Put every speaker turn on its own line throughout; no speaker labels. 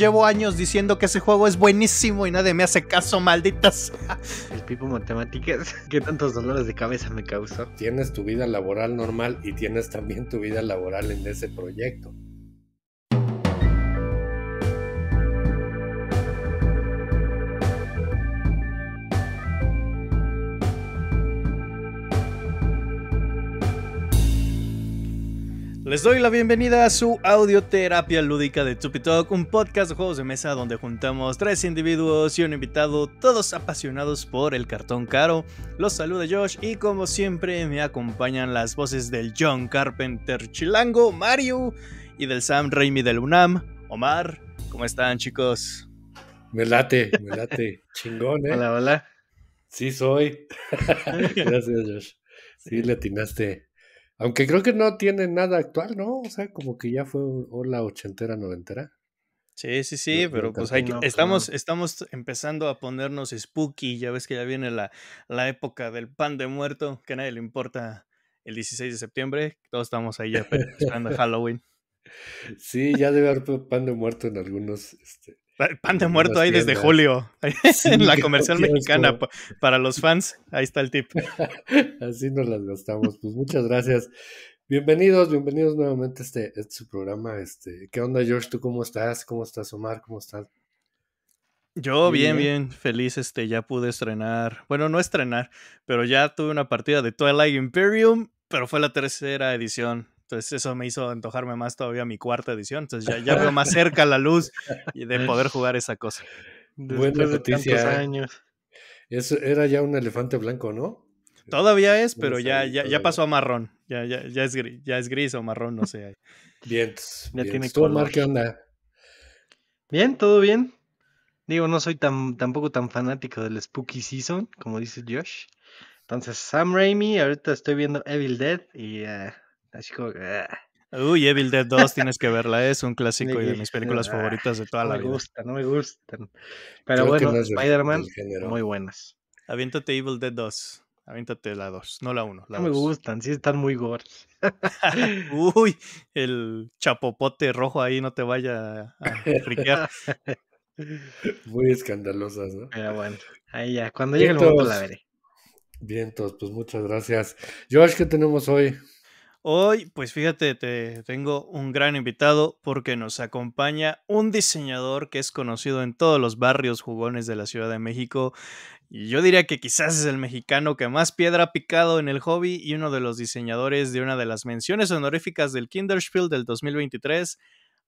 Llevo años diciendo que ese juego es buenísimo y nadie me hace caso, malditas.
El Pipo Matemáticas, que tantos dolores de cabeza me causó. Tienes tu vida laboral normal y tienes también tu vida laboral en ese proyecto.
Les doy la bienvenida a su audioterapia lúdica de Tupi Talk, un podcast de juegos de mesa donde juntamos tres individuos y un invitado, todos apasionados por el cartón caro. Los saluda Josh y como siempre me acompañan las voces del John Carpenter Chilango, Mario y del Sam Raimi del UNAM, Omar. ¿Cómo están chicos? Me late, me late. Chingón, ¿eh? Hola, hola. Sí
soy. Gracias Josh. Sí, le atinaste. Aunque creo que no tiene nada actual, ¿no? O sea, como que ya fue la ochentera, noventera.
Sí, sí, sí, pero pues hay que, pues, estamos, estamos empezando a ponernos spooky. Ya ves que ya viene la, época del pan de muerto, que a nadie le importa el 16 de septiembre. Todos estamos ahí ya esperando Halloween.
Sí, ya debe haber pan de muerto
en algunos este, Pan de muerto ahí desde julio, en la comercial mexicana, para los fans, ahí está el tip. Así nos las gastamos. Pues muchas gracias.
Bienvenidos, bienvenidos nuevamente a este, este, su programa. Este, ¿Qué onda, George? ¿Tú cómo estás? ¿Cómo estás, Omar? ¿Cómo estás?
Yo bien, bien, feliz, este, ya pude estrenar, bueno, no estrenar, pero ya tuve una partida de Twilight Imperium, pero fue la tercera edición entonces eso me hizo antojarme más todavía mi cuarta edición. Entonces ya, veo más cerca la luz
de poder jugar
esa cosa. Buenas Buena
Eso era ya un elefante blanco, ¿no?
Todavía este, es, pero ya, ya, pasó a marrón. Ya, ya, es gris, ya es gris o marrón, no sé. Bien. Ya tiene ¿Tú, Omar, ¿qué
onda? Bien, todo bien. Digo, no soy tan, tampoco tan fanático del Spooky Season, como dice Josh. Entonces, Sam Raimi, ahorita estoy viendo Evil Dead y eh, Así ah".
Uy, Evil Dead 2, tienes que verla, es un clásico y de mis películas ah, favoritas de toda la vida. No me
gustan, no me gustan. Pero bueno, Spider-Man, muy buenas. Aviéntate
Evil Dead 2. Aviéntate la 2, no la 1. no me
gustan, sí están muy gordos.
Uy, el chapopote rojo ahí no te vaya a friquear.
Muy escandalosas, ¿no? Pero bueno, ahí ya, cuando llegue el momento la veré. Vientos, pues muchas gracias. George, ¿qué tenemos hoy?
Hoy, pues fíjate, te tengo un gran invitado porque nos acompaña un diseñador que es conocido en todos los barrios jugones de la Ciudad de México. Y Yo diría que quizás es el mexicano que más piedra ha picado en el hobby y uno de los diseñadores de una de las menciones honoríficas del Kinderspiel del 2023,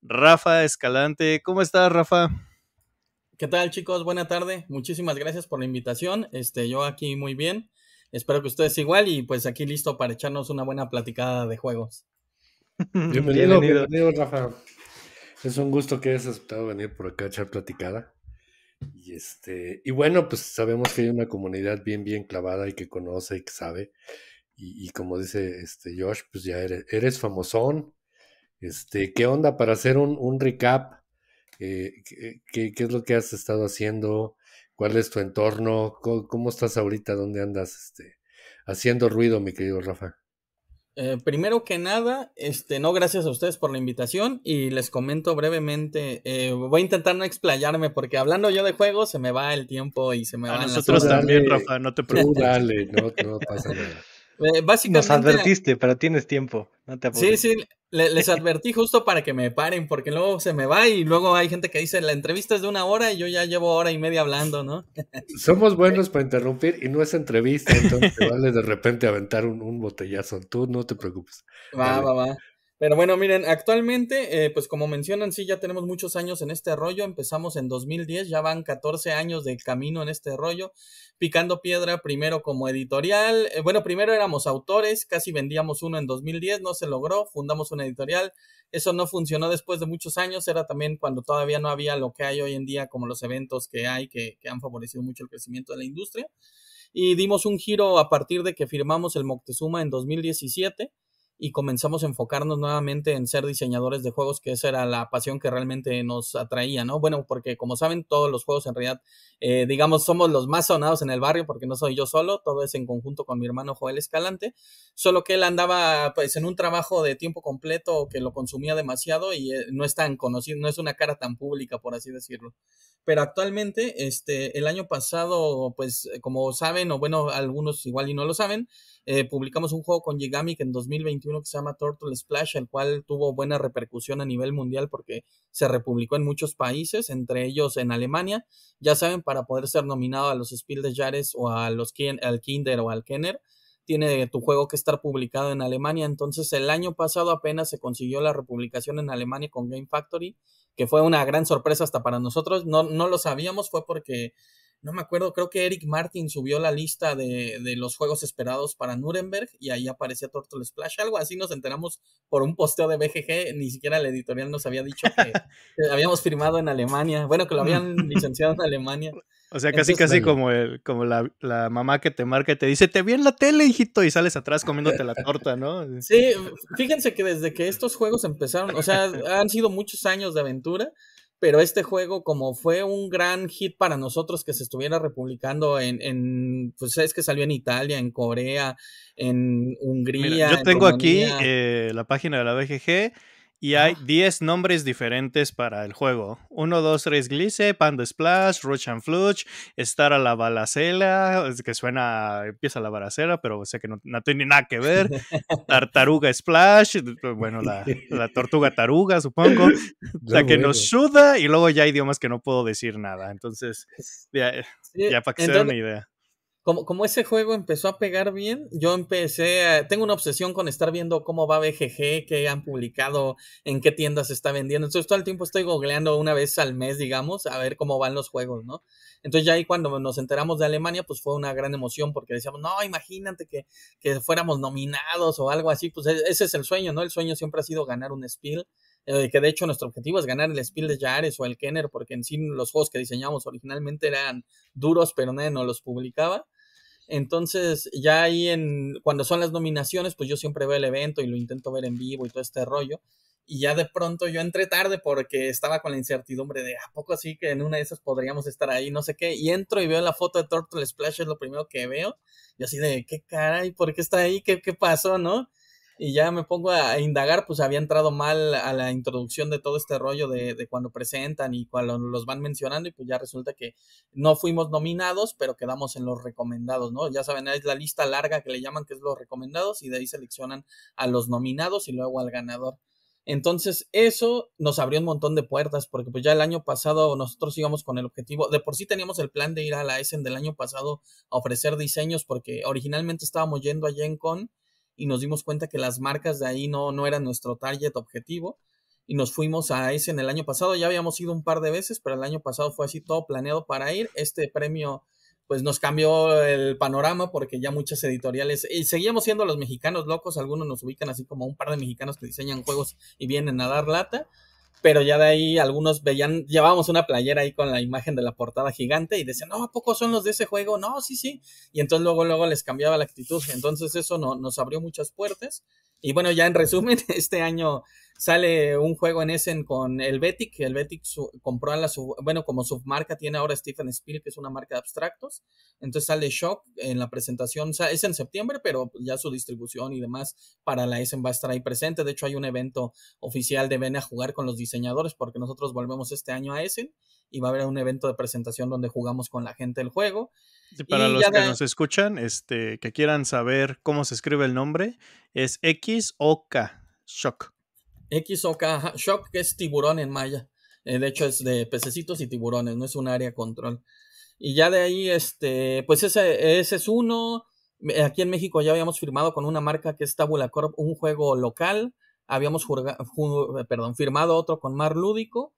Rafa Escalante. ¿Cómo estás, Rafa? ¿Qué tal, chicos? Buena tarde. Muchísimas gracias por la invitación. Este, yo
aquí muy bien. Espero que ustedes igual y pues aquí listo para echarnos una buena platicada de juegos.
Bienvenido, bienvenido,
Rafa. Es un gusto que hayas aceptado venir por acá a echar platicada. Y este, y bueno, pues sabemos que hay una comunidad bien, bien clavada y que conoce y que sabe. Y, como dice este Josh, pues ya eres, famosón. Este, ¿qué onda para hacer un, un recap? Eh, ¿qué, ¿qué, es lo que has estado haciendo? cuál es tu entorno, cómo, estás ahorita, dónde andas este, haciendo ruido, mi querido Rafa.
Eh, primero que nada, este, no, gracias a ustedes por la invitación y les comento brevemente, eh, voy a intentar no explayarme porque hablando yo de juegos se me va el tiempo y se me va... A van nosotros también, Rafa,
no te preocupes. Dale, no pasa nada. Eh, Nos advertiste, pero tienes tiempo. sí,
sí, les advertí justo para que me paren, porque luego se me va y luego hay gente que dice, la entrevista es de una hora y yo ya llevo hora y media hablando, ¿no?
Somos buenos para interrumpir y no es entrevista, entonces te vale de repente aventar un, botellazo. Tú no te preocupes.
Va, va, va. Pero bueno, miren, actualmente, eh, pues como mencionan, sí, ya tenemos muchos años en este rollo. Empezamos en 2010, ya van 14 años de camino en este rollo. Picando Piedra primero como editorial. Eh, bueno, primero éramos autores, casi vendíamos uno en 2010, no se logró, fundamos una editorial. Eso no funcionó después de muchos años, era también cuando todavía no había lo que hay hoy en día, como los eventos que hay que, que han favorecido mucho el crecimiento de la industria. Y dimos un giro a partir de que firmamos el Moctezuma en 2017 y comenzamos a enfocarnos nuevamente en ser diseñadores de juegos, que esa era la pasión que realmente nos atraía, ¿no? Bueno, porque como saben, todos los juegos en realidad, eh, digamos, somos los más sonados en el barrio, porque no soy yo solo, todo es en conjunto con mi hermano Joel Escalante, solo que él andaba pues en un trabajo de tiempo completo que lo consumía demasiado y eh, no es tan conocido, no es una cara tan pública, por así decirlo. Pero actualmente, este, el año pasado, pues como saben, o bueno, algunos igual y no lo saben, eh, publicamos un juego con Gigamic en 2021 que se llama Turtle Splash, el cual tuvo buena repercusión a nivel mundial porque se republicó en muchos países, entre ellos en Alemania. Ya saben, para poder ser nominado a los Spiel des Jahres o a los al Kinder o al Kenner, tiene tu juego que estar publicado en Alemania. Entonces, el año pasado apenas se consiguió la republicación en Alemania con Game Factory, que fue una gran sorpresa hasta para nosotros. No, no lo sabíamos, fue porque no me acuerdo, creo que Eric Martin subió la lista de, de los juegos esperados para Nuremberg y ahí aparecía Turtle Splash, algo así nos enteramos por un posteo de BGG, ni siquiera la editorial nos había dicho que, habíamos firmado en Alemania, bueno, que lo habían licenciado en Alemania.
O sea, casi, casi como, el, como la, la, mamá que te marca y te dice, te vi en la tele, hijito, y sales atrás comiéndote la torta, ¿no?
Sí, fíjense que desde que estos juegos empezaron, o sea, han sido muchos años de aventura, pero este juego, como fue un gran hit para nosotros que se estuviera republicando en, en pues sabes
que salió en Italia, en Corea, en Hungría. yo tengo aquí eh, la página de la BGG y hay 10 ah. nombres diferentes para el juego. 1, 2, 3, glisse Panda Splash, Rush and Fluch, Estar a la Balacela, que suena, empieza la balacera, pero sé que no, tiene nada que ver. Tartaruga Splash, bueno, la, la tortuga taruga, supongo. La que nos suda, y luego ya hay idiomas que no puedo decir nada. Entonces, ya, ya para que se una idea como, como
ese juego empezó a pegar bien, yo empecé a, tengo una obsesión con estar viendo cómo va BGG, qué han publicado, en qué tiendas se está vendiendo. Entonces todo el tiempo estoy googleando una vez al mes, digamos, a ver cómo van los juegos, ¿no? Entonces ya ahí cuando nos enteramos de Alemania, pues fue una gran emoción porque decíamos, no, imagínate que, fuéramos nominados o algo así, pues e-, ese es el sueño, ¿no? El sueño siempre ha sido ganar un Spiel. Eh, que de hecho nuestro objetivo es ganar el Spiel de Yares o el Kenner, porque en sí los juegos que diseñamos originalmente eran duros, pero nadie nos los publicaba. Entonces, ya ahí en cuando son las nominaciones, pues yo siempre veo el evento y lo intento ver en vivo y todo este rollo. Y ya de pronto yo entré tarde porque estaba con la incertidumbre de a poco así que en una de esas podríamos estar ahí, no sé qué. Y entro y veo la foto de Turtle Splash, es lo primero que veo. Y así de qué caray, ¿por qué está ahí? ¿Qué, qué pasó? ¿No? y ya me pongo a indagar, pues había entrado mal a la introducción de todo este rollo de, de, cuando presentan y cuando los van mencionando, y pues ya resulta que no fuimos nominados, pero quedamos en los recomendados, ¿no? Ya saben, es la lista larga que le llaman que es los recomendados, y de ahí seleccionan a los nominados y luego al ganador. Entonces, eso nos abrió un montón de puertas, porque pues ya el año pasado nosotros íbamos con el objetivo, de por sí teníamos el plan de ir a la Essen del año pasado a ofrecer diseños, porque originalmente estábamos yendo a con y nos dimos cuenta que las marcas de ahí no, no eran nuestro target objetivo y nos fuimos a ese en el año pasado. Ya habíamos ido un par de veces, pero el año pasado fue así todo planeado para ir. Este premio pues nos cambió el panorama porque ya muchas editoriales, y seguíamos siendo los mexicanos locos, algunos nos ubican así como un par de mexicanos que diseñan juegos y vienen a dar lata, pero ya de ahí algunos veían, llevábamos una playera ahí con la imagen de la portada gigante y decían, no, ¿a poco son los de ese juego? No, sí, sí. Y entonces luego, luego les cambiaba la actitud. Entonces eso no, nos abrió muchas puertas y bueno, ya en resumen, este año sale un juego en Essen con el que El Betic compró a la bueno, como submarca tiene ahora Stephen Spiel, que es una marca de abstractos. Entonces sale Shock en la presentación. O sea, es en septiembre, pero ya su distribución y demás para la Essen va a estar ahí presente. De hecho, hay un evento oficial de Ven a jugar con los diseñadores, porque nosotros volvemos este año a Essen y va a haber un evento de presentación donde jugamos con la gente del juego
para los que nos escuchan, este, que quieran saber cómo se escribe el nombre, es XOK, Shock. X o Shock, que es tiburón en maya. Eh, de hecho, es de pececitos
y tiburones, no es un área control. Y ya de ahí, este, pues ese, es uno. Eh, aquí en México ya habíamos firmado con una marca que es Tabula Corp, un juego local. Habíamos firmado otro con Mar Lúdico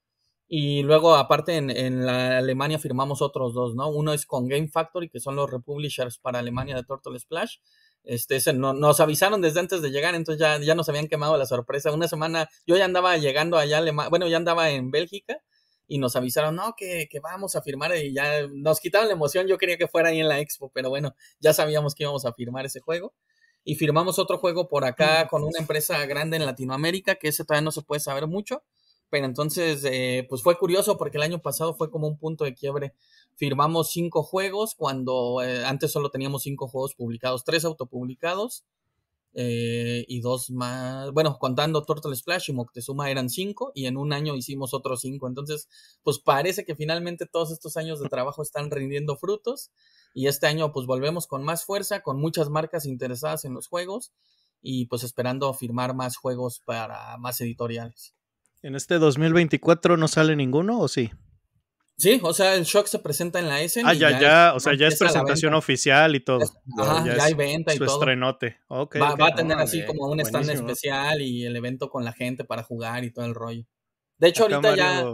y luego, aparte, en, la Alemania firmamos otros dos, ¿no? Uno es con Game Factory, que son los republishers para Alemania de Turtle Splash. Este, no, nos avisaron desde antes de llegar, entonces ya, ya nos habían quemado la sorpresa. Una semana, yo ya andaba llegando allá, bueno, ya andaba en Bélgica y nos avisaron, no, que, que, vamos a firmar y ya nos quitaron la emoción, yo quería que fuera ahí en la expo, pero bueno, ya sabíamos que íbamos a firmar ese juego. Y firmamos otro juego por acá mm. con una empresa grande en Latinoamérica, que ese todavía no se puede saber mucho, entonces, eh, pues fue curioso porque el año pasado fue como un punto de quiebre. Firmamos cinco juegos cuando eh, antes solo teníamos cinco juegos publicados, tres autopublicados eh, y dos más. Bueno, contando Turtle Splash y Moctezuma eran cinco y en un año hicimos otros cinco. Entonces, pues parece que finalmente todos estos años de trabajo están rindiendo frutos y este año pues volvemos con más fuerza, con muchas marcas interesadas en los juegos y pues esperando firmar más juegos para más editoriales.
¿En este 2024 no sale ninguno o sí?
Sí, o sea, el Shock se presenta en la Essen. Ah, ya, ya, o sea, ya es presentación
oficial y todo. Ajá, ya, hay venta y su estrenote. Okay, va, a
tener así como un stand especial y el evento con la gente para jugar y todo el rollo. De hecho, ahorita ya.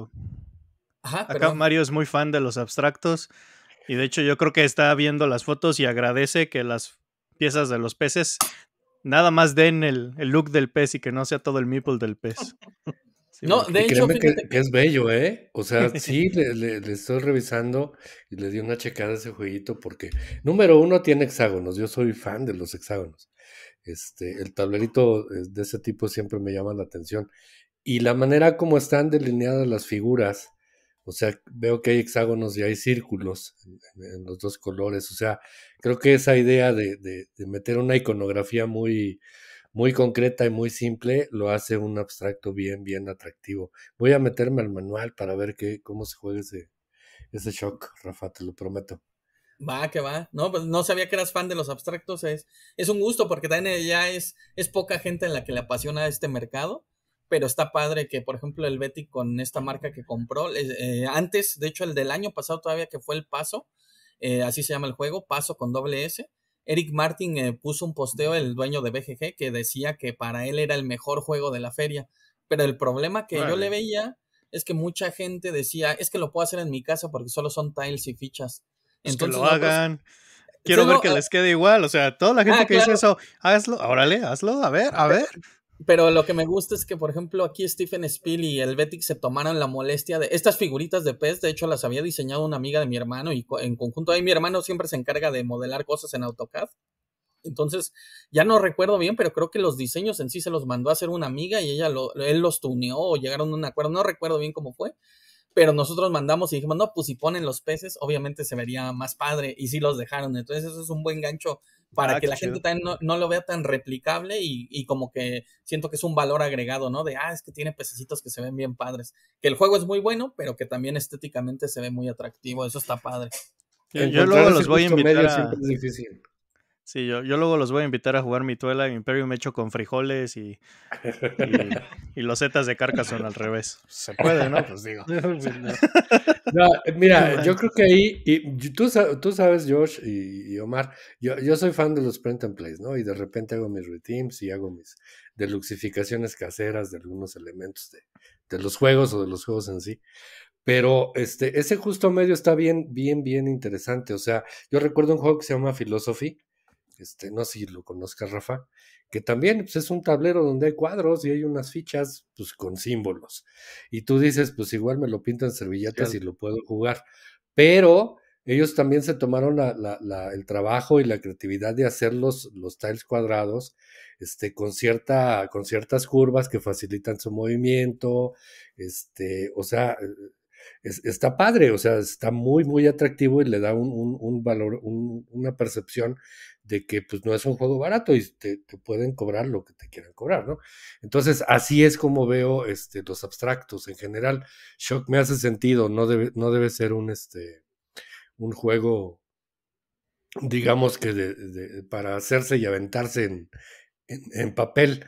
Ajá,
acá Mario es muy fan de los abstractos y de hecho yo creo que está viendo las fotos y agradece que las piezas de los peces nada más den el, el look del pez y que no sea todo el meeple del pez. no, de hecho, que, es bello, ¿eh?
O sea, sí, le, estoy revisando y le di una checada a ese jueguito porque, número uno, tiene hexágonos. Yo soy fan de los hexágonos. Este, el tablerito eh, de ese tipo siempre me llama la atención. Y la manera como están delineadas las figuras, o sea, veo que hay hexágonos y hay círculos en, los dos colores. O sea, creo que esa idea de, de meter una iconografía muy, muy concreta y muy simple, lo hace un abstracto bien, bien atractivo. Voy a meterme al manual para ver qué, cómo se juega ese, shock, Rafa, te lo prometo.
Va, que va. No, pues no sabía que eras fan de los abstractos. Es, es un gusto porque también ya es, es poca gente en la que le apasiona este mercado. Pero está padre que, por ejemplo, el Betty con esta marca que compró, eh, antes, de hecho, el del año pasado todavía que fue el paso, eh, así se llama el juego, paso con doble S Eric Martin eh, puso un posteo, el dueño de BGG, que decía que para él era el mejor juego de la feria. Pero el problema que yo le veía es que mucha gente decía, es que lo puedo hacer en mi casa porque solo son tiles y fichas.
Entonces, pues que lo pues, hagan. Quiero ver que ah les quede igual. O sea, toda la ah, gente que dice eso, hazlo, órale, hazlo, a ver, a ver.
Pero lo que me gusta es que, por ejemplo, aquí Stephen Spiel y el Betic se tomaron la molestia de estas figuritas de pez. De hecho, las había diseñado una amiga de mi hermano y en conjunto ahí mi hermano siempre se encarga de modelar cosas en AutoCAD. Entonces, ya no recuerdo bien, pero creo que los diseños en sí se los mandó a hacer una amiga y ella lo, él los tuneó o llegaron a un acuerdo. No recuerdo bien cómo fue pero nosotros mandamos y dijimos, no, pues si ponen los peces, obviamente se vería más padre y sí los dejaron. Entonces eso es un buen gancho para ah, que la gente también no, lo vea tan replicable y, y, como que siento que es un valor agregado, ¿no? De, ah, es que tiene pececitos que se ven bien padres. Que el juego es muy bueno, pero que también estéticamente se ve muy atractivo. Eso está padre. Yo,
luego los voy a invitar a...
difícil.
Sí, yo, yo luego los voy a invitar a jugar mi tuela y mi Imperium hecho con frijoles y, y, los setas de Carcassonne al revés. Se puede, ¿no? Pues digo.
Pues
eh, mira, yo creo que ahí, y tú, tú sabes, Josh y, Omar, yo, yo soy fan de los print and plays, ¿no? Y de repente hago mis reteams y hago mis deluxificaciones caseras de algunos elementos de, de los juegos o de los juegos en sí. Pero este, ese justo medio está bien, bien, bien interesante. O sea, yo recuerdo un juego que se llama Philosophy, este, no sé si lo conozcas, Rafa, que también pues, es un tablero donde hay cuadros y hay unas fichas pues, con símbolos. Y tú dices, pues igual me lo pintan servilletas y lo puedo jugar. Pero ellos también se tomaron el trabajo y la creatividad de hacer los, los tiles cuadrados este, con, cierta, con ciertas curvas que facilitan su movimiento. Este, o sea, eh, está padre, o sea, está muy, muy atractivo y le da un, un, valor, una percepción de que pues no es un juego barato y te, pueden cobrar lo que te quieran cobrar, ¿no? Entonces, así es como veo este, los abstractos en general. Shock me hace sentido, no debe, no debe ser un, este, un juego, digamos que de, para hacerse y aventarse en, en papel.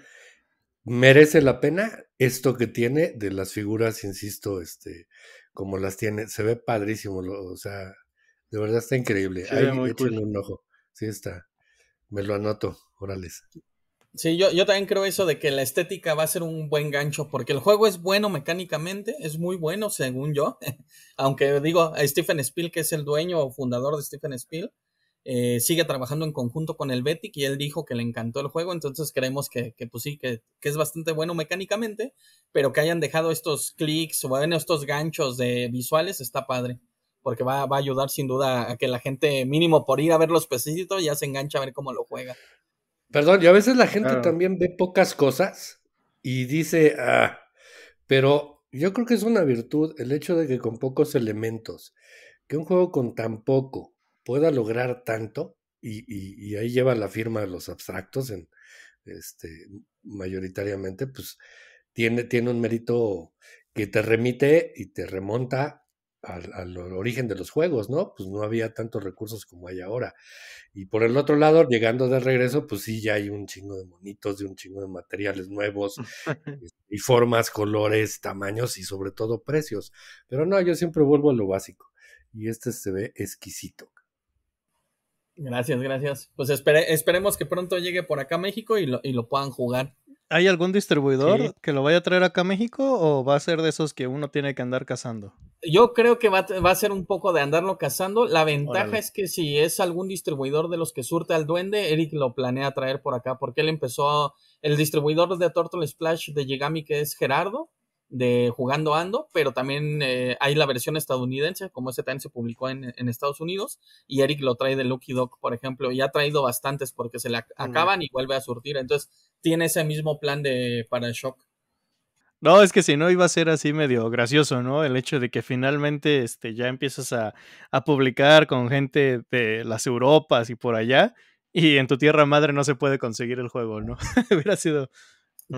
Merece la pena esto que tiene de las figuras, insisto, este, como las tiene, se ve padrísimo, o sea, de verdad está increíble. Ahí muy un ojo. Sí está. Me lo anoto, Orales.
Sí, yo, yo también creo eso de que la estética va a ser un buen gancho, porque el juego es bueno mecánicamente, es muy bueno según yo, aunque digo, a Stephen Spiel, que es el dueño o fundador de Stephen Spiel, eh, sigue trabajando en conjunto con el Betic y él dijo que le encantó el juego, entonces creemos que, pues sí, que, es bastante bueno mecánicamente, pero que hayan dejado estos clics o bueno, estos ganchos de visuales está padre, porque va, va, a ayudar sin duda a que la gente mínimo por ir a ver los pececitos ya se engancha a ver cómo lo juega.
Perdón, y a veces la gente también ve pocas cosas y dice, ah, pero yo creo que es una virtud el hecho de que con pocos elementos, que un juego con tan poco, pueda lograr tanto, y, ahí lleva la firma de los abstractos, en, este, mayoritariamente, pues tiene, tiene un mérito que te remite y te remonta al, origen de los juegos, ¿no? Pues no había tantos recursos como hay ahora. Y por el otro lado, llegando de regreso, pues sí, ya hay un chingo de monitos, de un chingo de materiales nuevos, este, y formas, colores, tamaños y sobre todo precios. Pero no, yo siempre vuelvo a lo básico. Y este se ve exquisito.
Gracias, gracias. Pues esperemos que pronto llegue por acá a México y lo, y lo puedan jugar.
¿Hay algún distribuidor que lo vaya a traer acá a México o va a ser de esos que uno tiene que andar cazando? Yo creo
que va, a ser un poco de andarlo cazando. La ventaja es que si es algún distribuidor de los que surte al duende, Eric lo planea traer por acá porque él empezó, el distribuidor de Turtle Splash de Yegami que es Gerardo, de Jugando Ando, pero también eh, hay la versión estadounidense, como ese también se publicó en, en, Estados Unidos, y Eric lo trae de Lucky Dog, por ejemplo, y ha traído bastantes porque se le acaban y vuelve a surtir, entonces tiene ese mismo plan de para Shock.
No, es que si no iba a ser así medio gracioso, ¿no? El hecho de que finalmente este, ya empiezas a, a publicar con gente de las Europas y por allá, y en tu tierra madre no se puede conseguir el juego, ¿no? Hubiera sido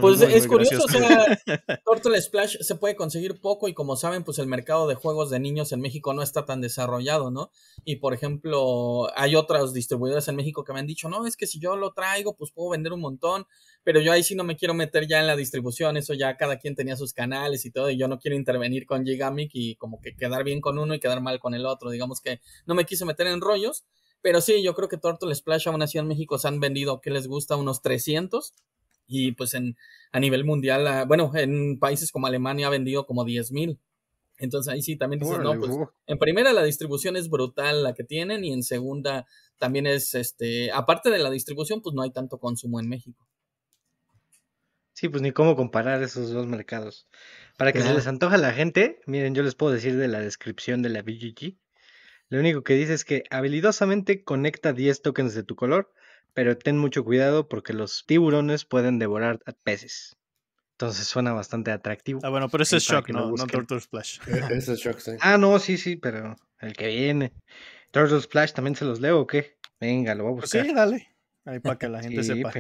pues es curioso, o sea,
Turtle Splash se puede conseguir poco y como saben, pues el mercado de juegos de niños en México no está tan desarrollado, ¿no? Y por ejemplo, hay otras distribuidoras en México que me han dicho, no, es que si yo lo traigo, pues puedo vender un montón, pero yo ahí sí no me quiero meter ya en la distribución, eso ya cada quien tenía sus canales y todo, y yo no quiero intervenir con Gigamic y como que quedar bien con uno y quedar mal con el otro, digamos que no me quise meter en rollos, pero sí, yo creo que Turtle Splash aún así en México se han vendido, que les gusta? Unos 300 y pues en, a nivel mundial, ah, bueno, en países como Alemania ha vendido como 10.000 mil. Entonces ahí sí también dicen, no, pues en primera la distribución es brutal la que tienen y en segunda también es, este, aparte de la distribución, pues no hay tanto consumo en México.
Sí, pues ni cómo comparar esos dos mercados. Para que se les antoja a la gente, miren, yo les puedo decir de la descripción de la BGG. Lo único que dice es que habilidosamente conecta 10 tokens de tu color pero ten mucho cuidado porque los tiburones pueden devorar a peces. Entonces suena bastante atractivo. Ah, bueno, pero ese eh, es Shock, no, no Turtle Splash. E, ese es Shock, sí. Ah, no, sí, sí, pero el que viene. Turtle Splash también se los leo o qué? Venga, lo voy a pues buscar. sí, dale. Ahí para que la gente sí, sepa.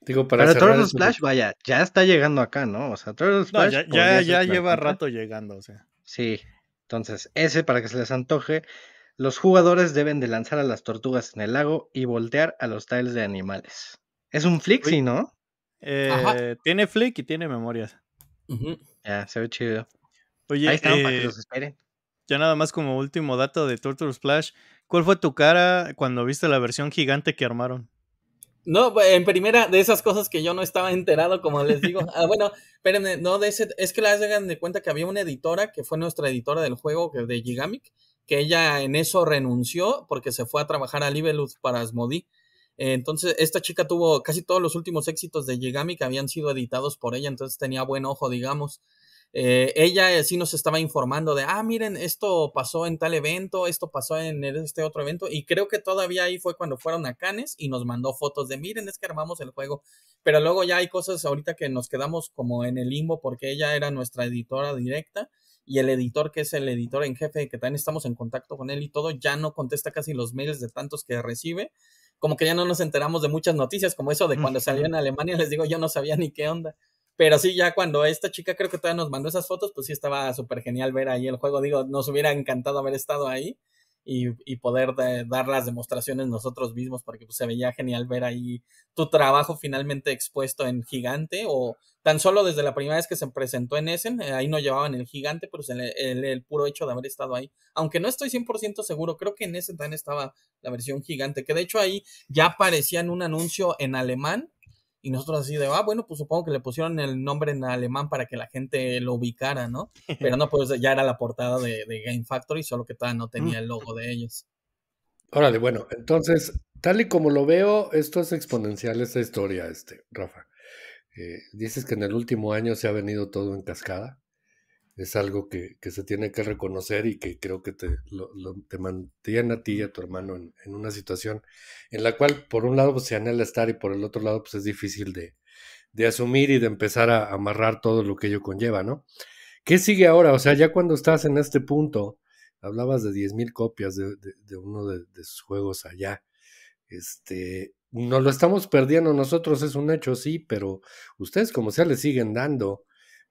Digo, para pero Turtle este Splash,
vaya, ya está llegando acá, ¿no? O sea, Turtle Splash. ya, ya lleva rato
llegando, o sea.
Sí. Entonces, ese para que se les antoje. Los jugadores deben de lanzar a las tortugas en el lago y voltear a los tiles de animales. Es un flick, sí, ¿no? Eh, tiene flick y tiene memorias. Ya, se ve chido. Oye, para que eh, los esperen.
Ya nada más como último dato de Turtle Splash, ¿cuál fue tu cara cuando viste la versión gigante que armaron?
No, pues, en primera, de esas cosas que yo no estaba enterado, como les digo. ah, bueno, espérenme, no, de ese, es que las hagan de cuenta que había una editora que fue nuestra editora del juego de Gigamic, que ella en eso renunció porque se fue a trabajar a Libeluz para Asmodi. Entonces, esta chica tuvo casi todos los últimos éxitos de Yigami que habían sido editados por ella, entonces tenía buen ojo, digamos. Eh, ella eh, sí nos estaba informando de, ah, miren, esto pasó en tal evento, esto pasó en este otro evento, y creo que todavía ahí fue cuando fueron a Cannes y nos mandó fotos de, miren, es que armamos el juego, pero luego ya hay cosas ahorita que nos quedamos como en el limbo porque ella era nuestra editora directa y el editor, que es el editor en jefe, que también estamos en contacto con él y todo, ya no contesta casi los mails de tantos que recibe. Como que ya no nos enteramos de muchas noticias, como eso de cuando salió en Alemania, les digo, yo no sabía ni qué onda. Pero sí, ya cuando esta chica creo que todavía nos mandó esas fotos, pues sí estaba súper genial ver ahí el juego. Digo, nos hubiera encantado haber estado ahí y, poder dar las demostraciones nosotros mismos, porque pues, se veía genial ver ahí tu trabajo finalmente expuesto en gigante o tan solo desde la primera vez que se presentó en Essen, eh, ahí no llevaban el gigante, pero pues, el, el, puro hecho de haber estado ahí, aunque no estoy 100% seguro, creo que en Essen también estaba la versión gigante, que de hecho ahí ya aparecía en un anuncio en alemán y nosotros así de, ah, bueno, pues supongo que le pusieron el nombre en alemán para que la gente lo ubicara, ¿no? Pero no, pues ya era la portada de, Game Factory, solo que todavía no tenía el logo de ellos.
Órale, bueno, entonces, tal y como lo veo, esto es exponencial, esta historia, este, Rafa. Eh, dices que en el último año se ha venido todo en cascada es algo que, se tiene que reconocer y que creo que te, lo, te mantiene a ti y a tu hermano en, una situación en la cual por un lado pues, se anhela estar y por el otro lado pues es difícil de, asumir y de empezar a amarrar todo lo que ello conlleva, ¿no? ¿Qué sigue ahora? O sea, ya cuando estás en este punto, hablabas de 10.000 copias de, uno de, de, sus juegos allá. Este, nos lo estamos perdiendo nosotros, es un hecho, sí, pero ustedes como sea le siguen dando.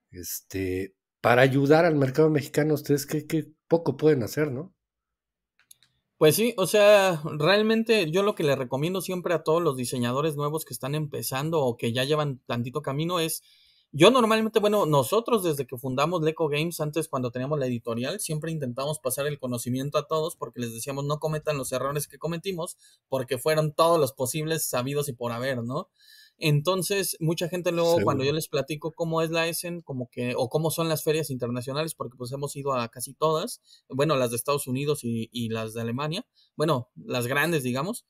Este, para ayudar al mercado mexicano, ustedes qué, poco pueden hacer, ¿no?
Pues sí, o sea, realmente yo lo que le recomiendo siempre a todos los diseñadores nuevos que están empezando o que ya llevan tantito camino es, yo normalmente, bueno, nosotros desde que fundamos Leco Games, antes cuando teníamos la editorial, siempre intentamos pasar el conocimiento a todos porque les decíamos no cometan los errores que cometimos porque fueron todos los posibles sabidos y por haber, ¿no? Entonces, mucha gente luego cuando yo les platico cómo es la Essen, como que, o cómo son las ferias internacionales, porque pues hemos ido a casi todas, bueno, las de Estados Unidos y, y las de Alemania, bueno, las grandes, digamos,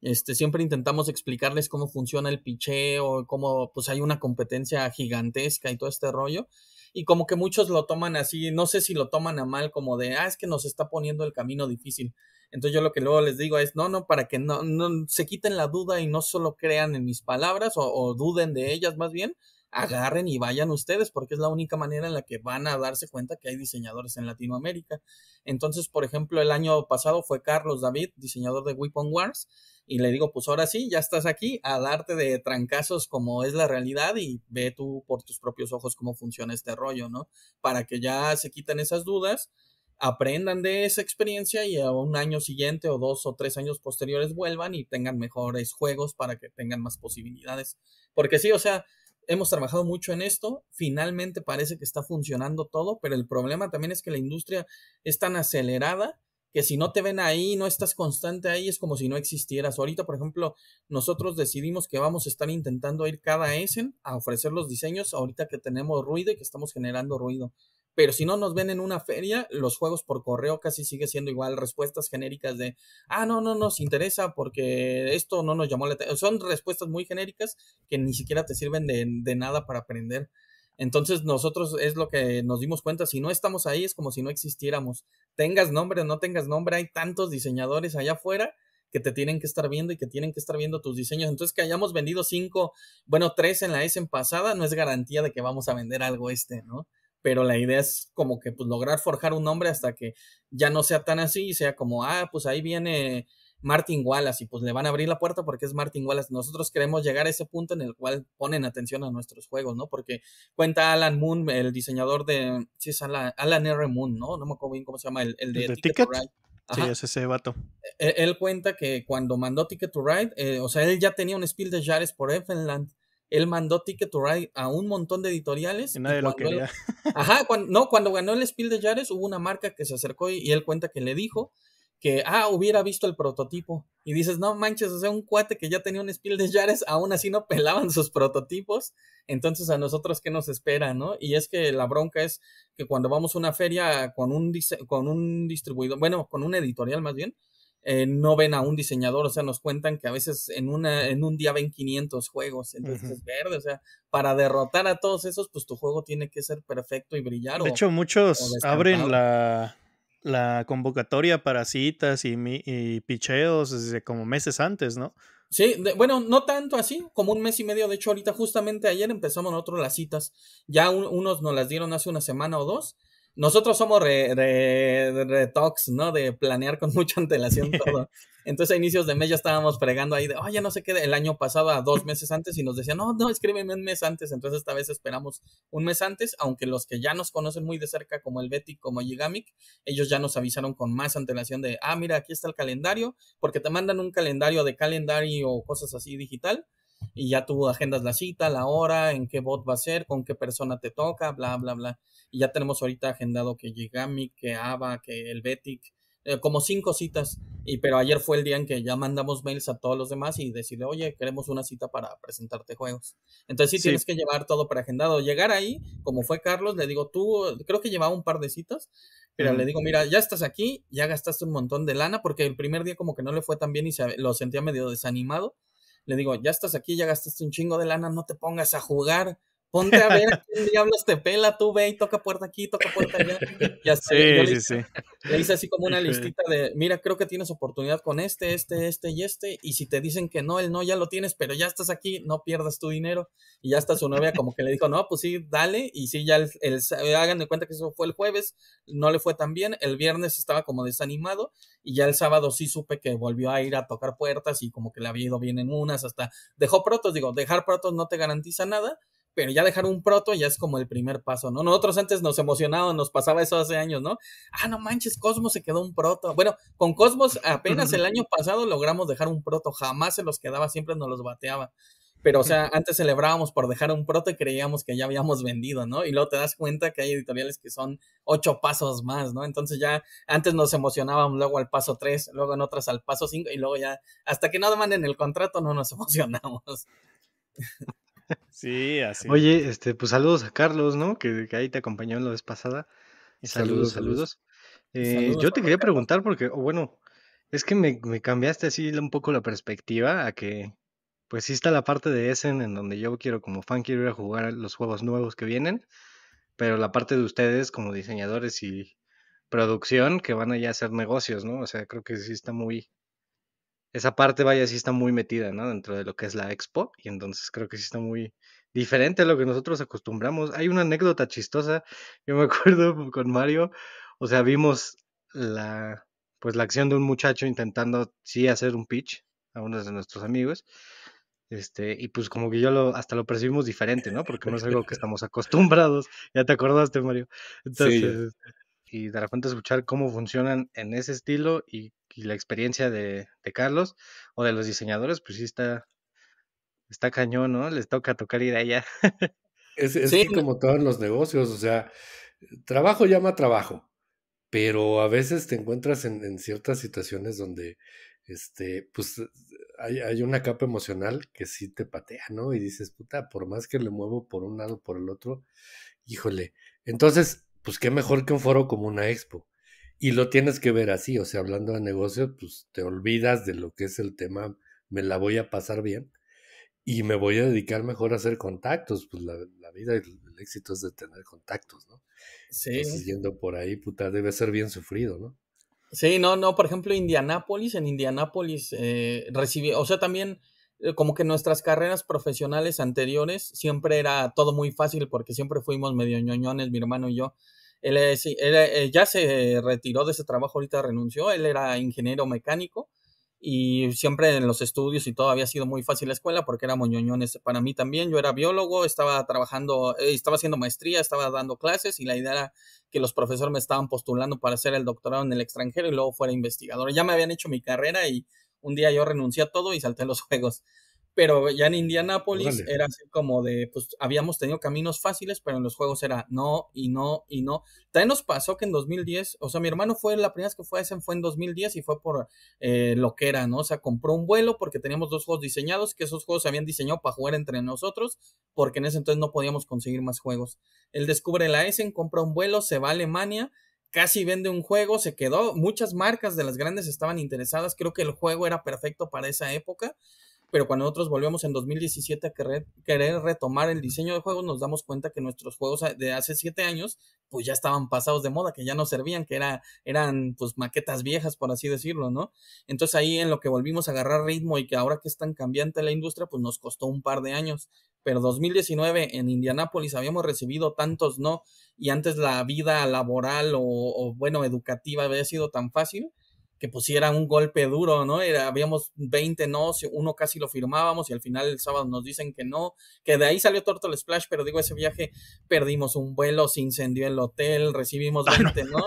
este, siempre intentamos explicarles cómo funciona el picheo, cómo pues hay una competencia gigantesca y todo este rollo. Y como que muchos lo toman así, no sé si lo toman a mal, como de, ah, es que nos está poniendo el camino difícil. Entonces yo lo que luego les digo es, no, no, para que no, no se quiten la duda y no solo crean en mis palabras o, o duden de ellas más bien, agarren y vayan ustedes, porque es la única manera en la que van a darse cuenta que hay diseñadores en Latinoamérica. Entonces, por ejemplo, el año pasado fue Carlos David, diseñador de Weapon Wars, y le digo, pues ahora sí, ya estás aquí a darte de trancazos como es la realidad y ve tú por tus propios ojos cómo funciona este rollo, ¿no? Para que ya se quiten esas dudas aprendan de esa experiencia y a un año siguiente o dos o tres años posteriores vuelvan y tengan mejores juegos para que tengan más posibilidades. Porque sí, o sea, hemos trabajado mucho en esto, finalmente parece que está funcionando todo, pero el problema también es que la industria es tan acelerada que si no te ven ahí, no estás constante ahí, es como si no existieras. Ahorita, por ejemplo, nosotros decidimos que vamos a estar intentando ir cada Essen a ofrecer los diseños ahorita que tenemos ruido y que estamos generando ruido pero si no nos ven en una feria, los juegos por correo casi sigue siendo igual, respuestas genéricas de, ah, no, no nos interesa porque esto no nos llamó la atención. Son respuestas muy genéricas que ni siquiera te sirven de, de nada para aprender. Entonces nosotros es lo que nos dimos cuenta, si no estamos ahí es como si no existiéramos. Tengas nombre o no tengas nombre, hay tantos diseñadores allá afuera que te tienen que estar viendo y que tienen que estar viendo tus diseños. Entonces, que hayamos vendido cinco, bueno, tres en la S en pasada, no es garantía de que vamos a vender algo este, ¿no? pero la idea es como que pues lograr forjar un nombre hasta que ya no sea tan así y sea como, ah, pues ahí viene Martin Wallace y pues le van a abrir la puerta porque es Martin Wallace. Nosotros queremos llegar a ese punto en el cual ponen atención a nuestros juegos, ¿no? Porque cuenta Alan Moon, el diseñador de, sí es Alan, R. Moon, ¿no? No me acuerdo bien cómo se llama, el, de, Ticket. to Ride. Sí, es ese vato. E, él, cuenta que cuando mandó Ticket to Ride, eh, o sea, él ya tenía un spiel de Jares por Elfenland él mandó Ticket to Ride a un montón de editoriales. Y lo ajá, cuando, no, cuando ganó el Spiel de Yares hubo una marca que se acercó y, él cuenta que le dijo que, ah, hubiera visto el prototipo. Y dices, no manches, o sea, un cuate que ya tenía un Spiel de Yares, aún así no pelaban sus prototipos. Entonces, a nosotros, ¿qué nos espera, no? Y es que la bronca es que cuando vamos a una feria con un, con un distribuidor, bueno, con un editorial más bien, eh, no ven a un diseñador, o sea, nos cuentan que a veces en, una, en un día ven 500 juegos, entonces es verde, o sea, para derrotar a todos esos, pues tu juego tiene que ser perfecto y brillar. De hecho, muchos abren
la, convocatoria para citas y, picheos desde como meses antes, ¿no? Sí, bueno, no tanto así, como un mes y medio. De hecho, ahorita justamente ayer empezamos nosotros las
citas. Ya unos nos las dieron hace una semana o dos nosotros somos re, ¿no? De planear con mucha antelación todo. Entonces a inicios de mes ya estábamos pregando ahí de, ya no sé qué, el año pasado a dos meses antes y nos decían, no, no, escríbeme un mes antes. Entonces esta vez esperamos un mes antes, aunque los que ya nos conocen muy de cerca, como el Betty, como Gigamic, ellos ya nos avisaron con más antelación de, ah, mira, aquí está el calendario, porque te mandan un calendario de calendario o cosas así digital y ya tú agendas la cita, la hora, en qué bot va a ser, con qué persona te toca, bla, bla, bla. Y ya tenemos ahorita agendado que Gigami, que Ava, que el betic eh, como cinco citas. Y pero ayer fue el día en que ya mandamos mails a todos los demás y decirle, oye, queremos una cita para presentarte juegos. Entonces sí, tienes que llevar todo preagendado. Llegar ahí, como fue Carlos, le digo, tú, creo que llevaba un par de citas, pero le digo, mira, ya estás aquí, ya gastaste un montón de lana, porque el primer día como que no le fue tan bien y se, lo sentía medio desanimado le digo, ya estás aquí, ya gastaste un chingo de lana, no te pongas a jugar, ponte a ver quién diablos te pela, tú ve y toca puerta aquí, toca puerta allá. Ya así sí, le, sí, sí. le hice así como una listita de, mira, creo que tienes oportunidad con este, este, este y este, y si te dicen que no, el no ya lo tienes, pero ya estás aquí, no pierdas tu dinero. Y ya está su novia como que le dijo, no, pues sí, dale, y sí, ya el, hagan de cuenta que eso fue el jueves, no le fue tan bien, el viernes estaba como desanimado, y ya el sábado sí supe que volvió a ir a tocar puertas y como que le había ido bien en unas, hasta dejó protos, digo, dejar protos no te garantiza nada, pero ya dejar un proto ya es como el primer paso, ¿no? Nosotros antes nos emocionábamos, nos pasaba eso hace años, ¿no? Ah, no manches, Cosmos se quedó un proto. Bueno, con Cosmos apenas el año pasado logramos dejar un proto, jamás se los quedaba, siempre nos los bateaba. Pero, o sea, antes celebrábamos por dejar un proto y creíamos que ya habíamos vendido, ¿no? Y luego te das cuenta que hay editoriales que son ocho pasos más, ¿no? Entonces ya antes nos emocionábamos, luego al paso tres, luego en otras al paso cinco, y luego ya, hasta que no demanden el contrato, no nos emocionamos.
Sí, así. Oye, este, pues saludos a Carlos, ¿no? Que, ahí te acompañó la vez pasada.
Saludos, saludos.
Eh, yo
te quería preguntar porque, bueno, es que me, cambiaste así un poco la perspectiva a que, pues sí está la parte de Essen en donde yo quiero como fan quiero ir a jugar los juegos nuevos que vienen, pero la parte de ustedes como diseñadores y producción que van a a hacer negocios, ¿no? O sea, creo que sí está muy, esa parte, vaya, sí está muy metida, ¿no? Dentro de lo que es la expo, y entonces creo que sí está muy diferente a lo que nosotros acostumbramos. Hay una anécdota chistosa, yo me acuerdo con Mario, o sea, vimos la, pues la acción de un muchacho intentando, sí, hacer un pitch a uno de nuestros amigos, este, y pues como que yo lo, hasta lo percibimos diferente, ¿no? Porque no es algo que estamos acostumbrados, ya te acordaste, Mario. Entonces, sí y de fuente escuchar cómo funcionan en ese estilo y, la experiencia de, Carlos o de los diseñadores, pues sí está, está cañón, ¿no? Les toca tocar ir allá. Es,
es como todos los negocios, o sea, trabajo llama trabajo, pero a veces te encuentras en, ciertas situaciones donde, este, pues hay, una capa emocional que sí te patea, ¿no? Y dices, puta, por más que le muevo por un lado, por el otro, híjole. Entonces, pues qué mejor que un foro como una expo. Y lo tienes que ver así, o sea, hablando de negocios, pues te olvidas de lo que es el tema, me la voy a pasar bien y me voy a dedicar mejor a hacer contactos, pues la, vida, el, éxito es de tener contactos, ¿no? Sí. yendo por ahí, puta, debe ser bien sufrido,
¿no? Sí, no, no, por ejemplo, Indianápolis, en Indianápolis eh, recibí, o sea, también eh, como que nuestras carreras profesionales anteriores siempre era todo muy fácil porque siempre fuimos medio ñoñones, mi hermano y yo, él, eh, ya se retiró de ese trabajo, ahorita renunció, él era ingeniero mecánico y siempre en los estudios y todo había sido muy fácil la escuela porque era moñoñones para mí también. Yo era biólogo, estaba trabajando, eh, estaba haciendo maestría, estaba dando clases y la idea era que los profesores me estaban postulando para hacer el doctorado en el extranjero y luego fuera investigador. Ya me habían hecho mi carrera y un día yo renuncié a todo y salté los juegos pero ya en Indianápolis era así como de, pues habíamos tenido caminos fáciles, pero en los juegos era no y no y no. También nos pasó que en 2010, o sea, mi hermano fue la primera vez que fue a Essen fue en 2010 y fue por eh, lo que era, ¿no? O sea, compró un vuelo porque teníamos dos juegos diseñados, que esos juegos se habían diseñado para jugar entre nosotros, porque en ese entonces no podíamos conseguir más juegos. Él descubre la Essen, compra un vuelo, se va a Alemania casi vende un juego, se quedó, muchas marcas de las grandes estaban interesadas, creo que el juego era perfecto para esa época pero cuando nosotros volvemos en 2017 a querer, retomar el diseño de juegos, nos damos cuenta que nuestros juegos de hace siete años, pues ya estaban pasados de moda, que ya no servían, que eran pues maquetas viejas, por así decirlo, ¿no? Entonces ahí en lo que volvimos a agarrar ritmo y que ahora que es tan cambiante la industria, pues nos costó un par de años. Pero 2019 en Indianápolis habíamos recibido tantos no, y antes la vida laboral o, o bueno, educativa había sido tan fácil que pusiera un golpe duro, ¿no? habíamos 20 no, uno casi lo firmábamos y al final el sábado nos dicen que no, que de ahí salió el Splash, pero digo, ese viaje perdimos un vuelo, se incendió el hotel, recibimos 20 ah, no,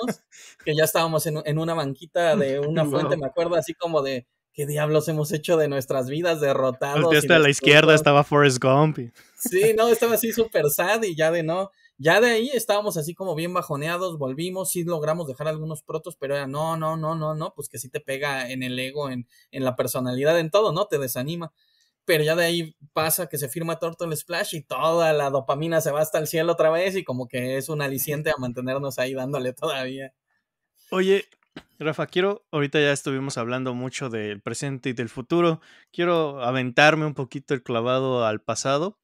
que ya estábamos en, una banquita de una fuente, me acuerdo, así como de, ¿qué diablos hemos hecho de nuestras vidas derrotados? está a la izquierda, estaba
Forrest Gump.
Sí, no, estaba así súper sad y ya de no. Ya de ahí estábamos así como bien bajoneados, volvimos, sí logramos dejar algunos protos, pero era no, no, no, no, no, pues que sí te pega en el ego, en, en la personalidad, en todo, ¿no? Te desanima. Pero ya de ahí pasa que se firma Torto el Splash y toda la dopamina se va hasta el cielo otra vez y como que es un aliciente a mantenernos ahí dándole todavía.
Oye, Rafa, quiero, ahorita ya estuvimos hablando mucho del presente y del futuro, quiero aventarme un poquito el clavado al pasado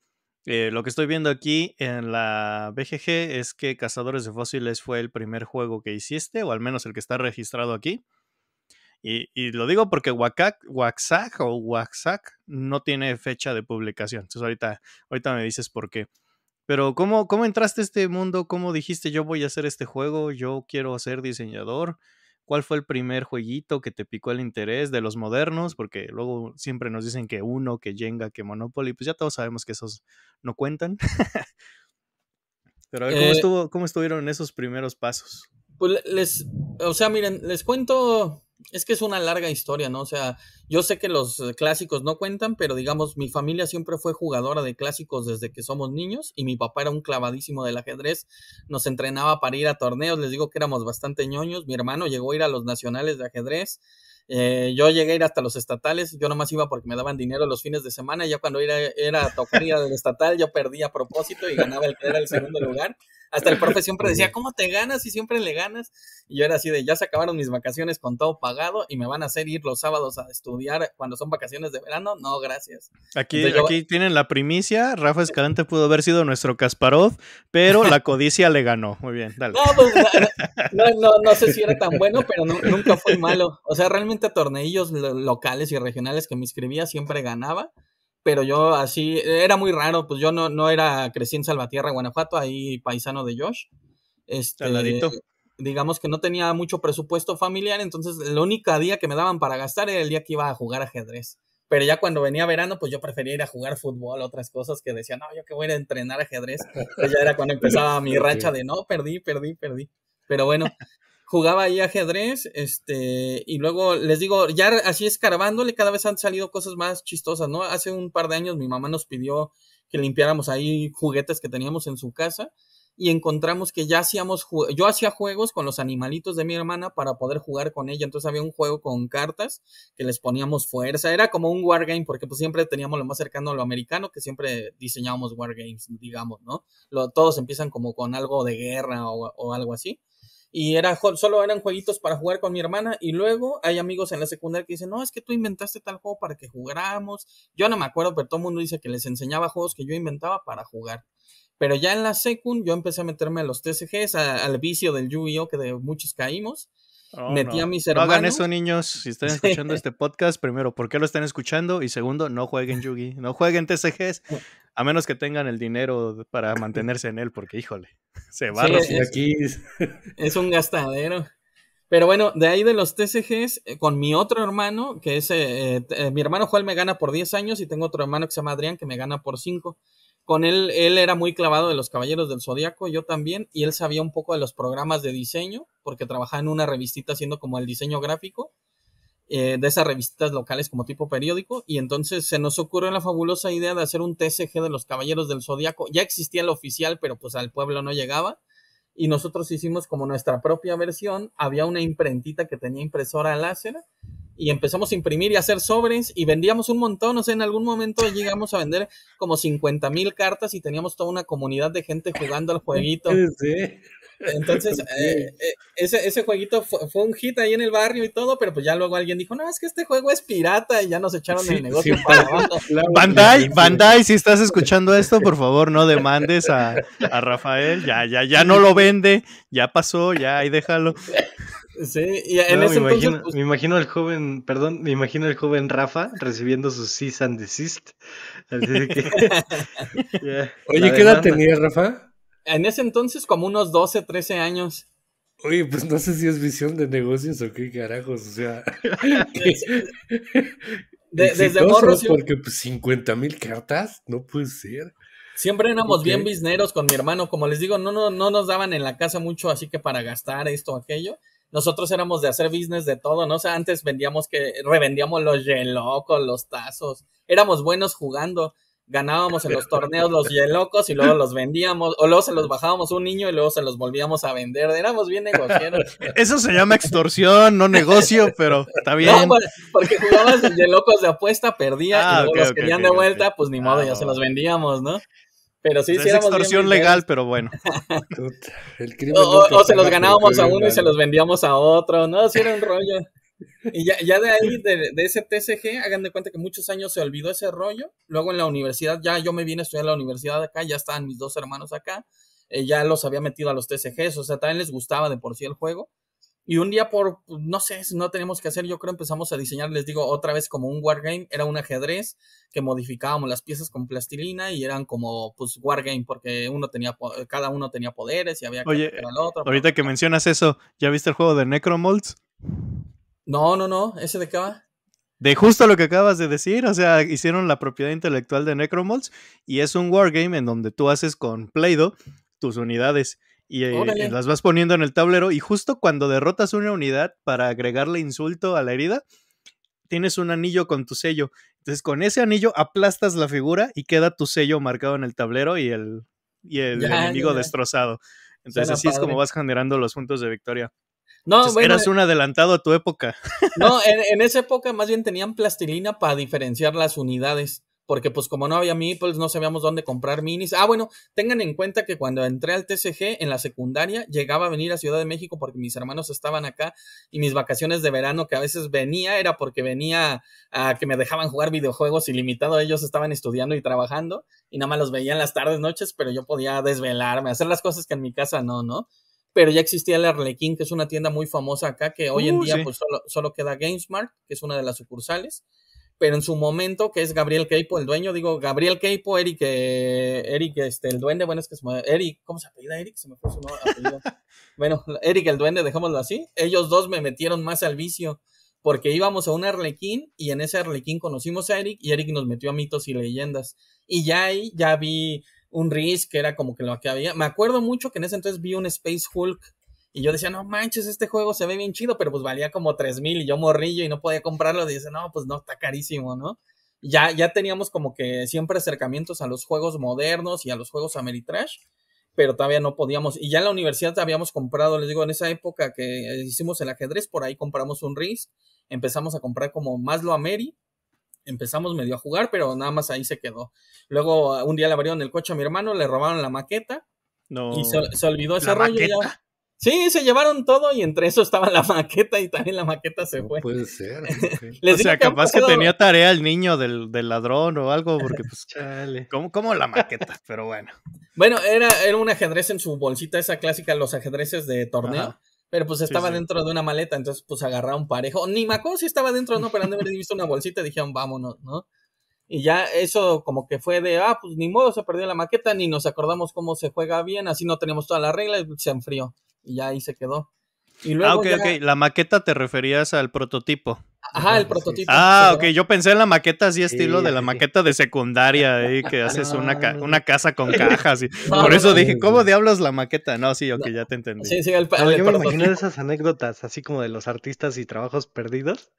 eh, lo que estoy viendo aquí en la BGG es que Cazadores de Fósiles fue el primer juego que hiciste, o al menos el que está registrado aquí. Y, y lo digo porque Wakak, Waxac o Waxac no tiene fecha de publicación. Entonces ahorita, ahorita me dices por qué. Pero ¿cómo, ¿cómo entraste a este mundo? ¿Cómo dijiste yo voy a hacer este juego? Yo quiero ser diseñador. ¿Cuál fue el primer jueguito que te picó el interés de los modernos? Porque luego siempre nos dicen que uno, que Jenga, que Monopoly, pues ya todos sabemos que esos no cuentan. Pero a ver, ¿cómo, eh ¿cómo estuvieron esos primeros pasos?
Pues les, o sea, miren, les cuento es que es una larga historia, ¿no? O sea, yo sé que los eh, clásicos no cuentan, pero digamos, mi familia siempre fue jugadora de clásicos desde que somos niños y mi papá era un clavadísimo del ajedrez, nos entrenaba para ir a torneos, les digo que éramos bastante ñoños, mi hermano llegó a ir a los nacionales de ajedrez, eh, yo llegué a ir hasta los estatales, yo nomás iba porque me daban dinero los fines de semana, ya cuando era, era a del estatal yo perdía a propósito y ganaba el el segundo lugar. Hasta el profe siempre decía, ¿cómo te ganas? Y siempre le ganas. Y yo era así de, ya se acabaron mis vacaciones con todo pagado y me van a hacer ir los sábados a estudiar cuando son vacaciones de verano. No, gracias.
Aquí, aquí tienen la primicia. Rafa Escalante pudo haber sido nuestro Kasparov, pero la codicia le ganó. Muy bien, dale. No, pues,
no, no, sé si era tan bueno, pero nunca fue malo. O sea, realmente a torneillos locales y regionales que me inscribía siempre ganaba pero yo así, era muy raro, pues yo no, no era, crecí en Salvatierra, Guanajuato, ahí paisano de Josh. Este, Digamos que no tenía mucho presupuesto familiar, entonces el único día que me daban para gastar era el día que iba a jugar ajedrez. Pero ya cuando venía verano, pues yo prefería ir a jugar fútbol, otras cosas que decía, no, yo que voy a a entrenar ajedrez. Pues ya era
cuando empezaba mi racha de
no, perdí, perdí, perdí. Pero bueno, jugaba ahí ajedrez, este, y luego les digo, ya así escarbándole, cada vez han salido cosas más chistosas, ¿no? Hace un par de años mi mamá nos pidió que limpiáramos ahí juguetes que teníamos en su casa y encontramos que ya hacíamos, yo hacía juegos con los animalitos de mi hermana para poder jugar con ella, entonces había un juego con cartas que les poníamos fuerza, era como un wargame porque pues siempre teníamos lo más cercano a lo americano que siempre diseñábamos wargames, digamos, ¿no? Lo, todos empiezan como con algo de guerra o algo así y era, solo eran jueguitos para jugar con mi hermana y luego hay amigos en la secundaria que dicen, no, es que tú inventaste tal juego para que jugáramos. Yo no me acuerdo, pero todo el mundo dice que les enseñaba juegos que yo inventaba para jugar. Pero ya en la secund yo empecé a meterme a los TCGs, al vicio del Yu-Gi-Oh que de muchos caímos
Oh, no. hagan eso, niños. Si están escuchando este podcast, primero, ¿por qué lo están escuchando? Y segundo, no jueguen Yugi, no jueguen TCGs, a menos que tengan el dinero para mantenerse en él, porque híjole, se va sí, es, aquí. Es un gastadero. Pero
bueno, de ahí de los TCGs, eh, con mi otro hermano, que es. Eh, eh, mi hermano Juan me gana por 10 años y tengo otro hermano que se llama Adrián que me gana por 5 con él, él era muy clavado de los Caballeros del Zodíaco, yo también, y él sabía un poco de los programas de diseño, porque trabajaba en una revistita haciendo como el diseño gráfico, eh, de esas revistas locales como tipo periódico, y entonces se nos ocurrió la fabulosa idea de hacer un TCG de los Caballeros del Zodíaco, ya existía el oficial, pero pues al pueblo no llegaba, y nosotros hicimos como nuestra propia versión, había una imprentita que tenía impresora láser, y empezamos a imprimir y hacer sobres y vendíamos un montón, no sea, en algún momento llegamos a vender como 50 mil cartas y teníamos toda una comunidad de gente jugando al jueguito. Entonces, eh, eh, ese, jueguito fue, un hit ahí en el barrio y todo, pero pues ya luego alguien dijo, no, es que este juego es pirata y ya nos echaron el negocio para
Bandai, Bandai, si estás escuchando esto, por favor, no demandes a, a Rafael, ya, ya, ya no lo vende, ya pasó, ya ahí déjalo. Sí, y me, imagino,
pues... me imagino al joven, perdón, me imagino el joven Rafa recibiendo su cease and desist. que, Oye, ¿qué edad tenía Rafa?
En ese entonces como unos 12, 13 años. Oye, pues no sé si es visión de
negocios o qué carajos, o sea. desde morros. Porque pues 50 mil cartas, no puede ser.
Siempre éramos bien bisneros con mi hermano, como les digo, no, no nos daban en la casa mucho, así que para gastar esto o aquello nosotros éramos de hacer business de todo, ¿no? O sea, antes vendíamos que, revendíamos los yelocos, los tazos, éramos buenos jugando, ganábamos en los torneos los yelocos y luego los vendíamos, o luego se los bajábamos un niño y luego se los volvíamos a vender, éramos bien negocieros. Eso
se llama extorsión, no negocio, pero está bien. No, pues,
porque jugabas yelocos de apuesta, perdía ah, y los querían de vuelta, pues ni modo, ah, ya se los vendíamos, ¿no? Pero sí, es extorsión legal,
pero bueno. o, se los ganábamos a uno y se
los vendíamos a otro. No, sí era un rollo. Y ya, de ahí, de, ese TCG, hagan de cuenta que muchos años se olvidó ese rollo. Luego en la universidad, ya yo me vine a estudiar en la universidad acá, ya estaban mis dos hermanos acá. Eh, ya los había metido a los TCGs, o sea, también les gustaba de por sí el juego. Y un día por, pues, no sé, no tenemos que hacer, yo creo empezamos a diseñar, les digo, otra vez como un wargame, era un ajedrez que modificábamos las piezas con plastilina y eran como, pues, wargame, porque uno tenía, cada uno tenía poderes y había que Oye, el otro. ahorita
que mencionas eso, ¿ya viste el juego de Necromolds?
No, no, no, ¿ese de qué va?
De justo lo que acabas de decir, o sea, hicieron la propiedad intelectual de Necromolds y es un wargame en donde tú haces con Play-Doh tus unidades y eh, las vas poniendo en el tablero y justo cuando derrotas una unidad para agregarle insulto a la herida, tienes un anillo con tu sello. Entonces con ese anillo aplastas la figura y queda tu sello marcado en el tablero y el, el enemigo destrozado. Entonces así es como vas generando los puntos de victoria. No, eras un adelantado a tu época. No, en, en,
esa época más bien tenían plastilina para diferenciar las unidades porque pues como no había meeples, no sabíamos dónde comprar minis. Ah, bueno, tengan en cuenta que cuando entré al TCG en la secundaria, llegaba a venir a Ciudad de México porque mis hermanos estaban acá y mis vacaciones de verano que a veces venía era porque venía a que me dejaban jugar videojuegos ilimitado, ellos estaban estudiando y trabajando y nada más los veían las tardes, noches, pero yo podía desvelarme, hacer las cosas que en mi casa no, ¿no? Pero ya existía el Arlequín, que es una tienda muy famosa acá, que hoy en uh, día pues solo, solo queda GameSmart, que es una de las sucursales pero en su momento, que es Gabriel Keipo, el dueño, digo, Gabriel Keipo, Eric, eh, Eric, este, el duende, bueno, es que es Eric, ¿cómo se apellida Eric? Se me bueno, Eric, el duende, dejémoslo así, ellos dos me metieron más al vicio, porque íbamos a un Arlequín, y en ese Arlequín conocimos a Eric, y Eric nos metió a mitos y leyendas, y ya ahí, ya vi un Riz, que era como que lo que había, me acuerdo mucho que en ese entonces vi un Space Hulk, y yo decía, no manches, este juego se ve bien chido, pero pues valía como 3000 y yo morrillo y no podía comprarlo. Dice, no, pues no, está carísimo, ¿no? Ya, ya teníamos como que siempre acercamientos a los juegos modernos y a los juegos Ameritrash, pero todavía no podíamos. Y ya en la universidad habíamos comprado, les digo, en esa época que hicimos el ajedrez, por ahí compramos un RIS, empezamos a comprar como más lo Ameri, empezamos medio a jugar, pero nada más ahí se quedó. Luego ah, un día le abrieron el coche a mi hermano, le robaron la maqueta. No. Y se, olvidó ese rollo. Ya. Sí, se llevaron todo y entre eso estaba la maqueta
y también la maqueta se fue. Puede ser. o sea, capaz que, tenía tarea el niño del, ladrón o algo, porque pues, chale. ¿cómo, la maqueta? Pero bueno. Bueno, era, era un
ajedrez en su bolsita, esa clásica, los ajedrezes de torneo. Pero pues estaba dentro de una maleta, entonces pues agarraron parejo. Ni me si estaba dentro no, pero han visto una bolsita y dijeron, vámonos, ¿no? Y ya eso como que fue de, ah, pues ni modo, se perdió la maqueta, ni nos acordamos cómo se juega bien, así no tenemos toda la regla y se enfrió y ya ahí se quedó.
Y ah, ok, ok. La maqueta te referías al prototipo.
Ajá, el prototipo. Ah, ok.
Yo pensé en la maqueta así, estilo de la maqueta de secundaria, ahí que haces una, una casa con cajas. Y... Por eso dije, ¿cómo diablos la maqueta? No, sí, ok, ya te entendí. Sí, sí, el, Yo me
esas anécdotas, así como de los artistas y trabajos perdidos.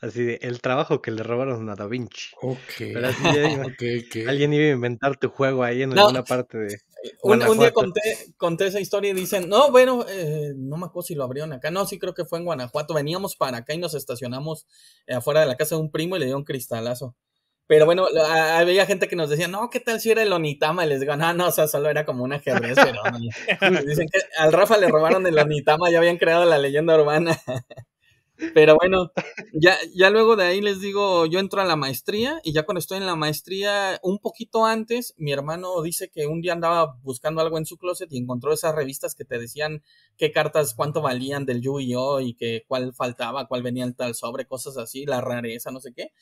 Así de el trabajo que le robaron a Da Vinci. Ok. Alguien iba a inventar tu juego ahí en alguna parte de. Eh, un, día
conté, esa historia y dicen, no, bueno, eh, no me acuerdo si lo abrieron acá. No, sí creo que fue en Guanajuato. Veníamos para acá y nos estacionamos eh, afuera de la casa de un primo y le dio un cristalazo. Pero bueno, había gente que nos decía, no, ¿qué tal si era el Onitama? Y les digo, no, no, o sea, solo era como una ajedrez, pero Dicen que al Rafa le robaron el Onitama, ya habían creado la leyenda urbana. Pero bueno, ya, ya luego de ahí les digo, yo entro a la maestría y ya cuando estoy en la maestría, un poquito antes, mi hermano dice que un día andaba buscando algo en su closet y encontró esas revistas que te decían qué cartas, cuánto valían del yu y oh y que cuál faltaba, cuál venía el tal sobre, cosas así, la rareza, no sé qué.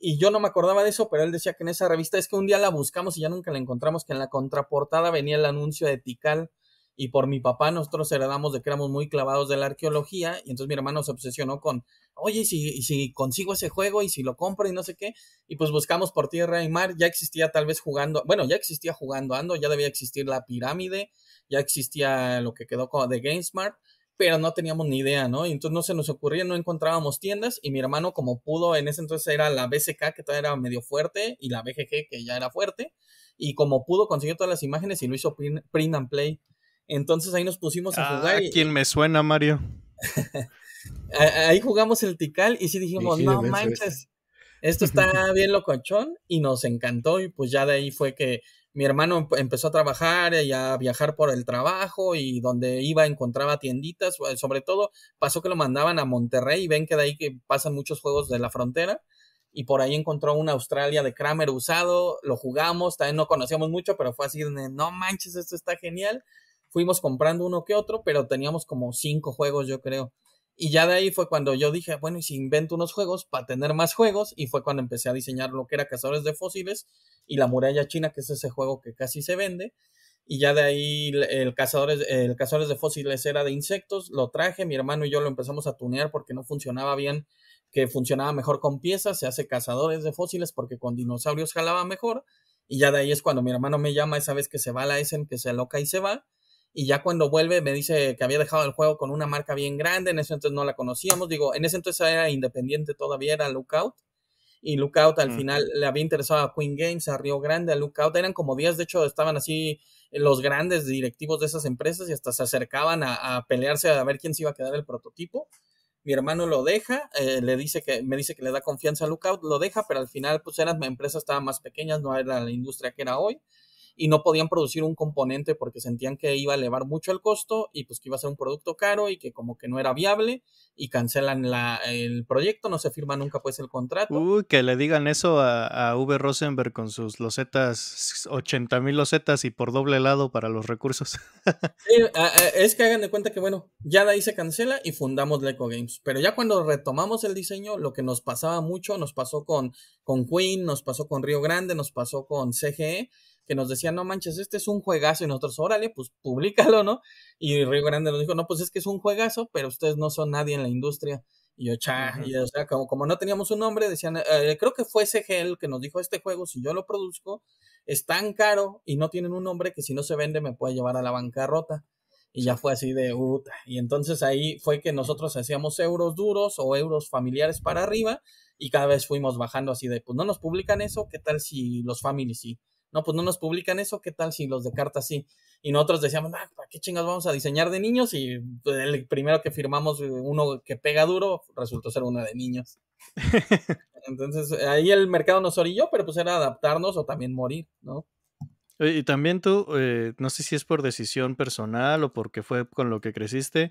Y yo no me acordaba de eso, pero él decía que en esa revista es que un día la buscamos y ya nunca la encontramos, que en la contraportada venía el anuncio de Tikal y por mi papá nosotros heredamos de que éramos muy clavados de la arqueología y entonces mi hermano se obsesionó con, oye, si, si consigo ese juego y si lo compro y no sé qué, y pues buscamos por tierra y mar, ya existía tal vez jugando, bueno, ya existía jugando ando, ya debía existir la pirámide, ya existía lo que quedó como de GameSmart, pero no teníamos ni idea, ¿no? Y entonces no se nos ocurría, no encontrábamos tiendas y mi hermano como pudo, en ese entonces era la BCK que todavía era medio fuerte y la BGG que ya era fuerte. Y como pudo consiguió todas las imágenes y lo hizo print and play. Entonces ahí nos pusimos a jugar. ...a ah, ¿Quién
me suena, Mario?
ahí jugamos el Tical y sí dijimos, no manches, esto está bien locochón y nos encantó y pues ya de ahí fue que mi hermano empezó a trabajar y a viajar por el trabajo y donde iba encontraba tienditas, eh, sobre todo pasó que lo mandaban a Monterrey y ven que de ahí que pasan muchos juegos de la frontera y por ahí encontró una Australia de Kramer usado, lo jugamos, también no conocíamos mucho, pero fue así, no manches, esto está genial fuimos comprando uno que otro, pero teníamos como cinco juegos, yo creo. Y ya de ahí fue cuando yo dije, bueno, y si invento unos juegos para tener más juegos, y fue cuando empecé a diseñar lo que era Cazadores de Fósiles y la Muralla China, que es ese juego que casi se vende. Y ya de ahí el Cazadores, el Cazadores de Fósiles era de insectos, lo traje, mi hermano y yo lo empezamos a tunear porque no funcionaba bien, que funcionaba mejor con piezas, se hace Cazadores de Fósiles porque con dinosaurios jalaba mejor. Y ya de ahí es cuando mi hermano me llama esa vez que se va a la en que se aloca y se va y ya cuando vuelve me dice que había dejado el juego con una marca bien grande, en ese entonces no la conocíamos, digo, en ese entonces era independiente todavía, era Lookout, y Lookout al mm. final le había interesado a Queen Games, a Río Grande, a Lookout, eran como días de hecho estaban así los grandes directivos de esas empresas y hasta se acercaban a, pelearse a ver quién se iba a quedar el prototipo. Mi hermano lo deja, eh, le dice que, me dice que le da confianza a Lookout, lo deja, pero al final pues eran empresas estaban más pequeñas, no era la industria que era hoy y no podían producir un componente porque sentían que iba a elevar mucho el costo y pues que iba a ser un producto caro y que como que no era viable y cancelan la, el proyecto, no se firma nunca pues el contrato.
Uy, que le digan eso a, a V. Rosenberg con sus losetas, 80 mil losetas y por doble lado para los recursos.
es que hagan de cuenta que bueno, ya de ahí se cancela y fundamos Leco Games, pero ya cuando retomamos el diseño, lo que nos pasaba mucho, nos pasó con, con Queen, nos pasó con Río Grande, nos pasó con CGE, nos decían, no manches, este es un juegazo, y nosotros, órale, pues públicalo, ¿no? Y Río Grande nos dijo, no, pues es que es un juegazo, pero ustedes no son nadie en la industria. Y yo, cha, o sea, como, no teníamos un nombre, decían, eh, creo que fue CGL que nos dijo, este juego, si yo lo produzco, es tan caro y no tienen un nombre que si no se vende me puede llevar a la bancarrota. Y ya fue así de, y entonces ahí fue que nosotros hacíamos euros duros o euros familiares para arriba y cada vez fuimos bajando así de, pues no nos publican eso, ¿qué tal si los families sí? No, pues no nos publican eso, ¿qué tal si los de cartas sí? Y nosotros decíamos, ah, ¿para qué chingas vamos a diseñar de niños? Y pues, el primero que firmamos, eh, uno que pega duro, resultó ser uno de niños. Entonces, ahí el mercado nos orilló, pero pues era adaptarnos o también morir, ¿no?
Y también tú, eh, no sé si es por decisión personal o porque fue con lo que creciste,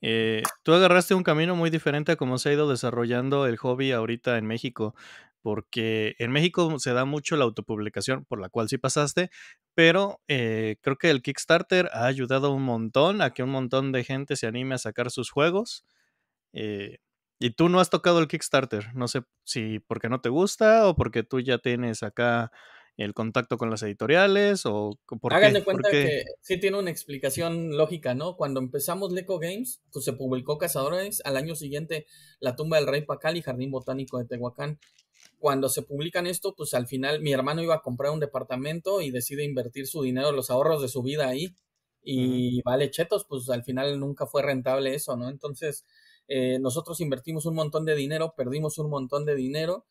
eh, tú agarraste un camino muy diferente a cómo se ha ido desarrollando el hobby ahorita en México porque en México se da mucho la autopublicación, por la cual sí pasaste, pero eh, creo que el Kickstarter ha ayudado un montón a que un montón de gente se anime a sacar sus juegos. Eh, y tú no has tocado el Kickstarter, no sé si porque no te gusta o porque tú ya tienes acá el contacto con las editoriales o por cuenta que
sí tiene una explicación lógica, ¿no? Cuando empezamos Leco Games, pues se publicó Cazadores, al año siguiente La tumba del rey Pacal y Jardín Botánico de Tehuacán cuando se publican esto, pues al final mi hermano iba a comprar un departamento y decide invertir su dinero, los ahorros de su vida ahí. Y vale, chetos, pues al final nunca fue rentable eso, ¿no? Entonces, eh, nosotros invertimos un montón de dinero, perdimos un montón de dinero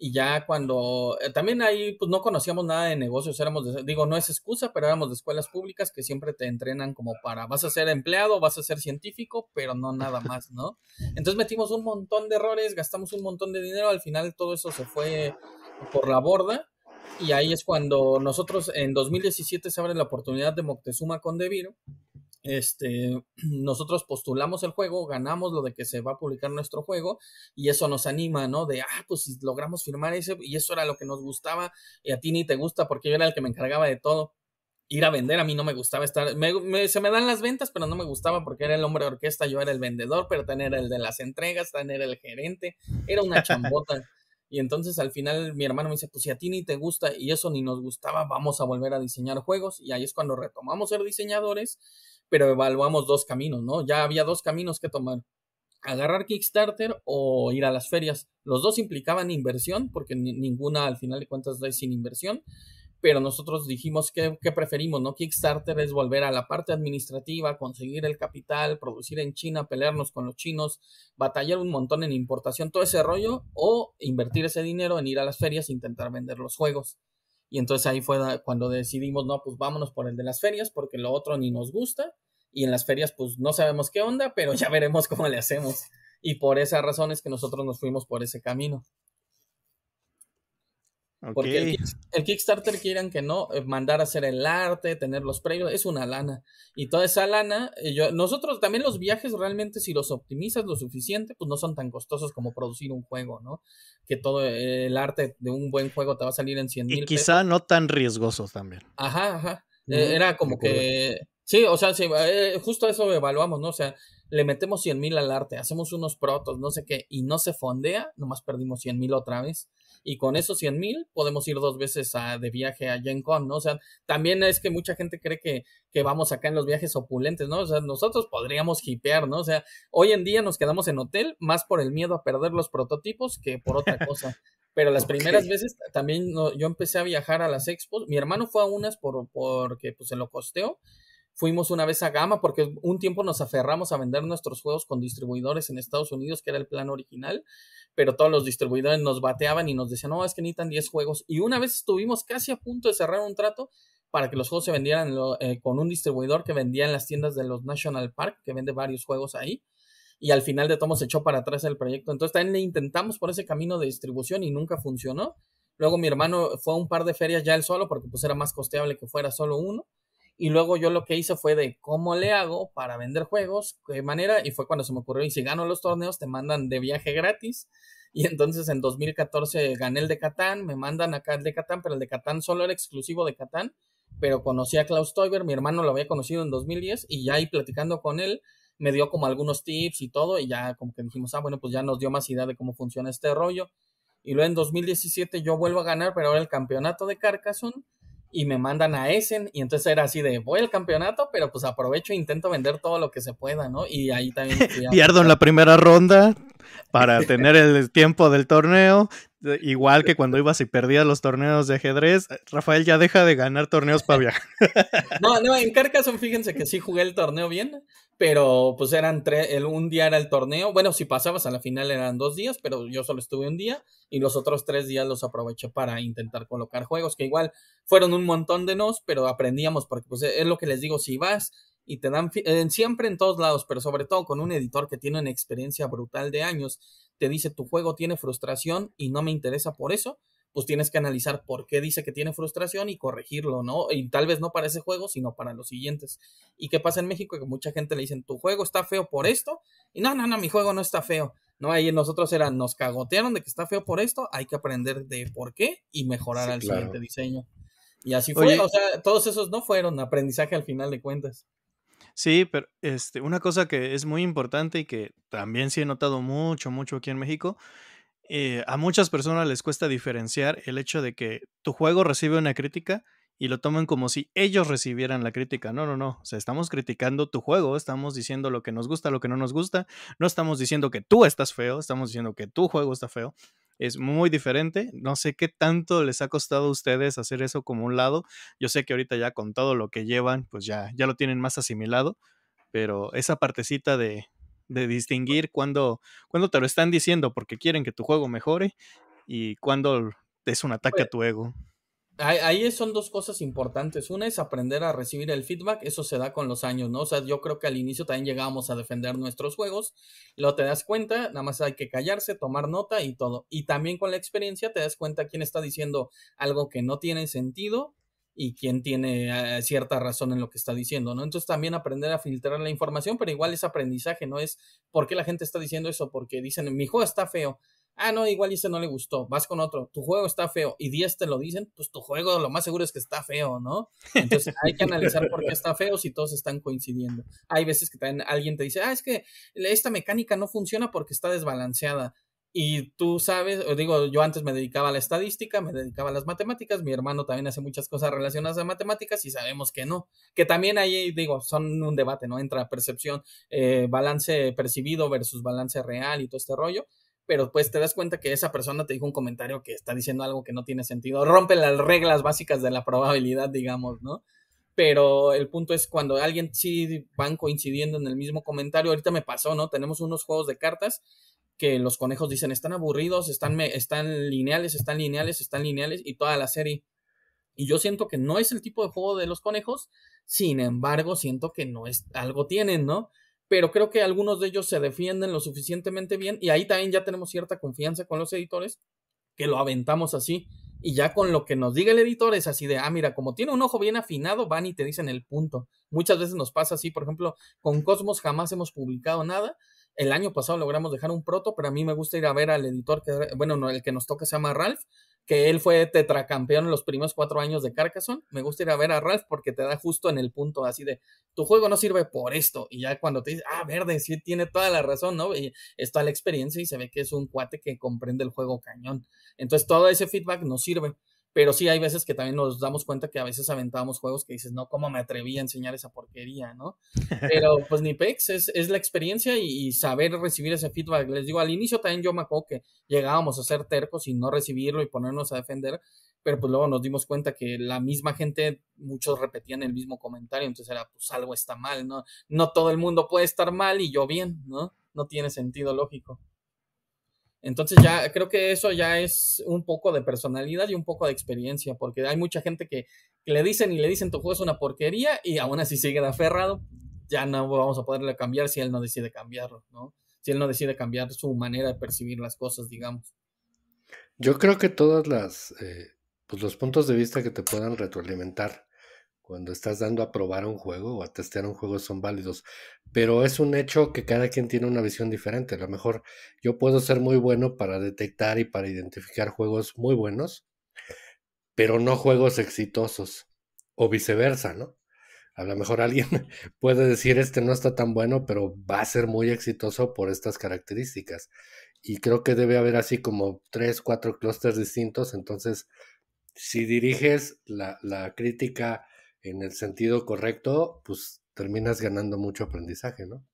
y ya cuando eh, también ahí pues no conocíamos nada de negocios, éramos, de, digo, no es excusa, pero éramos de escuelas públicas que siempre te entrenan como para, vas a ser empleado, vas a ser científico, pero no nada más, ¿no? Entonces metimos un montón de errores, gastamos un montón de dinero, al final todo eso se fue por la borda y ahí es cuando nosotros en 2017 se abre la oportunidad de Moctezuma con Deviro este, nosotros postulamos el juego, ganamos lo de que se va a publicar nuestro juego y eso nos anima, ¿no? De, ah, pues si logramos firmar ese y eso era lo que nos gustaba y a ti ni te gusta porque yo era el que me encargaba de todo. Ir a vender, a mí no me gustaba estar, me, se me dan las ventas, pero no me gustaba porque era el hombre de orquesta, yo era el vendedor, pero era el de las entregas, era el gerente, era una chambota. Y entonces al final mi hermano me dice, pues si a ti ni te gusta y eso ni nos gustaba, vamos a volver a diseñar juegos. Y ahí es cuando retomamos ser diseñadores pero evaluamos dos caminos, ¿no? Ya había dos caminos que tomar. Agarrar Kickstarter o ir a las ferias. Los dos implicaban inversión, porque ninguna al final de cuentas es sin inversión, pero nosotros dijimos que, que, preferimos, ¿no? Kickstarter es volver a la parte administrativa, conseguir el capital, producir en China, pelearnos con los chinos, batallar un montón en importación, todo ese rollo, o invertir ese dinero en ir a las ferias e intentar vender los juegos. Y entonces ahí fue cuando decidimos, no, pues vámonos por el de las ferias, porque lo otro ni nos gusta. Y en las ferias, pues no sabemos qué onda, pero ya veremos cómo le hacemos. Y por esa razón es que nosotros nos fuimos por ese camino. Porque el, Kickstarter quieran que no, eh, mandar a hacer el arte, tener los premios, es una lana. Y toda esa lana, eh, nosotros también los viajes realmente, si los optimizas lo suficiente, pues no son tan costosos como producir un juego, ¿no? Que todo eh, el arte de un buen juego te va a salir en 100 mil. Y quizá
no tan riesgoso también.
Ajá, ajá. era como que... Sí, o sea, justo eso evaluamos, ¿no? O sea, le metemos 100 mil al arte, hacemos unos protos, no sé qué, y no se fondea, nomás perdimos 100 mil otra vez y con esos cien mil podemos ir dos veces a, de viaje a Gen ¿no? O sea, también es que mucha gente cree que, que vamos acá en los viajes opulentes, ¿no? O sea, nosotros podríamos hipear, ¿no? O sea, hoy en día nos quedamos en hotel más por el miedo a perder los prototipos que por otra cosa. Pero las primeras veces también no, yo empecé a viajar a las expos. Mi hermano fue a unas por, porque pues, se lo costeó Fuimos una vez a Gama porque un tiempo nos aferramos a vender nuestros juegos con distribuidores en Estados Unidos, que era el plan original, pero todos los distribuidores nos bateaban y nos decían, no, es que necesitan 10 juegos. Y una vez estuvimos casi a punto de cerrar un trato para que los juegos se vendieran eh, con un distribuidor que vendía en las tiendas de los National Park, que vende varios juegos ahí y al final de todo se echó para atrás el proyecto. Entonces también intentamos por ese camino de distribución y nunca funcionó. Luego mi hermano fue a un par de ferias ya él solo porque pues era más costeable que fuera solo uno. Y luego yo lo que hice fue de cómo le hago para vender juegos, qué manera, y fue cuando se me ocurrió, y si gano los torneos, te mandan de viaje gratis. Y entonces en 2014 gané el de Catán, me mandan acá el de Catán, pero el de Catán solo era exclusivo de Catán, pero conocí a Klaus Teuber, mi hermano lo había conocido en 2010, y ya ahí platicando con él, me dio como algunos tips y todo, y ya como que dijimos, ah, bueno, pues ya nos dio más idea de cómo funciona este rollo. Y luego en 2017 yo vuelvo a ganar, pero ahora el campeonato de Carcassonne y me mandan a Essen y entonces era así de voy al campeonato, pero pues aprovecho e intento vender todo lo que se pueda, ¿no? Y ahí también... Pierdo
en la primera ronda, para tener el tiempo del torneo. Igual que cuando ibas y perdías los torneos de ajedrez, Rafael ya deja de ganar torneos para viajar.
No, no, en Carcassonne fíjense que sí jugué el torneo bien, pero pues eran tres, un día era el torneo, bueno, si pasabas a la final eran dos días, pero yo solo estuve un día y los otros tres días los aproveché para intentar colocar juegos, que igual fueron un montón de nos, pero aprendíamos, porque pues es lo que les digo, si vas y te dan siempre en todos lados, pero sobre todo con un editor que tiene una experiencia brutal de años, te dice tu juego tiene frustración y no me interesa por eso, pues tienes que analizar por qué dice que tiene frustración y corregirlo, ¿no? Y tal vez no para ese juego, sino para los siguientes. ¿Y qué pasa en México? Que mucha gente le dicen, tu juego está feo por esto, y no, no, no, mi juego no está feo. No, ahí nosotros era, nos cagotearon de que está feo por esto, hay que aprender de por qué y mejorar al siguiente diseño.
Y así fue, o
sea, todos esos no fueron aprendizaje al final de cuentas.
Sí, pero este, una cosa que es muy importante y que también sí he notado mucho, mucho aquí en México, eh, a muchas personas les cuesta diferenciar el hecho de que tu juego recibe una crítica y lo toman como si ellos recibieran la crítica. No, no, no. O sea, estamos criticando tu juego, estamos diciendo lo que nos gusta, lo que no nos gusta, no estamos diciendo que tú estás feo, estamos diciendo que tu juego está feo es muy diferente. No sé qué tanto les ha costado a ustedes hacer eso como un lado. Yo sé que ahorita ya con todo lo que llevan, pues ya, ya lo tienen más asimilado, pero esa partecita de, de distinguir cuando, cuando te lo están diciendo porque quieren que tu juego mejore y cuando es un ataque a pues tu ego.
Ahí son dos cosas importantes. Una es aprender a recibir el feedback, eso se da con los años, ¿no? O sea, yo creo que al inicio también llegábamos a defender nuestros juegos, lo te das cuenta, nada más hay que callarse, tomar nota y todo. Y también con la experiencia te das cuenta quién está diciendo algo que no tiene sentido y quién tiene eh, cierta razón en lo que está diciendo, ¿no? Entonces también aprender a filtrar la información, pero igual es aprendizaje, ¿no? Es por qué la gente está diciendo eso, porque dicen, mi juego está feo ah, no, igual ese no le gustó, vas con otro, tu juego está feo, y 10 te lo dicen, pues tu juego lo más seguro es que está feo, ¿no? Entonces hay que analizar por qué está feo si todos están coincidiendo. Hay veces que alguien te dice, ah, es que esta mecánica no funciona porque está desbalanceada. Y tú sabes, digo, yo antes me dedicaba a la estadística, me dedicaba a las matemáticas, mi hermano también hace muchas cosas relacionadas a matemáticas y sabemos que no, que también ahí, digo, son un debate, ¿no? Entra percepción, eh, balance percibido versus balance real y todo este rollo, pero pues te das cuenta que esa persona te dijo un comentario que está diciendo algo que no tiene sentido, rompe las reglas básicas de la probabilidad, digamos, ¿no? Pero el punto es cuando alguien sí van coincidiendo en el mismo comentario, ahorita me pasó, ¿no? Tenemos unos juegos de cartas que los conejos dicen están aburridos, están, están lineales, están lineales, están lineales y toda la serie. Y yo siento que no es el tipo de juego de los conejos, sin embargo, siento que no es algo tienen, ¿no? pero creo que algunos de ellos se defienden lo suficientemente bien y ahí también ya tenemos cierta confianza con los editores que lo aventamos así y ya con lo que nos diga el editor es así de, ah, mira, como tiene un ojo bien afinado, van y te dicen el punto. Muchas veces nos pasa así, por ejemplo, con Cosmos jamás hemos publicado nada. El año pasado logramos dejar un proto, pero a mí me gusta ir a ver al editor, que, bueno, el que nos toca se llama Ralph, que él fue tetracampeón en los primeros cuatro años de Carcassonne. Me gusta ir a ver a Ralph porque te da justo en el punto así de, tu juego no sirve por esto. Y ya cuando te dice, ah, verde, sí tiene toda la razón, ¿no? Y está la experiencia y se ve que es un cuate que comprende el juego cañón. Entonces todo ese feedback no sirve pero sí hay veces que también nos damos cuenta que a veces aventábamos juegos que dices, no, ¿cómo me atreví a enseñar esa porquería, no? Pero pues ni pex, es, la experiencia y, y, saber recibir ese feedback. Les digo, al inicio también yo me acuerdo que llegábamos a ser tercos y no recibirlo y ponernos a defender, pero pues luego nos dimos cuenta que la misma gente, muchos repetían el mismo comentario, entonces era, pues algo está mal, ¿no? No todo el mundo puede estar mal y yo bien, ¿no? No tiene sentido lógico. Entonces ya creo que eso ya es un poco de personalidad y un poco de experiencia, porque hay mucha gente que, le dicen y le dicen tu juego es una porquería y aún así sigue de aferrado, ya no vamos a poderle cambiar si él no decide cambiarlo, ¿no? Si él no decide cambiar su manera de percibir las cosas, digamos.
Yo creo que todas las, eh, pues, los puntos de vista que te puedan retroalimentar cuando estás dando a probar un juego o a testear un juego son válidos. Pero es un hecho que cada quien tiene una visión diferente. A lo mejor yo puedo ser muy bueno para detectar y para identificar juegos muy buenos, pero no juegos exitosos. O viceversa, ¿no? A lo mejor alguien puede decir, este no está tan bueno, pero va a ser muy exitoso por estas características. Y creo que debe haber así como tres, cuatro clústeres distintos. Entonces, si diriges la, la crítica en el sentido correcto, pues terminas ganando mucho aprendizaje, ¿no?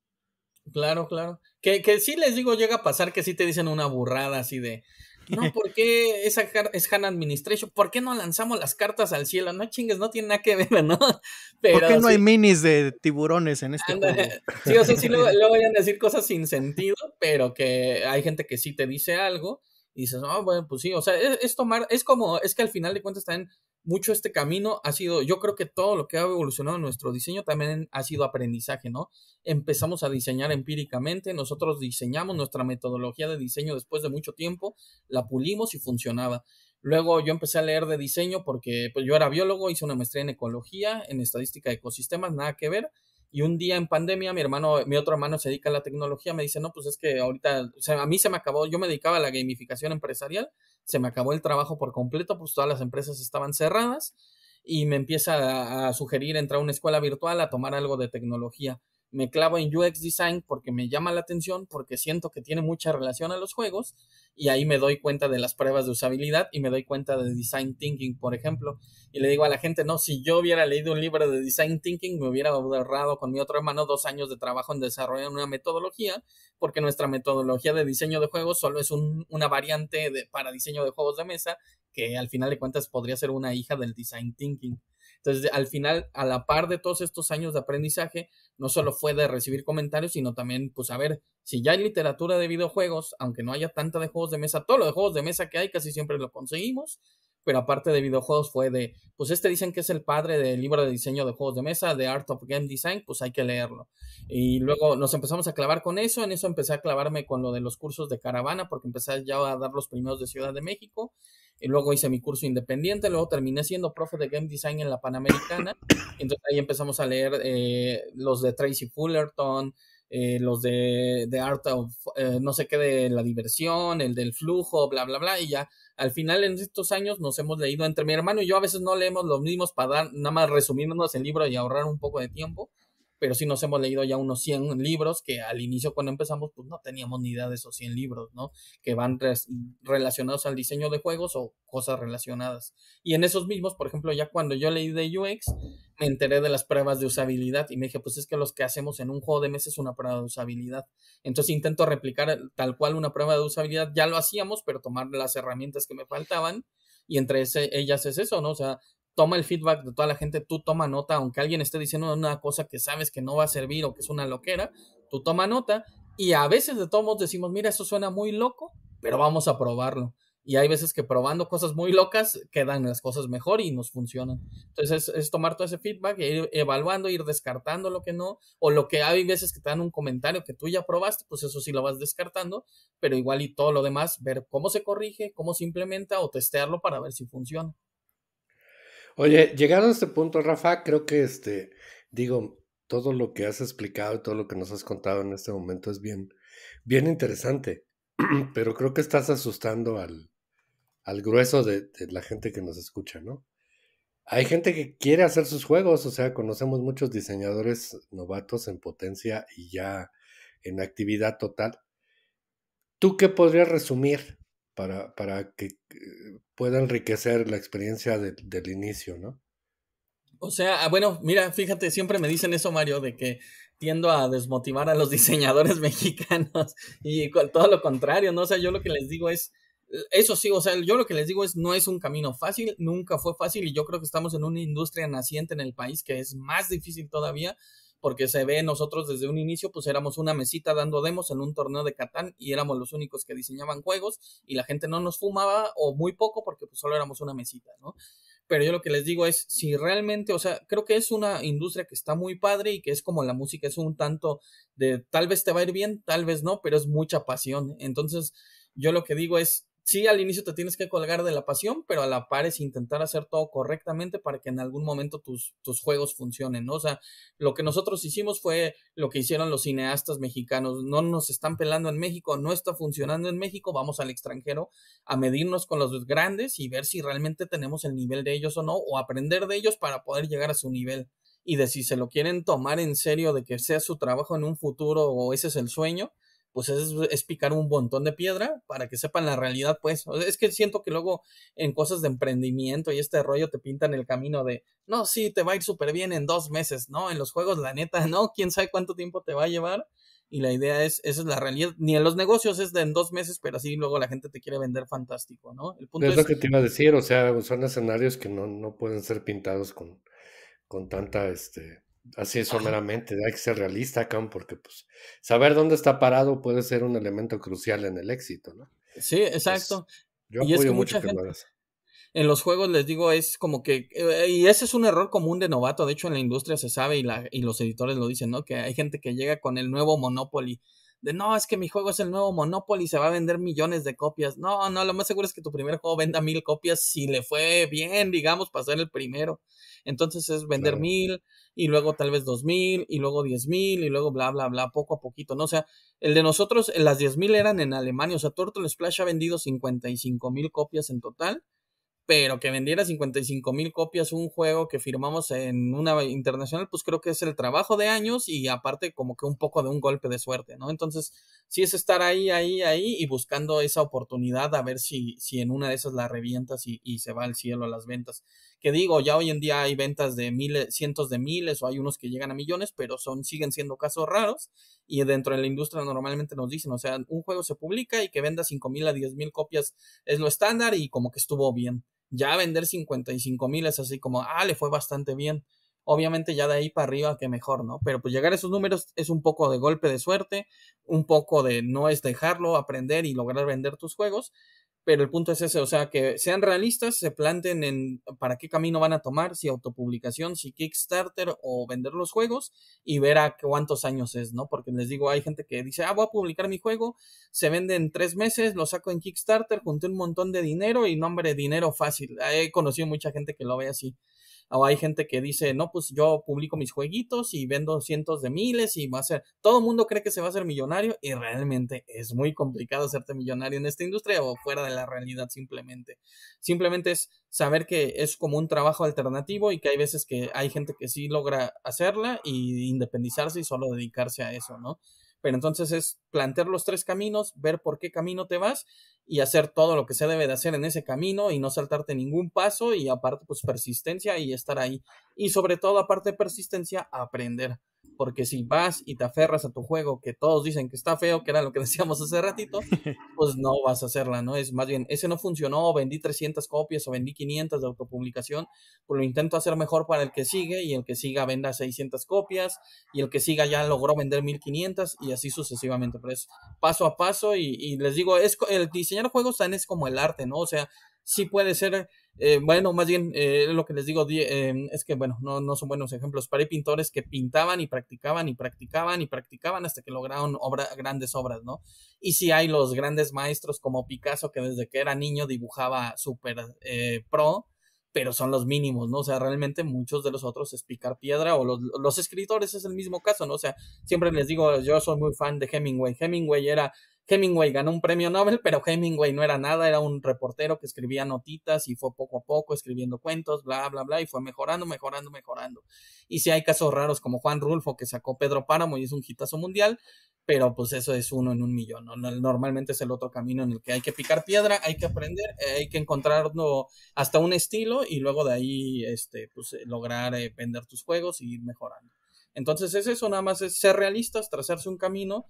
Claro, claro. Que, que sí les digo, llega a pasar que sí te dicen una burrada así de, no, ¿por qué esa es Han Administration? ¿Por qué no lanzamos las cartas al cielo? No chingues, no tiene nada que ver, ¿no? Pero, ¿Por qué no hay
minis de tiburones en este
Sí, o sea, sí luego, vayan a decir cosas sin sentido, pero que hay gente que sí te dice algo y dices, oh, bueno, pues sí, o sea, es, tomar, es como, es que al final de cuentas están mucho este camino ha sido, yo creo que todo lo que ha evolucionado en nuestro diseño también ha sido aprendizaje, ¿no? Empezamos a diseñar empíricamente, nosotros diseñamos nuestra metodología de diseño después de mucho tiempo, la pulimos y funcionaba. Luego yo empecé a leer de diseño porque pues, yo era biólogo, hice una maestría en ecología, en estadística de ecosistemas, nada que ver. Y un día en pandemia, mi hermano, mi otro hermano se dedica a la tecnología, me dice, no, pues es que ahorita, o sea, a mí se me acabó, yo me dedicaba a la gamificación empresarial, se me acabó el trabajo por completo, pues todas las empresas estaban cerradas y me empieza a, a sugerir entrar a una escuela virtual a tomar algo de tecnología me clavo en UX Design porque me llama la atención, porque siento que tiene mucha relación a los juegos y ahí me doy cuenta de las pruebas de usabilidad y me doy cuenta de Design Thinking, por ejemplo. Y le digo a la gente, no, si yo hubiera leído un libro de Design Thinking, me hubiera ahorrado con mi otro hermano dos años de trabajo en desarrollar una metodología, porque nuestra metodología de diseño de juegos solo es una variante de, para diseño de juegos de mesa, que al final de cuentas podría ser una hija del Design Thinking. Entonces, al final, a la par de todos estos años de aprendizaje, no solo fue de recibir comentarios, sino también, pues, a ver, si ya hay literatura de videojuegos, aunque no haya tanta de juegos de mesa, todo lo de juegos de mesa que hay casi siempre lo conseguimos pero aparte de videojuegos fue de, pues este dicen que es el padre del libro de diseño de juegos de mesa, de Art of Game Design, pues hay que leerlo. Y luego nos empezamos a clavar con eso, en eso empecé a clavarme con lo de los cursos de caravana, porque empecé ya a dar los primeros de Ciudad de México, y luego hice mi curso independiente, luego terminé siendo profe de Game Design en la Panamericana, entonces ahí empezamos a leer eh, los de Tracy Fullerton, eh, los de, de Art of, eh, no sé qué, de la diversión, el del flujo, bla, bla, bla, y ya al final en estos años nos hemos leído entre mi hermano y yo a veces no leemos los mismos para dar, nada más resumirnos el libro y ahorrar un poco de tiempo pero sí nos hemos leído ya unos 100 libros que al inicio cuando empezamos pues no teníamos ni idea de esos 100 libros, ¿no? Que van relacionados al diseño de juegos o cosas relacionadas. Y en esos mismos, por ejemplo, ya cuando yo leí de UX, me enteré de las pruebas de usabilidad y me dije, pues es que los que hacemos en un juego de meses es una prueba de usabilidad. Entonces intento replicar eh, tal cual una prueba de usabilidad, ya lo hacíamos, pero tomar las herramientas que me faltaban y entre ellas es eso, ¿no? O sea, toma el feedback de toda la gente, tú toma nota, aunque alguien esté diciendo una cosa que sabes que no va a servir o que es una loquera, tú toma nota y a veces de todos modos decimos, mira, eso suena muy loco, pero vamos a probarlo. Y hay veces que probando cosas muy locas quedan las cosas mejor y nos funcionan. Entonces es, tomar todo ese feedback, e ir evaluando, ir descartando lo que no, o lo que hay veces que te dan un comentario que tú ya probaste, pues eso sí lo vas descartando, pero igual y todo lo demás, ver cómo se corrige, cómo se implementa o testearlo para ver si funciona.
Oye, llegado a este punto, Rafa, creo que este, digo, todo lo que has explicado y todo lo que nos has contado en este momento es bien, bien interesante, pero creo que estás asustando al, grueso de, de la gente que nos escucha, ¿no? Hay gente que quiere hacer sus juegos, o sea, conocemos muchos diseñadores novatos en potencia y ya en actividad total. ¿Tú qué podrías resumir para, para que eh, pueda enriquecer la experiencia del inicio, ¿no?
O sea, ah, bueno, mira, fíjate, siempre me dicen eso, Mario, de que tiendo a desmotivar a los diseñadores mexicanos y todo lo contrario, ¿no? O sea, yo lo que les digo es, eh, eso sí, o sea, yo lo que les digo es, no es un camino fácil, nunca fue fácil y yo creo que estamos en una industria naciente en el país que es más difícil todavía porque se ve nosotros desde un inicio, pues éramos una mesita dando demos en un torneo de Catán y éramos los únicos que diseñaban juegos y la gente no nos fumaba o muy poco porque pues solo éramos una mesita, ¿no? Pero yo lo que les digo es, si realmente, o sea, creo que es una industria que está muy padre y que es como la música, es un tanto de tal vez te va a ir bien, tal vez no, pero es mucha pasión. Entonces, yo lo que digo es, sí, al inicio te tienes que colgar de la pasión, pero a la par es intentar hacer todo correctamente para que en algún momento tus, tus juegos funcionen, ¿no? O sea, lo que nosotros hicimos fue lo que hicieron los cineastas mexicanos. No nos están pelando en México, no está funcionando en México, vamos al extranjero a medirnos con los grandes y ver si realmente tenemos el nivel de ellos o no, o aprender de ellos para poder llegar a su nivel. Y de si se lo quieren tomar en serio de que sea su trabajo en un futuro o ese es el sueño, pues es, es, picar un montón de piedra para que sepan la realidad, pues. es que siento que luego en cosas de emprendimiento y este rollo te pintan el camino de, no, sí, te va a ir súper bien en dos meses, ¿no? En los juegos, la neta, no, quién sabe cuánto tiempo te va a llevar. Y la idea es, esa es la realidad. Ni en los negocios es de en dos meses, pero así luego la gente te quiere vender fantástico, ¿no? El punto es, lo que te iba a
decir, o sea, son escenarios que no, no pueden ser pintados con, con tanta, este, así es, someramente, hay que ser realista, Cam, porque pues saber dónde está parado puede ser un elemento crucial en el éxito,
¿no? Sí, exacto. yo apoyo y es en los juegos les digo es como que eh, y ese es un error común de novato de hecho en la industria se sabe y, la, y los editores lo dicen no que hay gente que llega con el nuevo Monopoly de no, es que mi juego es el nuevo Monopoly, se va a vender millones de copias. No, no, lo más seguro es que tu primer juego venda mil copias si le fue bien, digamos, para ser el primero. Entonces es vender mil y luego tal vez dos mil y luego diez mil y luego bla, bla, bla, poco a poquito, ¿no? O sea, el de nosotros, las diez mil eran en Alemania, o sea, Turtle Splash ha vendido cincuenta y cinco mil copias en total pero que vendiera 55 mil copias un juego que firmamos en una internacional, pues creo que es el trabajo de años y aparte como que un poco de un golpe de suerte, ¿no? Entonces, sí es estar ahí, ahí, ahí y buscando esa oportunidad a ver si, si en una de esas la revientas y, y se va al cielo a las ventas que digo, ya hoy en día hay ventas de cientos de miles o hay unos que llegan a millones, pero son, siguen siendo casos raros y dentro de la industria normalmente nos dicen, o sea, un juego se publica y que venda 5.000 a 10.000 copias es lo estándar y como que estuvo bien. Ya vender 55.000 es así como, ah, le fue bastante bien. Obviamente ya de ahí para arriba que mejor, ¿no? Pero pues llegar a esos números es un poco de golpe de suerte, un poco de no es dejarlo, aprender y lograr vender tus juegos pero el punto es ese, o sea, que sean realistas, se planten en para qué camino van a tomar, si autopublicación, si Kickstarter o vender los juegos y ver a cuántos años es, ¿no? Porque les digo, hay gente que dice, ah, voy a publicar mi juego, se vende en tres meses, lo saco en Kickstarter, junté un montón de dinero y nombre, dinero fácil. He conocido mucha gente que lo ve así o hay gente que dice, no, pues yo publico mis jueguitos y vendo cientos de miles y va a ser, todo el mundo cree que se va a hacer millonario y realmente es muy complicado hacerte millonario en esta industria o fuera de la realidad simplemente. Simplemente es saber que es como un trabajo alternativo y que hay veces que hay gente que sí logra hacerla y independizarse y solo dedicarse a eso, ¿no? Pero entonces es plantear los tres caminos, ver por qué camino te vas y hacer todo lo que se debe de hacer en ese camino y no saltarte ningún paso y aparte pues persistencia y estar ahí. Y sobre todo aparte de persistencia, aprender. Porque si vas y te aferras a tu juego que todos dicen que está feo, que era lo que decíamos hace ratito, pues no vas a hacerla, ¿no? Es más bien, ese no funcionó, vendí 300 copias o vendí 500 de autopublicación, pues lo intento hacer mejor para el que sigue y el que siga venda 600 copias y el que siga ya logró vender 1500 y así sucesivamente. Pero es paso a paso y, les digo, es el dice diseñar juegos tan es como el arte, ¿no? O sea, sí puede ser, eh, bueno, más bien eh, lo que les digo em, es que, bueno, no, son buenos ejemplos, pero hay pintores que pintaban y practicaban y practicaban y practicaban hasta que lograron grandes obras, ¿no? Y sí hay los grandes maestros como Picasso que desde que era niño dibujaba súper eh, pro, pero son los mínimos, ¿no? O sea, realmente muchos de los otros es picar piedra o los, los escritores es el mismo caso, ¿no? O sea, siempre les digo, yo soy muy fan de Hemingway. Hemingway era Hemingway ganó un premio Nobel, pero Hemingway no era nada, era un reportero que escribía notitas y fue poco a poco escribiendo cuentos, bla, bla, bla, y fue mejorando, mejorando, mejorando. Y si hay casos raros como Juan Rulfo, que sacó Pedro Páramo y es un hitazo mundial, pero pues eso es uno en un millón. Normalmente es el otro camino en el que hay que picar piedra, hay que aprender, eh, hay que encontrar hasta un estilo y luego de ahí este, pues, eh, lograr eh, vender tus juegos y ir mejorando. Entonces es eso, nada más es ser realistas, trazarse un camino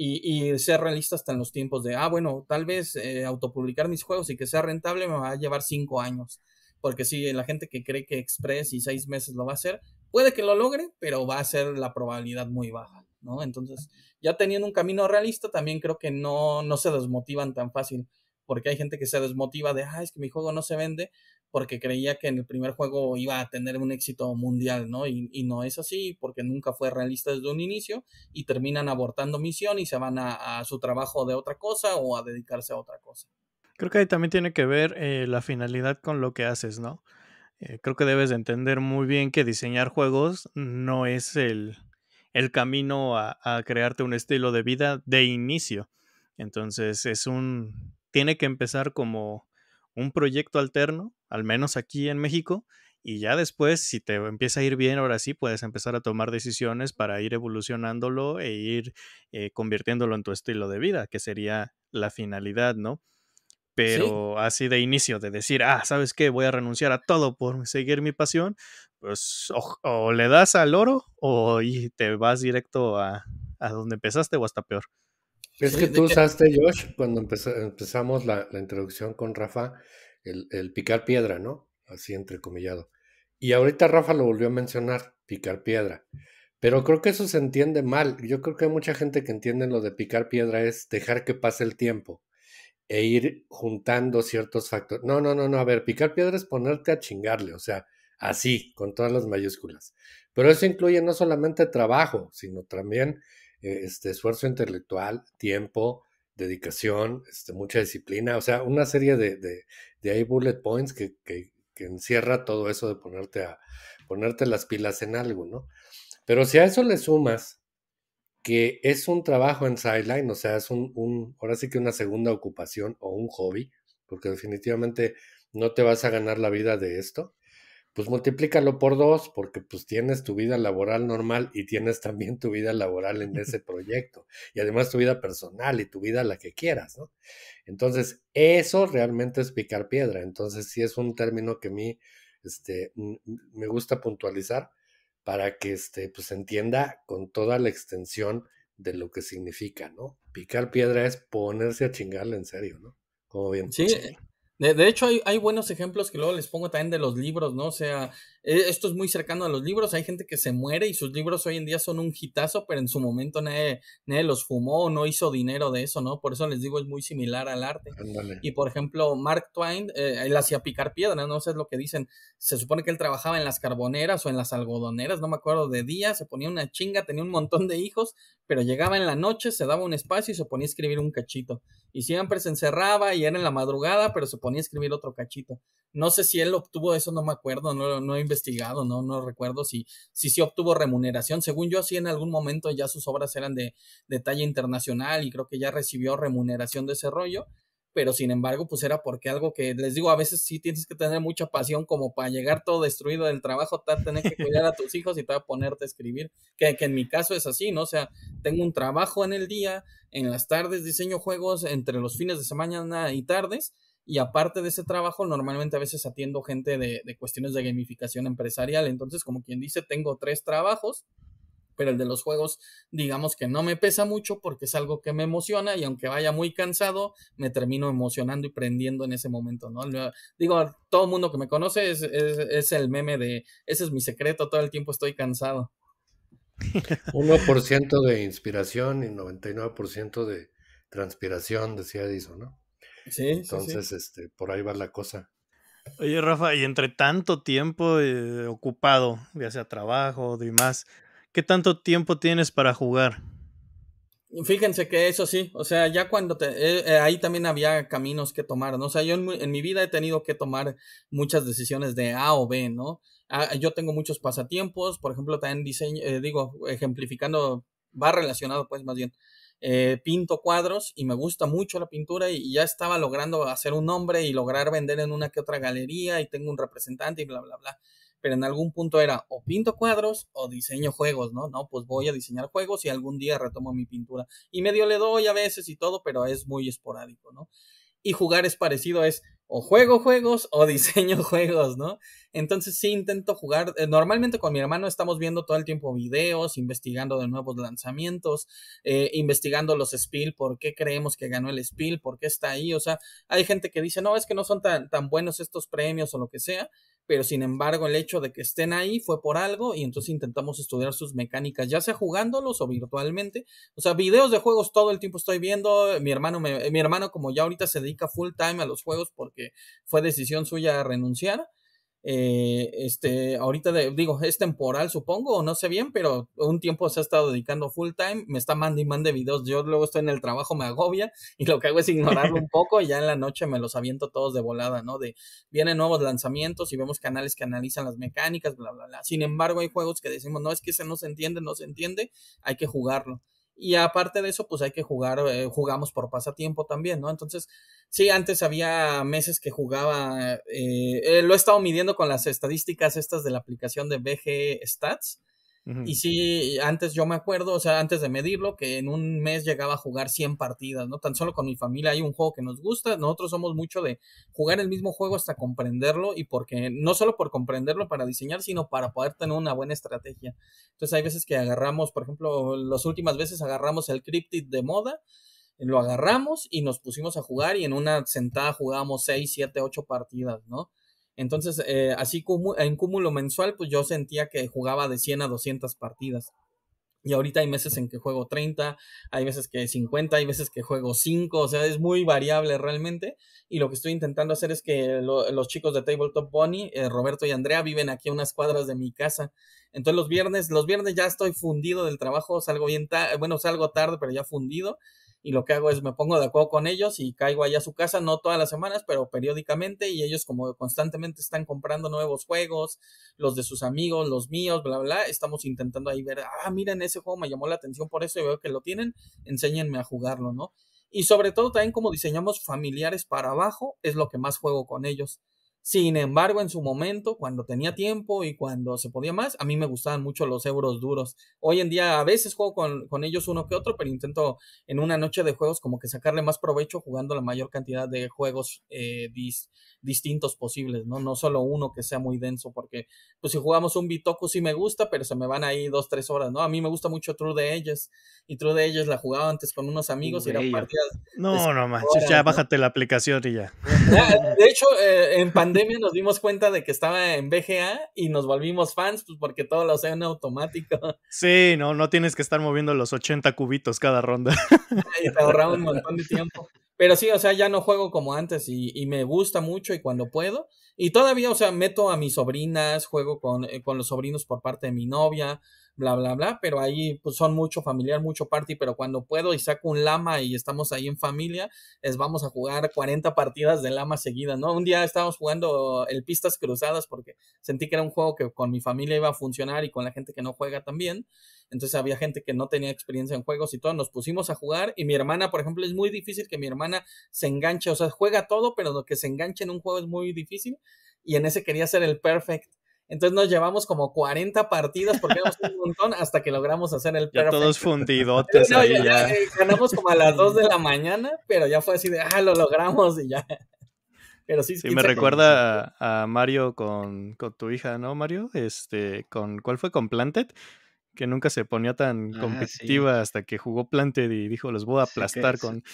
y, ser realista hasta en los tiempos de, ah, bueno, tal vez eh, autopublicar mis juegos y que sea rentable me va a llevar cinco años. Porque si la gente que cree que Express y seis meses lo va a hacer, puede que lo logre, pero va a ser la probabilidad muy baja, ¿no? Entonces, ya teniendo un camino realista, también creo que no, no se desmotivan tan fácil, porque hay gente que se desmotiva de, ah, es que mi juego no se vende, porque creía que en el primer juego iba a tener un éxito mundial, ¿no? Y, no es así, porque nunca fue realista desde un inicio y terminan abortando misión y se van a, su trabajo de otra cosa o a dedicarse a otra cosa.
Creo que ahí también tiene que ver eh, la finalidad con lo que haces, ¿no? Eh, creo que debes de entender muy bien que diseñar juegos no es el, camino a, a crearte un estilo de vida de inicio. Entonces es un... tiene que empezar como un proyecto alterno, al menos aquí en México, y ya después, si te empieza a ir bien, ahora sí puedes empezar a tomar decisiones para ir evolucionándolo e ir eh, convirtiéndolo en tu estilo de vida, que sería la finalidad, ¿no?
Pero
así de inicio, de decir, ah, ¿sabes qué? Voy a renunciar a todo por seguir mi pasión, pues o, le das al oro o y te vas directo a, a donde empezaste o hasta peor. Es que tú usaste,
Josh, cuando empezamos la, introducción con Rafa, el, el, picar piedra, ¿no? Así entrecomillado. Y ahorita Rafa lo volvió a mencionar, picar piedra. Pero creo que eso se entiende mal. Yo creo que hay mucha gente que entiende lo de picar piedra es dejar que pase el tiempo e ir juntando ciertos factores. No, no, no, no. A ver, picar piedra es ponerte a chingarle, o sea, así, con todas las mayúsculas. Pero eso incluye no solamente trabajo, sino también eh, este, esfuerzo intelectual, tiempo, dedicación, este, mucha disciplina, o sea, una serie de, de, ahí bullet points que, que, encierra todo eso de ponerte, a, ponerte las pilas en algo, ¿no? Pero si a eso le sumas que es un trabajo en sideline, o sea, es un, un, ahora sí que una segunda ocupación o un hobby, porque definitivamente no te vas a ganar la vida de esto, pues multiplícalo por dos, porque pues tienes tu vida laboral normal y tienes también tu vida laboral en ese proyecto, y además tu vida personal y tu vida la que quieras, ¿no? Entonces, eso realmente es picar piedra, entonces sí es un término que a mí este, me gusta puntualizar para que este, pues entienda con toda la extensión de lo que significa, ¿no? Picar piedra es ponerse a chingarle en serio, ¿no? Como bien. Sí,
de, de hecho, hay, hay, buenos ejemplos que luego les pongo también de los libros, ¿no? O sea, eh, esto es muy cercano a los libros. Hay gente que se muere y sus libros hoy en día son un hitazo, pero en su momento nadie, nadie los fumó, no hizo dinero de eso, ¿no? Por eso les digo, es muy similar al arte. Y por ejemplo, Mark Twain, eh, él hacía picar piedras, ¿no? sé lo que dicen. Se supone que él trabajaba en las carboneras o en las algodoneras, no me acuerdo de día, se ponía una chinga, tenía un montón de hijos, pero llegaba en la noche, se daba un espacio y se ponía a escribir un cachito y siempre se encerraba y era en la madrugada, pero se ponía a escribir otro cachito. No sé si él obtuvo eso, no me acuerdo, no, no he investigado, no, no recuerdo si sí si, obtuvo remuneración. Según yo, sí en algún momento ya sus obras eran de, de talla internacional y creo que ya recibió remuneración de ese rollo pero sin embargo, pues era porque algo que les digo, a veces sí tienes que tener mucha pasión como para llegar todo destruido del trabajo, tener que cuidar a tus hijos y ponerte a escribir, que, en mi caso es así, ¿no? O sea, tengo un trabajo en el día, en las tardes diseño juegos, entre los fines de semana y tardes, y aparte de ese trabajo, normalmente a veces atiendo gente de, cuestiones de gamificación empresarial. Entonces, como quien dice, tengo tres trabajos pero el de los juegos, digamos que no me pesa mucho porque es algo que me emociona y aunque vaya muy cansado, me termino emocionando y prendiendo en ese momento, ¿no? Digo, todo el mundo que me conoce es, el meme de, ese es mi secreto, todo el tiempo estoy cansado.
1% de inspiración y 99% de transpiración, decía Edison, ¿no? Sí. Entonces, este, por ahí va la cosa.
Oye, Rafa, y entre tanto tiempo eh, ocupado, ya sea trabajo y demás, ¿Qué tanto tiempo tienes para jugar?
Fíjense que eso sí, o sea, ya cuando te, eh, eh, ahí también había caminos que tomar, ¿no? O sea, yo en, mi vida he tenido que tomar muchas decisiones de A o B, ¿no? Ah, yo tengo muchos pasatiempos, por ejemplo, también diseño, eh, digo, ejemplificando, va relacionado pues más bien, pinto cuadros y me gusta mucho la pintura y ya estaba logrando hacer un nombre y lograr vender en una que otra galería y tengo un representante y bla, bla, bla pero en algún punto era o pinto cuadros o diseño juegos, ¿no? No, pues voy a diseñar juegos y algún día retomo mi pintura. Y medio le doy a veces y todo, pero es muy esporádico, ¿no? Y jugar es parecido, es o juego juegos o diseño juegos, ¿no? Entonces sí intento jugar. Eh, normalmente con mi hermano estamos viendo todo el tiempo videos, investigando de nuevos lanzamientos, eh, investigando los spill, por qué creemos que ganó el spill, por qué está ahí. O sea, hay gente que dice, no, es que no son tan, tan buenos estos premios o lo que sea pero sin embargo el hecho de que estén ahí fue por algo y entonces intentamos estudiar sus mecánicas, ya sea jugándolos o virtualmente. O sea, videos de juegos todo el tiempo estoy viendo, mi hermano, mi hermano como ya ahorita se dedica full time a los juegos porque fue decisión suya renunciar, eh, este, ahorita digo, es temporal, supongo, o no sé bien, pero un tiempo se ha estado dedicando full time, me está mandando y mande videos, yo luego estoy en el trabajo, me agobia, y lo que hago es ignorarlo un poco, y ya en la noche me los aviento todos de volada, ¿no? De, vienen nuevos lanzamientos y vemos canales que analizan las mecánicas, bla, bla, bla. Sin embargo, hay juegos que decimos, no, es que ese no se entiende, no se entiende, hay que jugarlo. Y aparte de eso, pues hay que jugar, eh, jugamos por pasatiempo también, ¿no? Entonces, sí, antes había meses que jugaba, eh, eh, lo he estado midiendo con las estadísticas estas de la aplicación de BG Stats, y sí, antes yo me acuerdo, o sea, antes de medirlo, que en un mes llegaba a jugar 100 partidas, ¿no? Tan solo con mi familia hay un juego que nos gusta, nosotros somos mucho de jugar el mismo juego hasta comprenderlo y porque, no solo por comprenderlo para diseñar, sino para poder tener una buena estrategia. Entonces hay veces que agarramos, por ejemplo, las últimas veces agarramos el Cryptid de moda, lo agarramos y nos pusimos a jugar y en una sentada jugábamos 6, 7, 8 partidas, ¿no? Entonces, eh, así como en cúmulo mensual, pues yo sentía que jugaba de 100 a 200 partidas. Y ahorita hay meses en que juego 30, hay veces que 50, hay veces que juego 5, o sea, es muy variable realmente. Y lo que estoy intentando hacer es que los chicos de Tabletop Bunny, eh, Roberto y Andrea, viven aquí a unas cuadras de mi casa. Entonces los viernes, los viernes ya estoy fundido del trabajo, salgo bien bueno, salgo tarde, pero ya fundido y lo que hago es me pongo de acuerdo con ellos y caigo allá a su casa, no todas las semanas, pero periódicamente y ellos como constantemente están comprando nuevos juegos, los de sus amigos, los míos, bla, bla, estamos intentando ahí ver, ah, miren, ese juego me llamó la atención por eso y veo que lo tienen, enséñenme a jugarlo, ¿no? Y sobre todo también como diseñamos familiares para abajo, es lo que más juego con ellos. Sin embargo, en su momento, cuando tenía tiempo y cuando se podía más, a mí me gustaban mucho los euros duros. Hoy en día a veces juego con, ellos uno que otro, pero intento en una noche de juegos como que sacarle más provecho jugando la mayor cantidad de juegos eh, distintos posibles, ¿no? No solo uno que sea muy denso, porque pues si jugamos un Bitoku sí me gusta, pero se me van ahí dos, tres horas, ¿no? A mí me gusta mucho True de ellas y True de ellas la jugaba antes con unos amigos y eran partidas. No, no manches, ya bájate
la aplicación y ya.
De hecho, eh, en pandemia nos dimos cuenta de que estaba en BGA y nos volvimos fans, pues porque todo lo hacían automático.
Sí, no, no tienes que estar moviendo los 80 cubitos cada ronda.
Y te ahorraba un montón de tiempo. Pero sí, o sea, ya no juego como antes y, y, me gusta mucho y cuando puedo. Y todavía, o sea, meto a mis sobrinas, juego con, eh, con los sobrinos por parte de mi novia bla, bla, bla, pero ahí pues, son mucho familiar, mucho party, pero cuando puedo y saco un lama y estamos ahí en familia, es vamos a jugar 40 partidas de lama seguidas, ¿no? Un día estábamos jugando el Pistas Cruzadas porque sentí que era un juego que con mi familia iba a funcionar y con la gente que no juega también, entonces había gente que no tenía experiencia en juegos y todo, nos pusimos a jugar y mi hermana, por ejemplo, es muy difícil que mi hermana se enganche, o sea, juega todo, pero lo que se enganche en un juego es muy difícil y en ese quería ser el perfect entonces nos llevamos como 40 partidas porque éramos un montón hasta que logramos hacer el perfecto. Ya todos
fundidotes ahí ya,
Ganamos como a las 2 de la mañana, pero ya fue así de, ah, lo logramos y ya. Pero sí, sí me recuerda
a, Mario con, tu hija, ¿no, Mario? Este, con ¿cuál fue? Con Planted, que nunca se ponía tan ah, competitiva hasta que jugó Planted y dijo, los voy a aplastar con.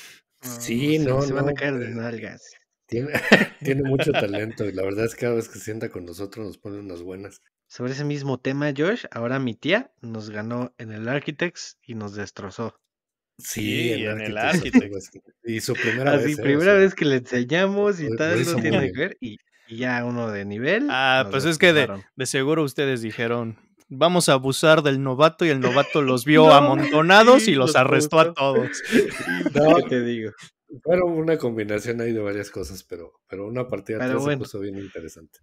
Ah, sí, no, se van a caer
de eh, nalgas. Tiene, tiene mucho talento
y la verdad es que cada vez que sienta con nosotros nos pone
unas buenas.
Sobre ese mismo tema, Josh, ahora mi tía nos ganó en el Architects y nos destrozó. Sí, en, el Architects. Y su primera vez. ¿eh? primera vez que le enseñamos y tal, no tiene que ver. Y, ya uno de nivel. Ah, pues es que de,
seguro ustedes dijeron, vamos a abusar del novato y el novato los vio amontonados y los, arrestó a todos. No,
te digo? Fueron una combinación ahí de varias cosas, pero, pero una partida de se puso bien interesante.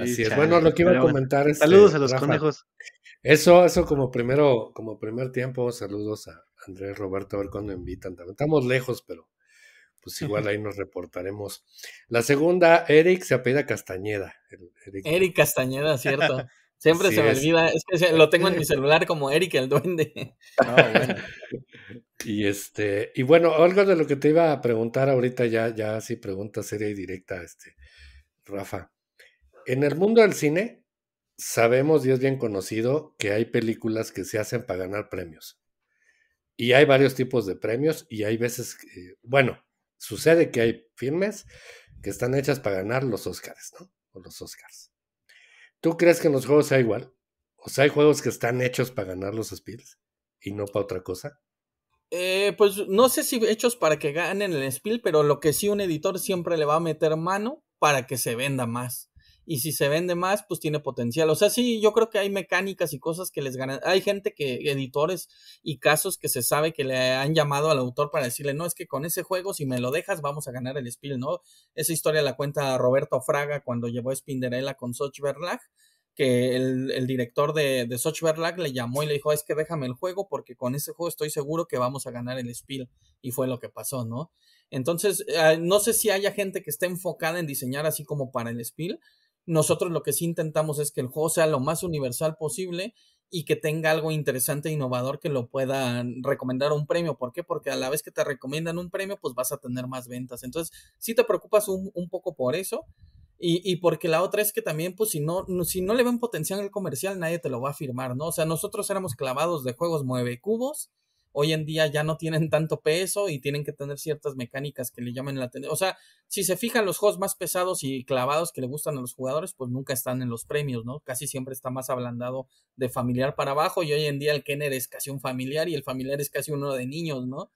Así es. bueno, lo que iba a comentar es. Este, saludos a los conejos. Eso, eso como primero, como primer tiempo, saludos a Andrés Roberto, a ver cuándo invitan. estamos lejos, pero pues igual ahí nos reportaremos. La segunda, Eric se apela Castañeda.
Eric Castañeda, cierto. Siempre se me olvida, lo tengo en mi celular como Eric el duende. Ah,
y este, y bueno, algo de lo que te iba a preguntar ahorita ya, ya sí pregunta seria y directa, este, Rafa. En el mundo del cine sabemos y es bien conocido que hay películas que se hacen para ganar premios. Y hay varios tipos de premios y hay veces, bueno, sucede que hay filmes que están hechas para ganar los Oscars, ¿no? O los Oscars. ¿Tú crees que en los juegos sea igual? O sea, hay juegos que están hechos para ganar los Spills y no para otra cosa.
Eh, pues no sé si hechos para que ganen el Spill, pero lo que sí un editor siempre le va a meter mano para que se venda más y si se vende más, pues tiene potencial. O sea, sí, yo creo que hay mecánicas y cosas que les ganan. Hay gente que, editores y casos que se sabe que le han llamado al autor para decirle, no, es que con ese juego, si me lo dejas, vamos a ganar el Spiel, ¿no? Esa historia la cuenta Roberto Fraga cuando llevó a Spinderella con Soch Verlag, que el, director de, de Soch Verlag le llamó y le dijo, es que déjame el juego porque con ese juego estoy seguro que vamos a ganar el Spiel. Y fue lo que pasó, ¿no? Entonces, eh, no sé si haya gente que esté enfocada en diseñar así como para el Spiel, nosotros lo que sí intentamos es que el juego sea lo más universal posible y que tenga algo interesante e innovador que lo puedan recomendar un premio. ¿Por qué? Porque a la vez que te recomiendan un premio, pues vas a tener más ventas. Entonces, sí te preocupas un, poco por eso. Y, porque la otra es que también, pues, si no, si no le ven potencial al comercial, nadie te lo va a firmar, ¿no? O sea, nosotros éramos clavados de juegos mueve cubos hoy en día ya no tienen tanto peso y tienen que tener ciertas mecánicas que le llamen la atención. O sea, si se fijan los juegos más pesados y clavados que le gustan a los jugadores, pues nunca están en los premios, ¿no? Casi siempre está más ablandado de familiar para abajo y hoy en día el Kenner es casi un familiar y el familiar es casi uno de niños, ¿no?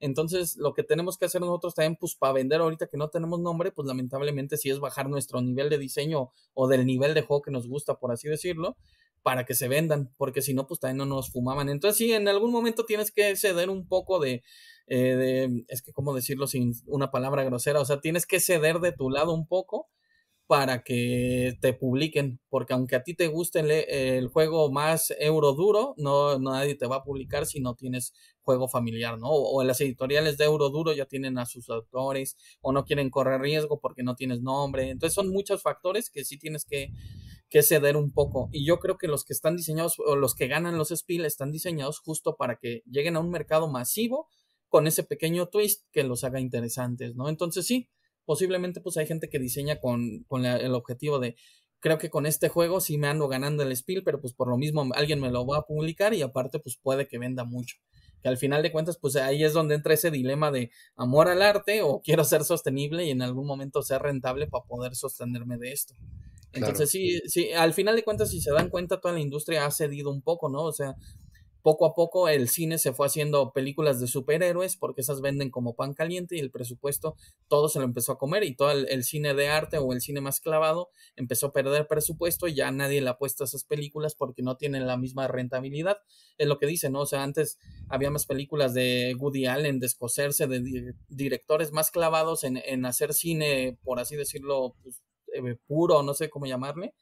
Entonces, lo que tenemos que hacer nosotros también, pues para vender ahorita que no tenemos nombre, pues lamentablemente sí es bajar nuestro nivel de diseño o del nivel de juego que nos gusta, por así decirlo, para que se vendan, porque si no, pues también no nos fumaban. Entonces, sí, en algún momento tienes que ceder un poco eh, de, es que, ¿cómo decirlo sin una palabra grosera? O sea, tienes que ceder de tu lado un poco para que te publiquen, porque aunque a ti te guste el, eh, juego más duro no, nadie te va a publicar si no tienes juego familiar, ¿no? O, o las editoriales de euro duro ya tienen a sus autores o no quieren correr riesgo porque no tienes nombre. Entonces son muchos factores que sí tienes que que ceder un poco. Y yo creo que los que están diseñados o los que ganan los spill están diseñados justo para que lleguen a un mercado masivo con ese pequeño twist que los haga interesantes, ¿no? Entonces sí, posiblemente pues hay gente que diseña con, con el objetivo de creo que con este juego sí me ando ganando el spill, pero pues por lo mismo alguien me lo va a publicar y aparte pues puede que venda mucho. Que al final de cuentas pues ahí es donde entra ese dilema de amor al arte o quiero ser sostenible y en algún momento ser rentable para poder sostenerme de esto. Entonces sí, sí, al final de cuentas, si se dan cuenta, toda la industria ha cedido un poco, ¿no? O sea, poco a poco el cine se fue haciendo películas de superhéroes porque esas venden como pan caliente y el presupuesto todo se lo empezó a comer y todo el, cine de arte o el cine más clavado empezó a perder presupuesto y ya nadie le apuesta a esas películas porque no tienen la misma rentabilidad. Es lo que dice ¿no? O sea, antes había más películas de Woody Allen, de de directores más clavados en, en hacer cine, por así decirlo, pues, eh, puro, no sé cómo llamarle,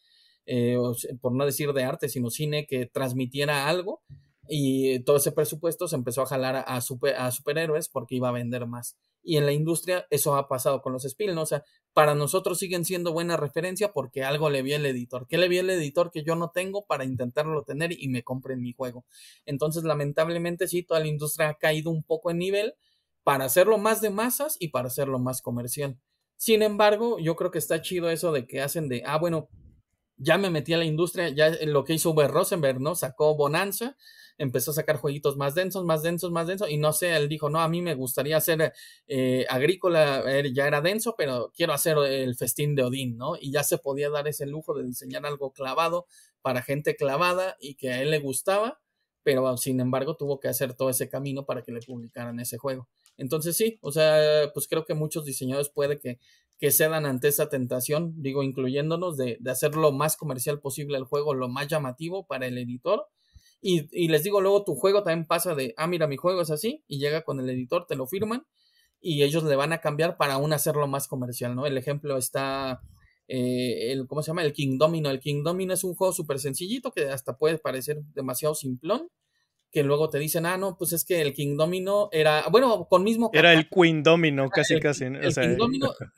eh, por no decir de arte, sino cine que transmitiera algo. Y eh, todo ese presupuesto se empezó a jalar a, superhéroes porque iba a vender más. Y en la industria eso ha pasado con los Spiel, ¿no? O sea, para nosotros siguen siendo buena referencia porque algo le vi el editor. ¿Qué le vi el editor que yo no tengo para intentarlo tener y me compren mi juego? Entonces, lamentablemente, sí, toda la industria ha caído un poco en nivel para hacerlo más de masas y para hacerlo más comercial. Sin embargo, yo creo que está chido eso de que hacen de, ah, bueno, ya me metí a la industria, ya eh, lo que hizo Uber Rosenberg, ¿no? Sacó Bonanza, empezó a sacar jueguitos más densos, más densos, más densos, y no sé, él dijo, no, a mí me gustaría hacer eh, agrícola, ya era denso, pero quiero hacer el festín de Odín, ¿no? Y ya se podía dar ese lujo de diseñar algo clavado para gente clavada y que a él le gustaba, pero sin embargo tuvo que hacer todo ese camino para que le publicaran ese juego. Entonces sí, o sea, pues creo que muchos diseñadores puede que, que cedan ante esa tentación, digo, incluyéndonos de, de hacer lo más comercial posible el juego, lo más llamativo para el editor. Y, y, les digo, luego tu juego también pasa de, ah, mira, mi juego es así, y llega con el editor, te lo firman, y ellos le van a cambiar para aún hacerlo más comercial, ¿no? El ejemplo está, eh, el, ¿cómo se llama? El King Domino. El King Domino es un juego súper sencillito que hasta puede parecer demasiado simplón, que luego te dicen, ah, no, pues es que el King Domino era, bueno, con mismo... Era el
Queen Domino, casi, casi. de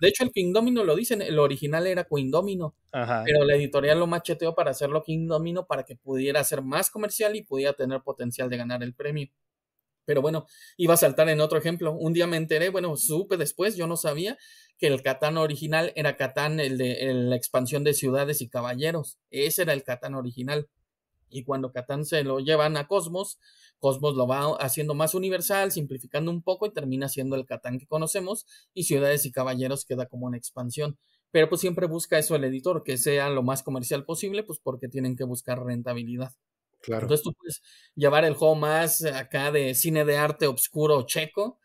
hecho, el King Domino lo dicen, el original era Queen Domino,
pero la
editorial lo macheteó para hacerlo King Domino para que pudiera ser más comercial y pudiera tener potencial de ganar el premio. Pero bueno, iba a saltar en otro ejemplo. Un día me enteré, bueno, supe después, yo no sabía que el Catán original era Catán, el de la expansión de ciudades y caballeros. Ese era el Catán original. Y cuando Catán se lo llevan a Cosmos, Cosmos lo va haciendo más universal, simplificando un poco y termina siendo el Catán que conocemos y Ciudades y Caballeros queda como una expansión. Pero pues siempre busca eso el editor, que sea lo más comercial posible, pues porque tienen que buscar rentabilidad. Claro. Entonces tú puedes llevar el juego más acá de cine de arte obscuro checo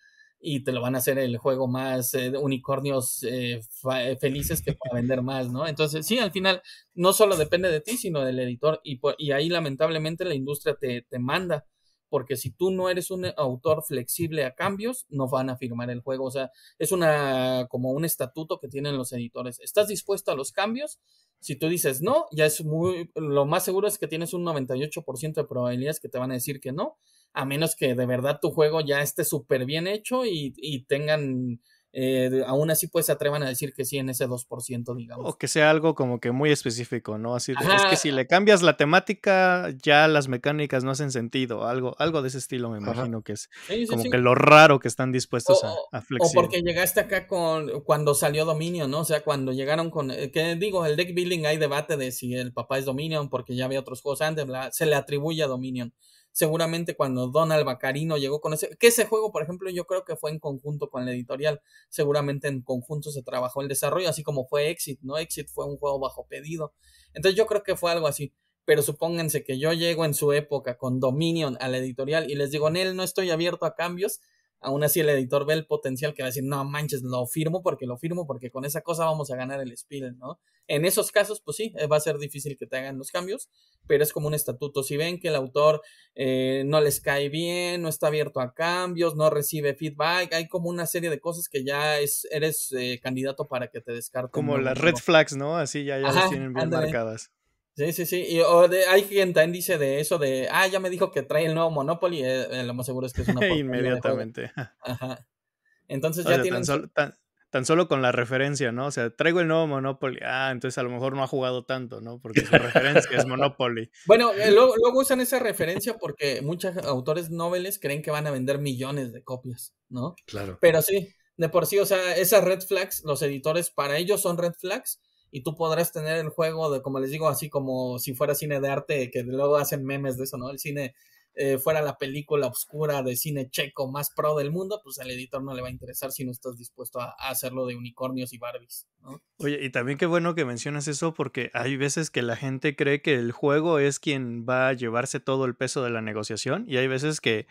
y te lo van a hacer el juego más eh, unicornios eh, eh, felices que para vender más, ¿no? Entonces, sí, al final no solo depende de ti, sino del editor y, y ahí lamentablemente la industria te, te manda porque si tú no eres un autor flexible a cambios, no van a firmar el juego. O sea, es una como un estatuto que tienen los editores. ¿Estás dispuesto a los cambios? Si tú dices no, ya es muy lo más seguro es que tienes un 98% de probabilidades que te van a decir que no, a menos que de verdad tu juego ya esté súper bien hecho y, y tengan eh, aún así pues se atrevan a decir que sí en ese 2%, digamos.
O que sea algo como que muy específico, ¿no? Así es que si le cambias la temática, ya las mecánicas no hacen sentido, algo, algo de ese estilo me imagino que es como que lo raro que están dispuestos a, a O porque
llegaste acá con cuando salió Dominion, ¿no? O sea, cuando llegaron con, eh, que digo, el deck building hay debate de si el papá es Dominion porque ya había otros juegos antes, se le atribuye a Dominion seguramente cuando Donald Bacarino llegó con ese, que ese juego, por ejemplo, yo creo que fue en conjunto con la editorial, seguramente en conjunto se trabajó el desarrollo, así como fue Exit, ¿no? Exit fue un juego bajo pedido. Entonces yo creo que fue algo así. Pero supónganse que yo llego en su época con Dominion a la editorial y les digo, él no estoy abierto a cambios, aún así el editor ve el potencial que va a decir, no manches, lo firmo porque lo firmo porque con esa cosa vamos a ganar el spiel, ¿no? En esos casos, pues sí, eh, va a ser difícil que te hagan los cambios, pero es como un estatuto. Si ven que el autor eh, no les cae bien, no está abierto a cambios, no recibe feedback, hay como una serie de cosas que ya es, eres eh, candidato para que te descarten. Como las red flags,
¿no? Así ya, ya las tienen bien marcadas.
Sí, sí, sí. Y, o hay quien también dice de eso de, ah, ya me dijo que trae el nuevo Monopoly, eh, eh, lo más
seguro es que es una Inmediatamente. Ajá. Entonces ya Tan solo, tan, solo con la referencia, ¿no? O sea, traigo el nuevo Monopoly. Ah, entonces a lo mejor no ha jugado tanto, ¿no? Porque su referencia es Monopoly. Bueno, eh, luego,
luego, usan esa referencia porque muchos autores noveles creen que van a vender millones de copias,
¿no? Claro.
Pero sí, de por sí, o sea, esas red flags, los editores para ellos son red flags y tú podrás tener el juego de, como les digo, así como si fuera cine de arte, que luego hacen memes de eso, ¿no? El cine eh, fuera la película oscura de cine checo más pro del mundo, pues al editor no le va a interesar si no estás dispuesto a, hacerlo de unicornios y Barbies.
Oye, y también qué bueno que mencionas eso porque hay veces que la gente cree que el juego es quien va a llevarse todo el peso de la negociación y hay veces que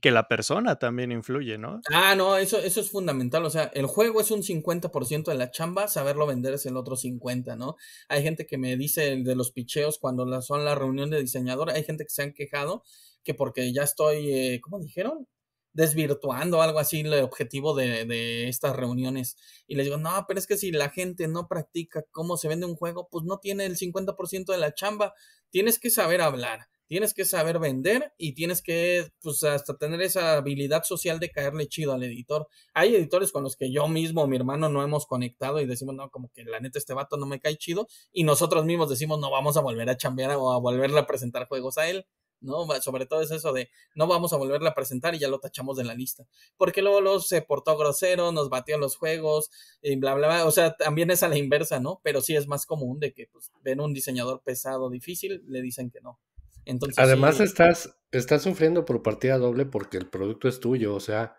que la persona también influye, ¿no?
Ah, no, eso, eso es fundamental. O sea, el juego es un 50% de la chamba, saberlo vender es el otro 50%, ¿no? Hay gente que me dice de los picheos cuando son la reunión de diseñador, hay gente que se han quejado que porque ya estoy, eh, ¿cómo dijeron? desvirtuando algo así el objetivo de, de, estas reuniones. Y les digo, no, pero es que si la gente no practica cómo se vende un juego, pues no tiene el 50% de la chamba. Tienes que saber hablar, Tienes que saber vender y tienes que, pues, hasta tener esa habilidad social de caerle chido al editor. Hay editores con los que yo mismo, mi hermano, no hemos conectado y decimos, no, como que la neta este vato no me cae chido. Y nosotros mismos decimos, no vamos a volver a chambear o a volverle a presentar juegos a él. ¿no? Sobre todo es eso de no vamos a volverle a presentar y ya lo tachamos de la lista. Porque luego, luego se portó grosero, nos batió en los juegos, y bla, bla, bla. O sea, también es a la inversa, ¿no? Pero sí es más común de que pues, ven un diseñador pesado, difícil, le dicen que no. Además,
estás, estás sufriendo por partida doble porque el producto es tuyo, o sea,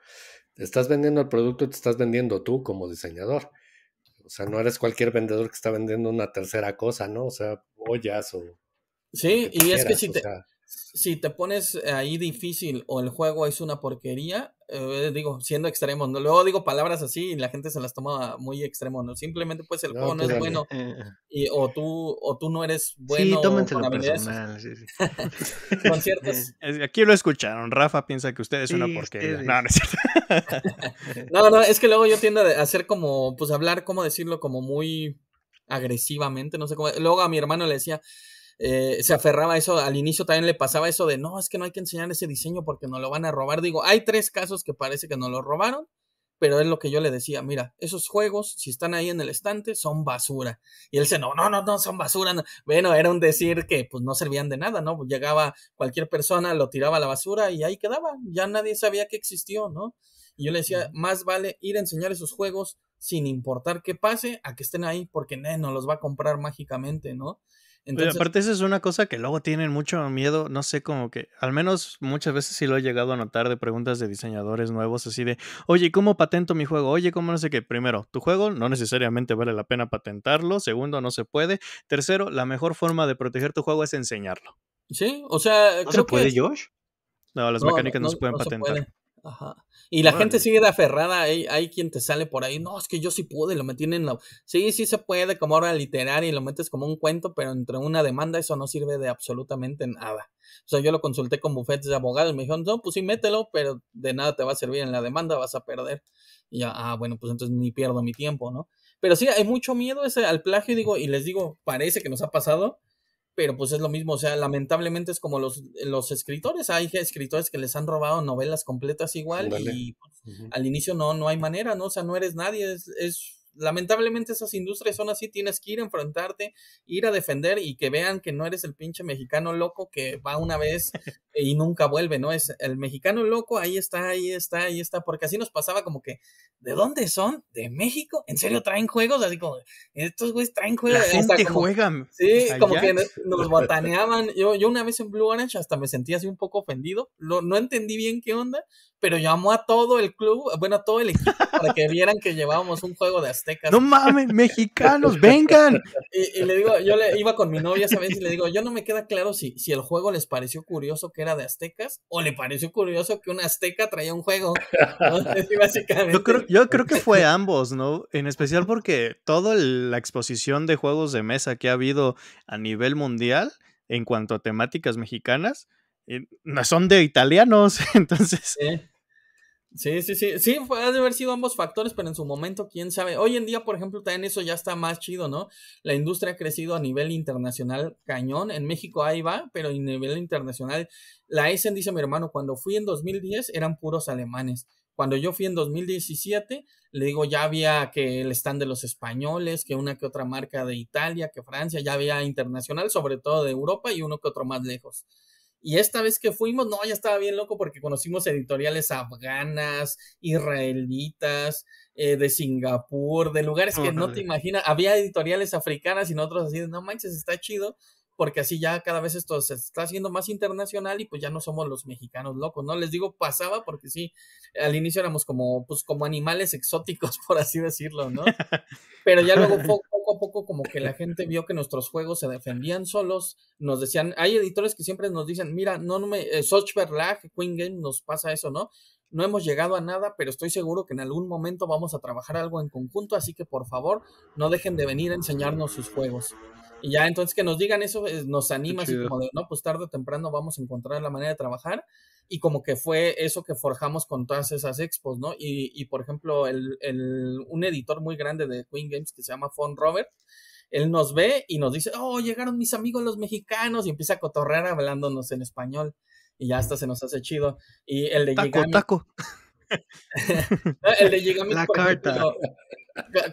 estás vendiendo el producto, y te estás vendiendo tú como diseñador. O sea, no eres cualquier vendedor que está vendiendo una tercera cosa, ¿no? O sea, ollas o...
Sí, y es que si te, si te pones eh, ahí difícil o el juego es una porquería, eh, digo, siendo extremo, luego digo palabras así y la gente se las toma muy extremo, ¿no? Simplemente pues el juego no es bueno eh, eh. y, o, tú, o tú no eres bueno. Sí, con personal, con ciertos...
Aquí lo escucharon, Rafa piensa que usted es una porquería. No, no es no, no, es que luego yo tiendo a hacer como,
pues hablar, como decirlo? Como muy agresivamente, no sé cómo. Luego a mi hermano le decía, eh, se aferraba a eso, al inicio también le pasaba eso de, no, es que no hay que enseñar ese diseño porque nos lo van a robar. Digo, hay tres casos que parece que nos lo robaron, pero es lo que yo le decía, mira, esos juegos, si están ahí en el estante, son basura. Y él dice, no, no, no, no, son basura. No. Bueno, era un decir que pues no servían de nada, ¿no? Llegaba cualquier persona, lo tiraba a la basura y ahí quedaba, ya nadie sabía que existió, ¿no? Y yo le decía, más vale ir a enseñar esos juegos sin importar qué pase, a que estén ahí, porque no los va a comprar mágicamente, ¿no? Entonces, aparte, esa es
una cosa que luego tienen mucho miedo, no sé, cómo que, al menos muchas veces sí lo he llegado a notar de preguntas de diseñadores nuevos, así de, oye, ¿cómo patento mi juego? Oye, ¿cómo no sé qué? Primero, tu juego no necesariamente vale la pena patentarlo. Segundo, no se puede. Tercero, la mejor forma de proteger tu juego es enseñarlo. Sí, o sea, ¿No se puede, Josh? No, las mecánicas no, se pueden patentar.
Ajá.
Y la gente sigue de aferrada, hay, hay, quien te sale por ahí, no, es que yo sí pude, lo metí en la... Sí, sí se puede como ahora literaria y lo metes como un cuento, pero entre una demanda eso no sirve de absolutamente nada. O sea, yo lo consulté con bufetes de abogados, me dijeron, no, pues sí, mételo, pero de nada te va a servir en la demanda, vas a perder. Y ya, ah, bueno, pues entonces ni pierdo mi tiempo, ¿no? Pero sí, hay mucho miedo ese al plagio, digo, y les digo, parece que nos ha pasado, pero pues es lo mismo, o sea, lamentablemente es como los, los escritores, hay escritores que les han robado novelas completas igual y pues, al inicio no, no hay manera, ¿no? O sea, no eres nadie, es, es lamentablemente esas industrias son así, tienes que ir a enfrentarte, ir a defender y que vean que no eres el pinche mexicano loco que va una vez y nunca vuelve, ¿no? Es el mexicano loco, ahí está, ahí está, ahí está, porque así nos pasaba como que, ¿de dónde son? ¿De México? ¿En serio traen juegos? Así como, estos güeyes traen juegos. La gente juegan. Sí, como que nos botaneaban. Yo, yo una vez en Blue Orange hasta me sentí así un poco ofendido, no entendí bien qué onda, pero llamó a todo el club, bueno, a todo el equipo para que vieran que llevábamos un juego de aztecas. No
mames, mexicanos, vengan.
Y, le digo, yo le iba con mi novia esa y le digo, yo no me queda claro si, si el juego les pareció curioso que era de aztecas o le pareció curioso que una azteca traía un juego. yo, creo,
yo creo que fue ambos, ¿no? En especial porque toda la exposición de juegos de mesa que ha habido a nivel mundial en cuanto a temáticas mexicanas, son de italianos, entonces.
Sí, sí, sí. Sí, puede haber sido ambos factores, pero en su momento, quién sabe. Hoy en día, por ejemplo, también eso ya está más chido, ¿no? La industria ha crecido a nivel internacional cañón. En México ahí va, pero a nivel internacional. La Essen, dice mi hermano, cuando fui en 2010 eran puros alemanes. Cuando yo fui en 2017, le digo, ya había que el stand de los españoles, que una que otra marca de Italia, que Francia, ya había internacional, sobre todo de Europa y uno que otro más lejos. Y esta vez que fuimos, no, ya estaba bien loco porque conocimos editoriales afganas, israelitas, eh, de Singapur, de lugares que no te imaginas. Había editoriales africanas y otros así, no manches, está chido porque así ya cada vez esto se está haciendo más internacional y pues ya no somos los mexicanos locos, ¿no? Les digo, pasaba porque sí, al inicio éramos como, pues como animales exóticos, por así decirlo, ¿no? Pero ya luego poco, a poco como que la gente vio que nuestros juegos se defendían solos, nos decían, hay editores que siempre nos dicen, mira, no me, eh, Soch Verlag, Queen Game nos pasa eso, ¿no? No hemos llegado a nada, pero estoy seguro que en algún momento vamos a trabajar algo en conjunto, así que por favor, no dejen de venir a enseñarnos sus juegos. Y ya entonces que nos digan eso nos anima, así como de, no, pues tarde o temprano vamos a encontrar la manera de trabajar. Y como que fue eso que forjamos con todas esas expos, ¿no? Y, y por ejemplo, el, un editor muy grande de Queen Games que se llama Fon Robert, él nos ve y nos dice, oh, llegaron mis amigos los mexicanos, y empieza a cotorrear hablándonos en español. Y ya hasta se nos hace chido. Y el de
taco, el de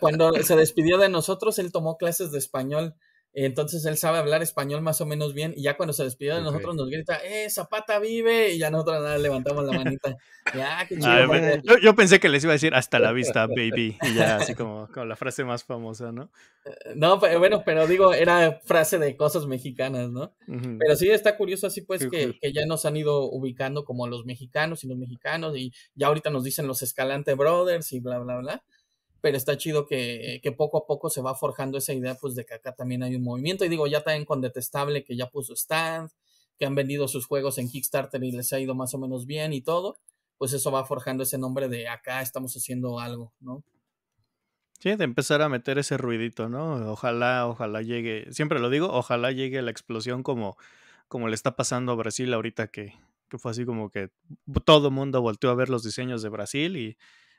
cuando se despidió de nosotros, él tomó clases de español entonces él sabe hablar español más o menos bien y ya cuando se despidió de nosotros nos grita, ¡eh, Zapata vive! Y ya nosotros nada, levantamos la manita. ya, ah, ah,
yo, pensé que les iba a decir hasta la vista, baby. Y ya así como, con la frase más famosa, ¿no?
Eh, no, bueno, pero digo, era frase de cosas mexicanas, ¿no? Pero sí está curioso así pues que, ya nos han ido ubicando como los mexicanos y los mexicanos y ya ahorita nos dicen los Escalante Brothers y bla, bla, bla pero está chido que, poco a poco se va forjando esa idea pues, de que acá también hay un movimiento y digo ya también con Detestable que ya puso stand, que han vendido sus juegos en Kickstarter y les ha ido más o menos bien y todo, pues eso va forjando ese nombre de acá estamos haciendo algo, ¿no?
Sí, de empezar a meter ese ruidito, ¿no? Ojalá, ojalá llegue, siempre lo digo, ojalá llegue la explosión como, como le está pasando a Brasil ahorita que, que fue así como que todo mundo volteó a ver los diseños de Brasil y,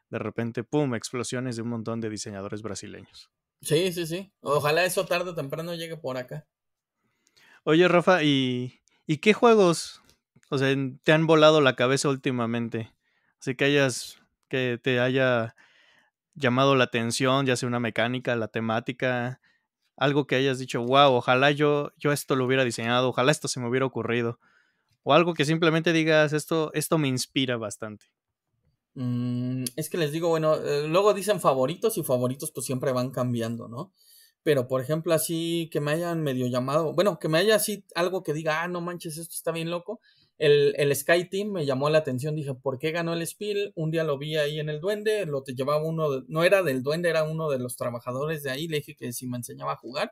de repente, ¡pum!, explosiones de un montón de diseñadores brasileños.
Sí, sí, sí. Ojalá eso tarde o temprano llegue por acá.
Oye, Rafa, ¿y, qué juegos o sea, te han volado la cabeza últimamente? Así que hayas, que te haya llamado la atención, ya sea una mecánica, la temática, algo que hayas dicho, wow, ojalá yo, yo esto lo hubiera diseñado, ojalá esto se me hubiera ocurrido, o algo que simplemente digas, esto, esto me inspira bastante.
Mm,
es que les digo, bueno, eh, luego dicen favoritos y favoritos pues siempre van cambiando, ¿no? Pero por ejemplo así que me hayan medio llamado, bueno, que me haya así algo que diga, ah, no manches, esto está bien loco. El, el Sky Team me llamó la atención, dije, ¿por qué ganó el Spiel? Un día lo vi ahí en el Duende, lo te llevaba uno, no era del Duende, era uno de los trabajadores de ahí, le dije que si me enseñaba a jugar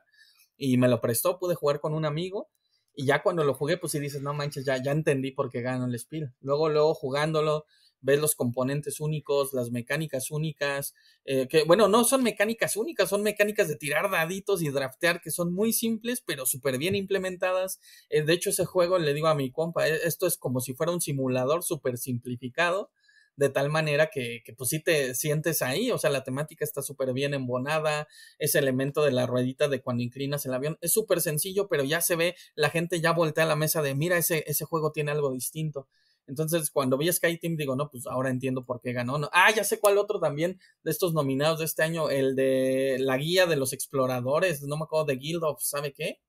y me lo prestó, pude jugar con un amigo. Y ya cuando lo jugué, pues sí dices, no manches, ya, ya entendí por qué ganó el Spiel. Luego, luego jugándolo, ves los componentes únicos, las mecánicas únicas, eh, que bueno, no son mecánicas únicas, son mecánicas de tirar daditos y draftear que son muy simples, pero súper bien implementadas. Eh, de hecho, ese juego le digo a mi compa, e, esto es como si fuera un simulador súper simplificado de tal manera que, pues sí te sientes ahí, o sea, la temática está súper bien embonada, ese elemento de la ruedita de cuando inclinas el avión, es súper sencillo, pero ya se ve, la gente ya voltea a la mesa de, mira, ese, ese juego tiene algo distinto. Entonces, cuando vi Sky Team, digo, no, pues ahora entiendo por qué ganó. No. Ah, ya sé cuál otro también de estos nominados de este año, el de la guía de los exploradores, no me acuerdo de Guild of, ¿sabe qué?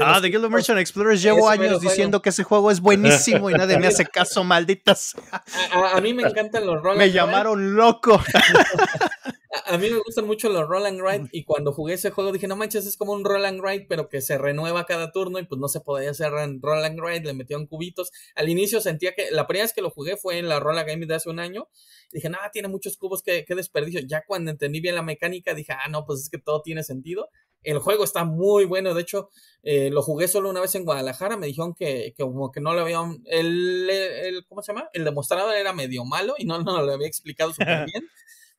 ah, The Guild
of Merchant Explorers llevo años diciendo que ese juego es buenísimo y nadie me hace caso, malditas. A, mí me encantan los roll Me llamaron loco. a, mí me gustan mucho los
roll and ride y cuando jugué ese juego dije, no manches, es como un roll and ride, pero que se renueva cada turno y pues no se podía hacer roll and ride, le metían cubitos. Al inicio sentía que la primera vez que lo jugué fue en la and Game de hace un año. Dije, nada, tiene muchos cubos, que qué desperdicio. Ya cuando entendí bien la mecánica dije, ah, no, pues es que todo tiene sentido el juego está muy bueno, de hecho, eh, lo jugué solo una vez en Guadalajara, me dijeron que, como que no lo habían, el, ¿cómo se llama? El demostrador era medio malo y no, no lo había explicado súper bien.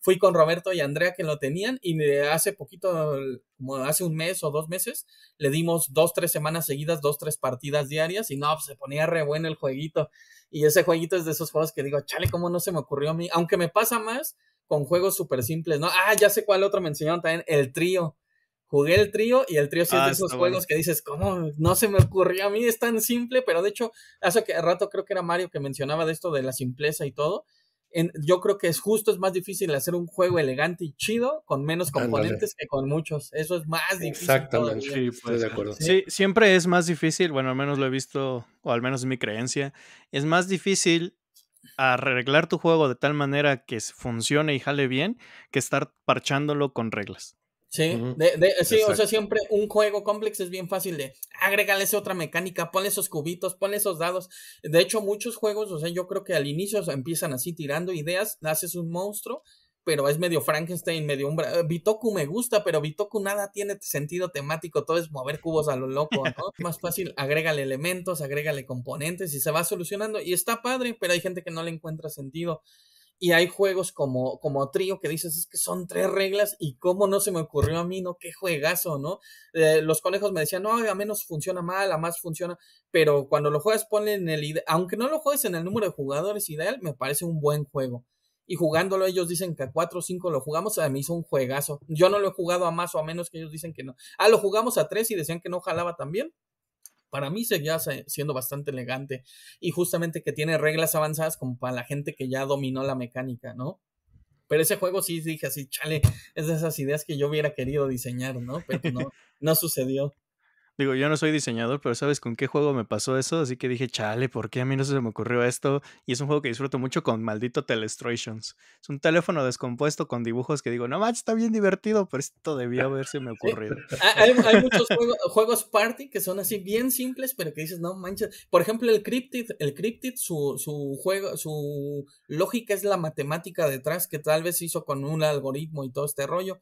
Fui con Roberto y Andrea que lo tenían y hace poquito, como hace un mes o dos meses, le dimos dos, tres semanas seguidas, dos, tres partidas diarias y no, pues, se ponía re bueno el jueguito. Y ese jueguito es de esos juegos que digo, chale, ¿cómo no se me ocurrió a mí? Aunque me pasa más con juegos súper simples, ¿no? Ah, ya sé cuál otro me enseñaron también, el trío jugué el trío y el trío sí es de esos juegos que dices, ¿cómo? No se me ocurrió a mí, es tan simple, pero de hecho, hace que, rato creo que era Mario que mencionaba de esto de la simpleza y todo. yo creo que es justo, es más difícil hacer un juego elegante y chido con menos componentes que con muchos. Eso es más difícil. Exactamente, sí, estoy de acuerdo.
Sí, siempre es más difícil, bueno, al menos lo he visto, o al menos es mi creencia, es más difícil arreglar tu juego de tal manera que funcione y jale bien que estar parchándolo con reglas. Sí, de,
de, sí o sea, siempre un juego complex es bien fácil de agregarle otra mecánica, ponle esos cubitos, ponle esos dados. De hecho, muchos juegos, o sea, yo creo que al inicio empiezan así tirando ideas, haces un monstruo, pero es medio Frankenstein, medio un... Bitoku me gusta, pero Bitoku nada tiene sentido temático, todo es mover cubos a lo loco, ¿no? Más fácil, agrégale elementos, agrégale componentes y se va solucionando. Y está padre, pero hay gente que no le encuentra sentido. Y hay juegos como, como trío que dices, es que son tres reglas y cómo no se me ocurrió a mí, ¿no? Qué juegazo, ¿no? Eh, los conejos me decían, no, a menos funciona mal, a más funciona, pero cuando lo juegas ponle en el, aunque no lo juegues en el número de jugadores ideal, me parece un buen juego. Y jugándolo ellos dicen que a cuatro o cinco lo jugamos, a mí hizo un juegazo. Yo no lo he jugado a más o a menos que ellos dicen que no. Ah, lo jugamos a tres y decían que no jalaba también para mí seguía siendo bastante elegante y justamente que tiene reglas avanzadas como para la gente que ya dominó la mecánica, ¿no? Pero ese juego sí dije así, chale, es de esas ideas que yo hubiera querido diseñar, ¿no? Pero no, no sucedió.
Digo, yo no soy diseñador, pero ¿sabes con qué juego me pasó eso? Así que dije, chale, ¿por qué a mí no se me ocurrió esto? Y es un juego que disfruto mucho con maldito Telestrations. Es un teléfono descompuesto con dibujos que digo, no manches, está bien divertido, pero esto debía haberse me ocurrido.
Hay, muchos juegos, party que son así bien simples, pero que dices, no manches. Por ejemplo, el Cryptid, el Cryptid, su, su juego, su lógica es la matemática detrás que tal vez hizo con un algoritmo y todo este rollo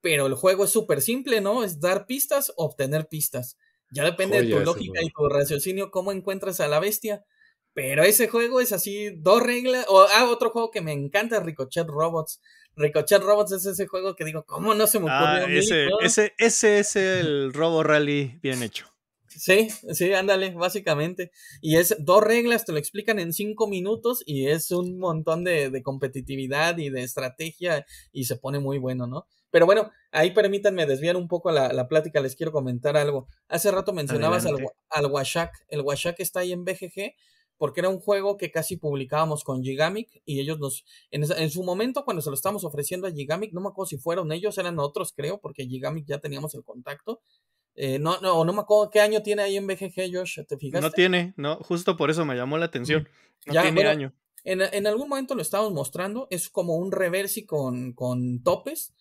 pero el juego es súper simple, ¿no? Es dar pistas, obtener pistas. Ya depende de tu lógica y tu raciocinio cómo encuentras a la bestia. Pero ese juego es así, dos reglas. O, ah, otro juego que me encanta, Ricochet Robots. Ricochet Robots es ese juego que digo, ¿cómo no se me ah, ocurrió? a ese,
ese, es el Robo Rally bien hecho. Sí,
sí, ándale, básicamente. Y es dos reglas, te lo explican en cinco minutos y es un montón de, de competitividad y de estrategia y se pone muy bueno, ¿no? Pero bueno, ahí permítanme desviar un poco la, plática, les quiero comentar algo. Hace rato mencionabas al, al Washak. El Washak está ahí en BGG porque era un juego que casi publicábamos con Gigamic y ellos nos, en, en, su momento cuando se lo estábamos ofreciendo a Gigamic, no me acuerdo si fueron ellos, eran otros creo, porque Gigamic ya teníamos el contacto. Eh, no, no, no me acuerdo qué año tiene ahí en BGG, Josh, ¿te fijaste? No tiene,
no, justo por eso me llamó la atención. ya, tiene año.
En, algún momento lo estábamos mostrando, es como un reversi con, con topes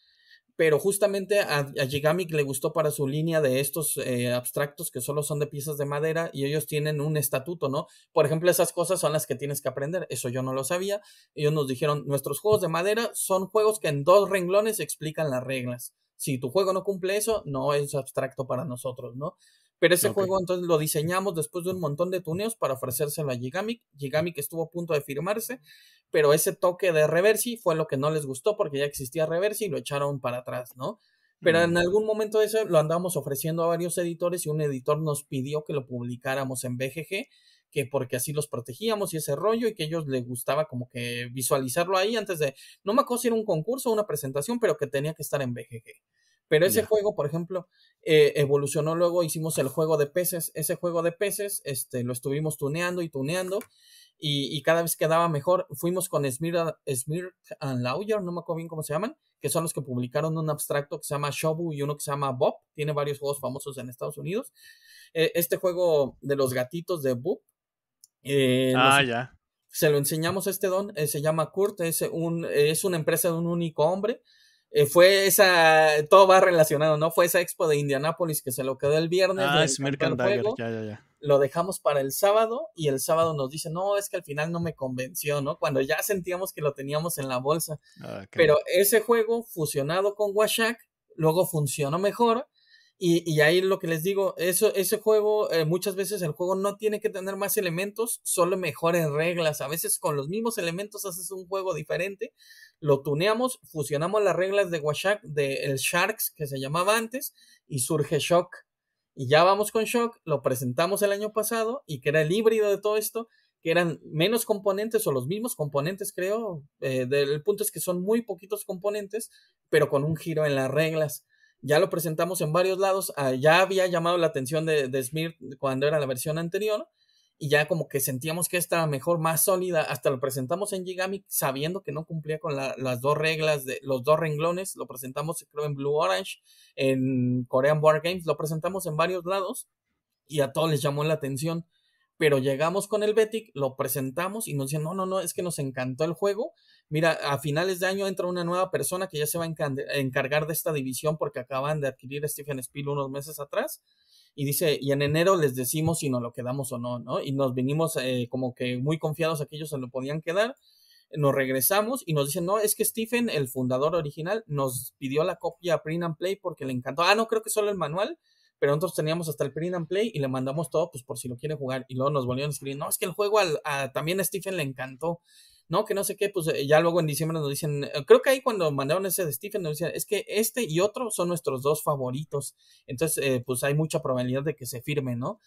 pero justamente a, le gustó para su línea de estos eh, abstractos que solo son de piezas de madera y ellos tienen un estatuto, ¿no? Por ejemplo, esas cosas son las que tienes que aprender, eso yo no lo sabía, ellos nos dijeron, nuestros juegos de madera son juegos que en dos renglones explican las reglas. Si tu juego no cumple eso, no es abstracto para nosotros, ¿no? Pero ese juego entonces lo diseñamos después de un montón de tuneos para ofrecérselo a Gigamic. Gigamic estuvo a punto de firmarse, pero ese toque de Reversi fue lo que no les gustó porque ya existía Reversi y lo echaron para atrás, ¿no? Pero en mm. algún momento eso lo andábamos ofreciendo a varios editores y un editor nos pidió que lo publicáramos en BGG, que porque así los protegíamos y ese rollo y que a ellos les gustaba como que visualizarlo ahí antes de, no me acuerdo si era un concurso o una presentación, pero que tenía que estar en BGG. Pero ese juego, por ejemplo, eh, evolucionó luego, hicimos el juego de peces. Ese juego de peces, este, lo estuvimos tuneando y tuneando. Y, cada vez quedaba mejor. Fuimos con Smirk and Lawyer, no me acuerdo bien cómo se llaman, que son los que publicaron un abstracto que se llama Shobu y uno que se llama Bob. Tiene varios juegos famosos en Estados Unidos. Eh, este juego de los gatitos de Bob eh, ah, ya se lo enseñamos a este don, se llama Kurt, es, un, es una empresa de un único hombre eh, fue esa, todo va relacionado, ¿no? Fue esa expo de Indianápolis que se lo quedó el viernes. Ah, es Mercantile, ya, ya, ya. Lo dejamos para el sábado y el sábado nos dice, no, es que al final no me convenció, ¿no? Cuando ya sentíamos que lo teníamos en la bolsa. Ah, Pero ese juego fusionado con Washak, luego funcionó mejor y, ahí lo que les digo, eso, ese juego, eh, muchas veces el juego no tiene que tener más elementos, solo mejores reglas. A veces con los mismos elementos haces un juego diferente, lo tuneamos, fusionamos las reglas de Washak, de el Sharks que se llamaba antes, y surge Shock. Y ya vamos con Shock, lo presentamos el año pasado y que era el híbrido de todo esto, que eran menos componentes o los mismos componentes, creo. Eh, del, el punto es que son muy poquitos componentes, pero con un giro en las reglas ya lo presentamos en varios lados, ah, ya había llamado la atención de, de Smith cuando era la versión anterior, y ya como que sentíamos que estaba mejor, más sólida, hasta lo presentamos en Gigami, sabiendo que no cumplía con las dos reglas, de los dos renglones, lo presentamos creo en Blue Orange, en Korean Board Games, lo presentamos en varios lados y a todos les llamó la atención, pero llegamos con el Betic, lo presentamos y nos dicen no, no, no, es que nos encantó el juego, mira, a finales de año entra una nueva persona que ya se va a encargar de esta división porque acaban de adquirir a Stephen Spiel unos meses atrás. Y dice, y en enero les decimos si nos lo quedamos o no, ¿no? Y nos vinimos eh, como que muy confiados a que ellos se lo podían quedar. Nos regresamos y nos dicen, no, es que Stephen, el fundador original, nos pidió la copia Print and Play porque le encantó. Ah, no, creo que solo el manual, pero nosotros teníamos hasta el print and play y le mandamos todo, pues por si lo quiere jugar. Y luego nos volvieron a escribir, no, es que el juego al, también a Stephen le encantó no, que no sé qué, pues eh, ya luego en diciembre nos dicen, eh, creo que ahí cuando mandaron ese de Stephen nos decían, es que este y otro son nuestros dos favoritos, entonces eh, pues hay mucha probabilidad de que se firme, ¿no?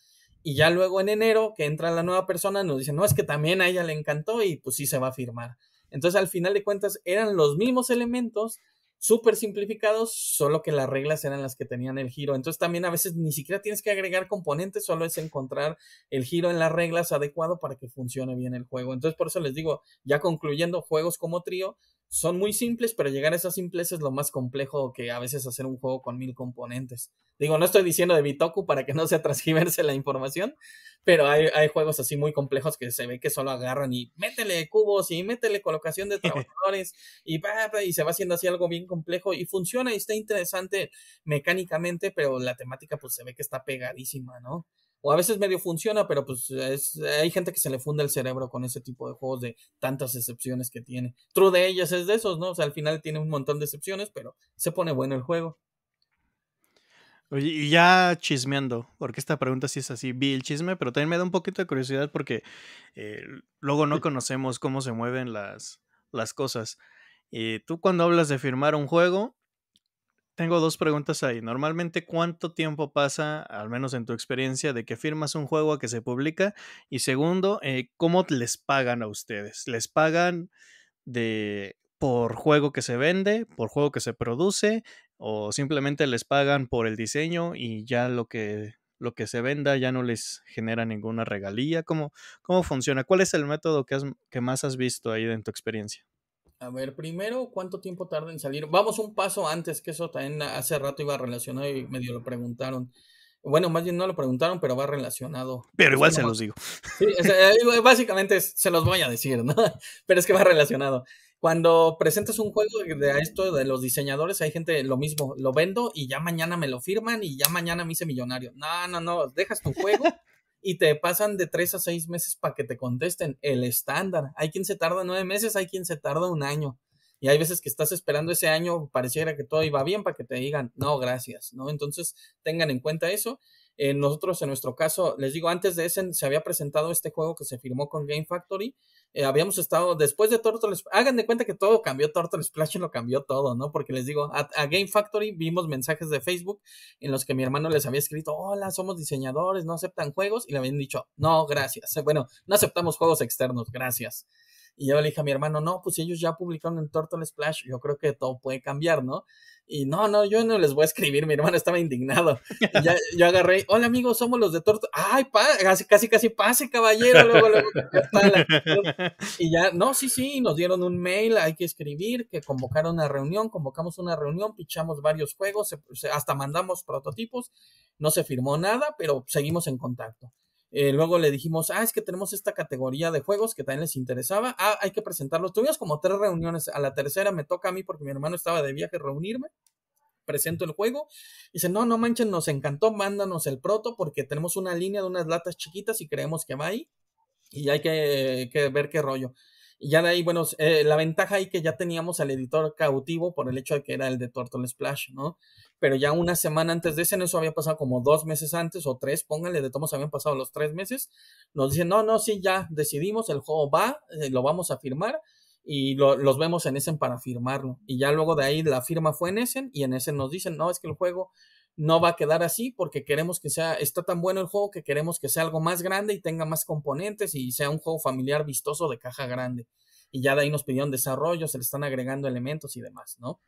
Y ya luego en enero que entra la nueva persona nos dicen, no, es que también a ella le encantó y pues sí se va a firmar. Entonces al final de cuentas eran los mismos elementos súper simplificados, solo que las reglas eran las que tenían el giro. Entonces también a veces ni siquiera tienes que agregar componentes, solo es encontrar el giro en las reglas adecuado para que funcione bien el juego. Entonces por eso les digo, ya concluyendo, juegos como trío son muy simples, pero llegar a esa simpleza es lo más complejo que a veces hacer un juego con mil componentes. Digo, no estoy diciendo de Bitoku para que no sea transgiverse la información, pero hay, hay juegos así muy complejos que se ve que solo agarran y métele cubos y métele colocación de trabajadores y, y se va haciendo así algo bien complejo y funciona y está interesante mecánicamente, pero la temática pues se ve que está pegadísima, ¿no? o a veces medio funciona, pero pues es, hay gente que se le funda el cerebro con ese tipo de juegos de tantas excepciones que tiene. True de ellas es de esos, ¿no? O sea, al final tiene un montón de excepciones, pero se pone bueno el
juego. Oye, y ya chismeando, porque esta pregunta sí es así, vi el chisme, pero también me da un poquito de curiosidad porque eh, luego no conocemos cómo se mueven las, cosas. Y eh, tú cuando hablas de firmar un juego, tengo dos preguntas ahí. Normalmente, ¿cuánto tiempo pasa, al menos en tu experiencia, de que firmas un juego a que se publica? Y segundo, eh, ¿cómo les pagan a ustedes? ¿Les pagan de por juego que se vende, por juego que se produce, o simplemente les pagan por el diseño y ya lo que, lo que se venda ya no les genera ninguna regalía? ¿Cómo, cómo funciona? ¿Cuál es el método que, que más has visto ahí en tu experiencia?
A ver, primero, ¿cuánto tiempo tarda en salir? Vamos un paso antes, que eso también hace rato iba relacionado y medio lo preguntaron. Bueno, más bien no lo preguntaron, pero va relacionado. Pero igual se los digo. Eh, básicamente se los voy a decir, ¿no? Pero es que va relacionado. Cuando presentas un juego de esto de los diseñadores, hay gente lo mismo, lo vendo y ya mañana me lo firman y ya mañana me hice millonario. No, no, no, dejas tu juego y te pasan de tres a seis meses para que te contesten. El estándar. Hay quien se tarda nueve meses, hay quien se tarda un año. Y hay veces que estás esperando ese año, pareciera que todo iba bien para que te digan, no, gracias, ¿no? Entonces tengan en cuenta eso. Eh, nosotros en nuestro caso, les digo, antes de ese se había presentado este juego que se firmó con Game Factory eh, habíamos estado después de Turtle Hagan de cuenta que todo cambió, Turtle Splash lo cambió todo, ¿no? Porque les digo, a, a, Game Factory vimos mensajes de Facebook en los que mi hermano les había escrito, hola, somos diseñadores, no aceptan juegos, y le habían dicho, no, gracias. Bueno, no aceptamos juegos externos, gracias. Y yo le dije a mi hermano, no, pues ellos ya publicaron en Turtle Splash, yo creo que todo puede cambiar, ¿no? Y no, no, yo no les voy a escribir, mi hermano estaba indignado. ya, yo agarré, hola amigos, somos los de Torto. Ay, casi, casi, casi pase, caballero. y ya, no, sí, sí, nos dieron un mail, hay que escribir, que convocaron una reunión, convocamos una reunión, pichamos varios juegos, hasta mandamos prototipos, no se firmó nada, pero seguimos en contacto. Eh, luego le dijimos, ah, es que tenemos esta categoría de juegos que también les interesaba. Ah, hay que presentarlos. Tuvimos como tres reuniones. A la tercera me toca a mí porque mi hermano estaba de viaje reunirme. Presento el juego. Dice, no, no manchen, nos encantó, mándanos el proto porque tenemos una línea de unas latas chiquitas y creemos que va ahí. Y hay que ver qué rollo. Y ya de ahí, bueno, eh, la ventaja ahí que ya teníamos al editor cautivo por el hecho de que era el de Turtle Splash, ¿no? Pero ya una semana antes de ese, eso había pasado como dos meses antes o tres, pónganle, de todos habían pasado los tres meses. Nos dicen, no, no, sí, ya decidimos, el juego va, eh, lo vamos a firmar y los vemos en Essen para firmarlo. Y ya luego de ahí la firma fue en Essen y en ese nos dicen, no, es que el juego no va a quedar así porque queremos que sea, está tan bueno el juego que queremos que sea algo más grande y tenga más componentes y sea un juego familiar vistoso de caja grande. Y ya de ahí nos pidieron desarrollo, se le están agregando elementos y demás, ¿no?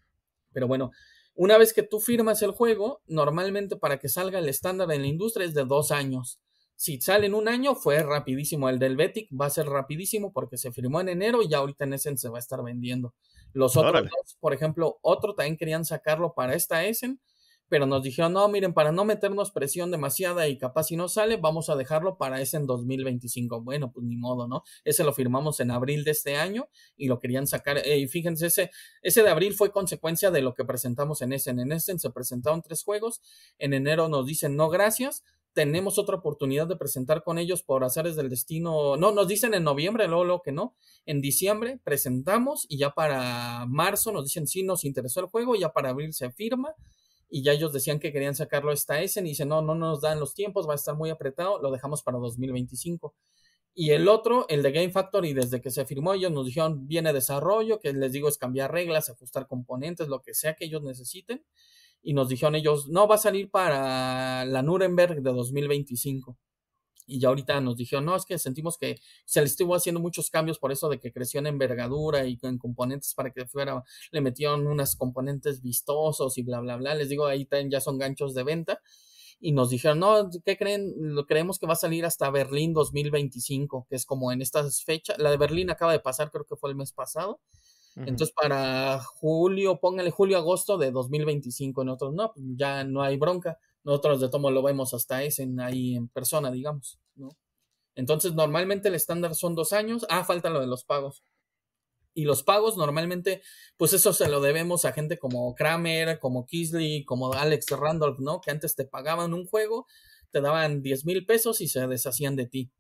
Pero bueno, una vez que tú firmas el juego, normalmente para que salga el estándar en la industria es de dos años. Si sale en un año, fue rapidísimo. El del Betic va a ser rapidísimo porque se firmó en enero y ya ahorita en Essen se va a estar vendiendo. Los otros dos, por ejemplo, otro también querían sacarlo para esta Essen pero nos dijeron, no, miren, para no meternos presión demasiada y capaz si no sale, vamos a dejarlo para ese en 2025. Bueno, pues ni modo, ¿no? Ese lo firmamos en abril de este año y lo querían sacar. Eh, y fíjense, ese, ese de abril fue consecuencia de lo que presentamos en ese En ese se presentaron tres juegos, en enero nos dicen no gracias, tenemos otra oportunidad de presentar con ellos por azares del destino. No, nos dicen en noviembre, luego, luego, que no. En diciembre presentamos y ya para marzo nos dicen sí, nos interesó el juego, ya para abril se firma y ya ellos decían que querían sacarlo esta S, y dice, no, no nos dan los tiempos, va a estar muy apretado, lo dejamos para 2025. Y el otro, el de Game Factory, desde que se firmó, ellos nos dijeron, viene desarrollo, que les digo es cambiar reglas, ajustar componentes, lo que sea que ellos necesiten. Y nos dijeron ellos, no, va a salir para la Nuremberg de 2025 y ya ahorita nos dijeron, no, es que sentimos que se le estuvo haciendo muchos cambios por eso de que creció en envergadura y en componentes para que fuera, le metieron unas componentes vistosos y bla, bla, bla. Les digo, ahí ya son ganchos de venta. Y nos dijeron, no, ¿qué creen? Lo creemos que va a salir hasta Berlín 2025, que es como en estas fechas. La de Berlín acaba de pasar, creo que fue el mes pasado. Entonces, para julio, póngale julio, agosto de 2025. En otros, no, pues, ya no hay bronca. Nosotros de tomo lo vemos hasta ese, ahí en persona, digamos. ¿no? Entonces, normalmente el estándar son dos años. Ah, falta lo de los pagos. Y los pagos normalmente, pues eso se lo debemos a gente como Kramer, como Kisley, como Alex Randolph, ¿no? Que antes te pagaban un juego, te daban 10 mil pesos y se deshacían de ti.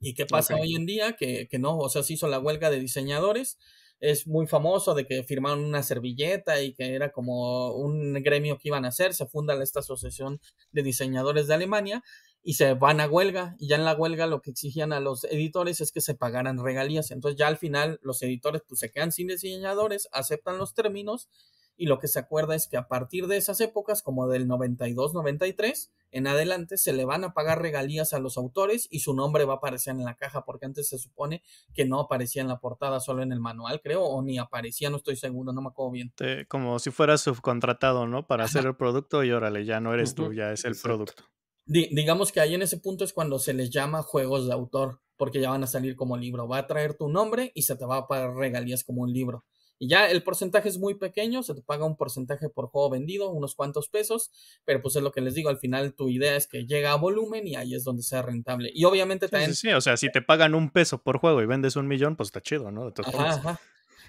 ¿Y qué pasa hoy en día? Que, que no, o sea, se hizo la huelga de diseñadores, es muy famoso de que firmaron una servilleta y que era como un gremio que iban a hacer, se funda esta asociación de diseñadores de Alemania y se van a huelga y ya en la huelga lo que exigían a los editores es que se pagaran regalías. Entonces ya al final los editores pues se quedan sin diseñadores, aceptan los términos y lo que se acuerda es que a partir de esas épocas, como del 92-93 en adelante, se le van a pagar regalías a los autores y su nombre va a aparecer en la caja, porque antes se supone que no aparecía en la portada, solo en el manual, creo, o ni aparecía, no estoy seguro, no me acuerdo bien.
como si fuera subcontratado, ¿no? Para hacer el producto y órale, ya no eres tú, ya es el producto
digamos que ahí en ese punto es cuando se les llama juegos de autor, porque ya van a salir como libro. Va a traer tu nombre y se te va a pagar regalías como un libro. Y ya el porcentaje es muy pequeño, se te paga un porcentaje por juego vendido, unos cuantos pesos, pero pues es lo que les digo, al final tu idea es que llega a volumen y ahí es donde sea rentable. Y obviamente también... Sí,
o sea, si te pagan un peso por juego y vendes un millón, pues está chido, ¿no? De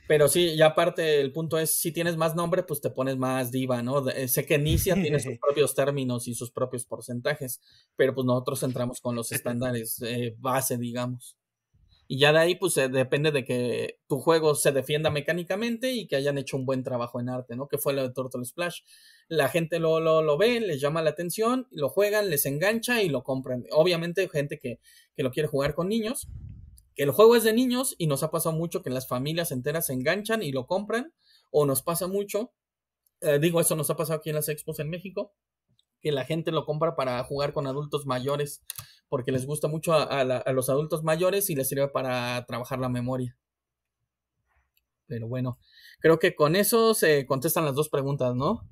pero sí, ya aparte el punto es, si tienes más nombre, pues te pones más diva, ¿no? Eh, sé que Nicia tiene sus propios términos y sus propios porcentajes, pero pues nosotros entramos con los estándares eh, base, digamos. Y ya de ahí, pues eh, depende de que tu juego se defienda mecánicamente y que hayan hecho un buen trabajo en arte, ¿no? Que fue lo de Turtle Splash. La gente lo, lo, lo ve, les llama la atención, lo juegan, les engancha y lo compran. Obviamente, gente que, que lo quiere jugar con niños, que el juego es de niños y nos ha pasado mucho que las familias enteras se enganchan y lo compran, o nos pasa mucho, eh, digo, eso nos ha pasado aquí en las expos en México, que la gente lo compra para jugar con adultos mayores, porque les gusta mucho a los adultos mayores y les sirve para trabajar la memoria. Pero bueno,
creo que con eso se contestan las dos preguntas, ¿no?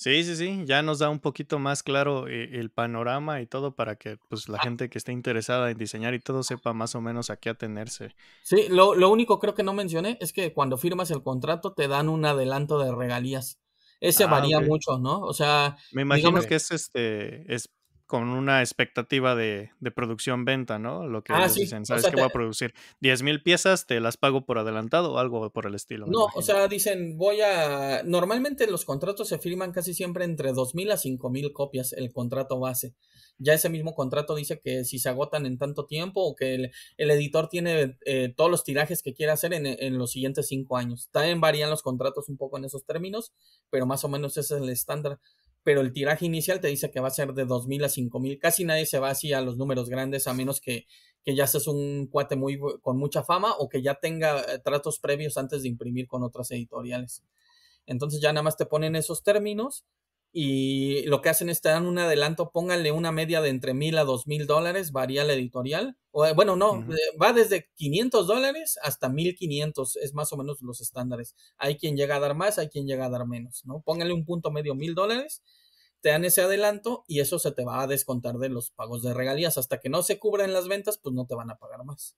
Sí, sí, sí, ya nos da un poquito más claro eh, el panorama y todo para que pues la ah. gente que esté interesada en diseñar y todo sepa más o menos a qué atenerse. Sí, lo,
lo único creo que no mencioné es que cuando firmas el contrato te dan un adelanto de regalías. Ese ah, varía mucho, ¿no?
O sea. Me imagino que es este. Es con una expectativa de, producción-venta, ¿no? Lo que ah, dicen, ¿sabes qué voy a producir? 10 mil piezas, te las pago por adelantado o algo por el estilo. No,
o sea, dicen, voy a... Normalmente los contratos se firman casi siempre entre 2,000 mil a cinco mil copias, el contrato base. Ya ese mismo contrato dice que si se agotan en tanto tiempo o que el, editor tiene eh, todos los tirajes que quiere hacer en, en los siguientes cinco años. También varían los contratos un poco en esos términos, pero más o menos ese es el estándar pero el tiraje inicial te dice que va a ser de 2.000 a 5.000. Casi nadie se va así a los números grandes a menos que, ya seas un cuate muy, con mucha fama o que ya tenga eh, tratos previos antes de imprimir con otras editoriales. Entonces ya nada más te ponen esos términos y lo que hacen es te dan un adelanto, pónganle una media de entre mil a dos mil dólares, varía la editorial. O, eh, bueno, no, eh, va desde 500 dólares hasta 1500, es más o menos los estándares. Hay quien llega a dar más, hay quien llega a dar menos, ¿no? Pónganle un punto medio mil dólares te dan ese adelanto y eso se te va a descontar de los pagos de regalías. Hasta que no se cubran las ventas, pues no te van a pagar más.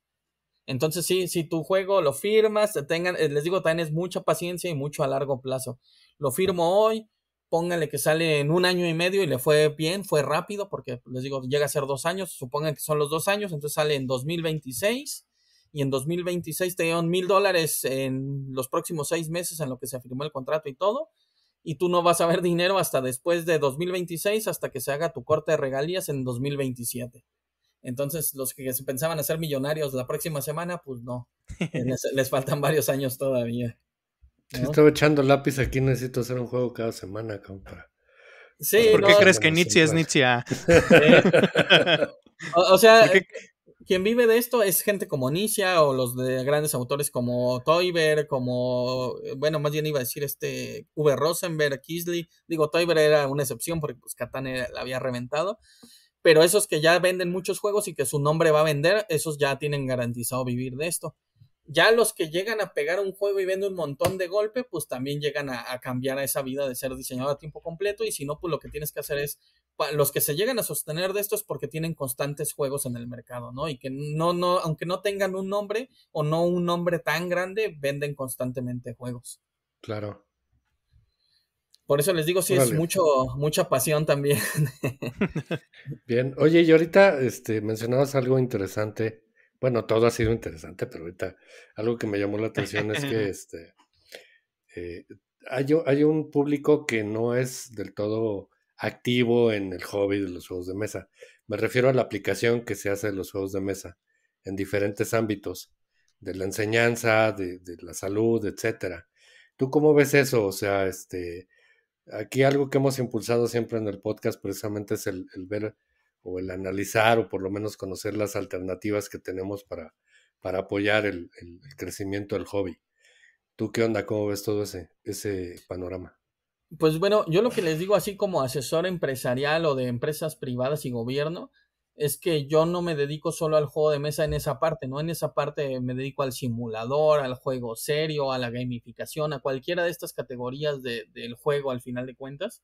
Entonces, sí, si tu juego lo firmas, te tengan, eh, les digo, tienes mucha paciencia y mucho a largo plazo. Lo firmo hoy, póngale que sale en un año y medio y le fue bien, fue rápido, porque les digo, llega a ser dos años, supongan que son los dos años, entonces sale en 2026 y en 2026 te dieron mil dólares en los próximos seis meses en lo que se firmó el contrato y todo, y tú no vas a ver dinero hasta después de 2026, hasta que se haga tu corte de regalías en 2027. Entonces, los que se pensaban hacer millonarios la próxima semana, pues no. les, faltan varios años todavía. estoy
echando lápiz aquí, necesito hacer un juego cada
semana,
compa. Sí, pues, ¿Por qué crees que Nietzsche es pues. Nietzsche? o, sea, quien vive de esto es gente como Nisha o los de grandes autores como Toiber, como, bueno, más bien iba a decir este V. Rosenberg, Kisley. Digo, Toiber era una excepción porque pues la había reventado. Pero esos que ya venden muchos juegos y que su nombre va a vender, esos ya tienen garantizado vivir de esto ya los que llegan a pegar un juego y venden un montón de golpe, pues también llegan a, cambiar a esa vida de ser diseñador a tiempo completo y si no, pues lo que tienes que hacer es, los que se llegan a sostener de esto es porque tienen constantes juegos en el mercado, ¿no? Y que no, no, aunque no tengan un nombre o no un nombre tan grande, venden constantemente juegos. Claro. Por eso les digo, sí, es mucho, mucha pasión también.
Bien, oye, y ahorita este, mencionabas algo interesante bueno, todo ha sido interesante, pero ahorita algo que me llamó la atención es que este, eh, hay, un público que no es del todo activo en el hobby de los juegos de mesa. Me refiero a la aplicación que se hace de los juegos de mesa en diferentes ámbitos, de la enseñanza, de, de la salud, etcétera. ¿Tú cómo ves eso? O sea, este, aquí algo que hemos impulsado siempre en el podcast precisamente es el ver o el analizar o por lo menos conocer las alternativas que tenemos para, para apoyar el, crecimiento del hobby. ¿Tú qué onda? ¿Cómo ves todo ese, ese panorama?
Pues bueno, yo lo que les digo así como asesor empresarial o de empresas privadas y gobierno, es que yo no me dedico solo al juego de mesa en esa parte, ¿no? En esa parte me dedico al simulador, al juego serio, a la gamificación, a cualquiera de estas categorías de, del juego al final de cuentas.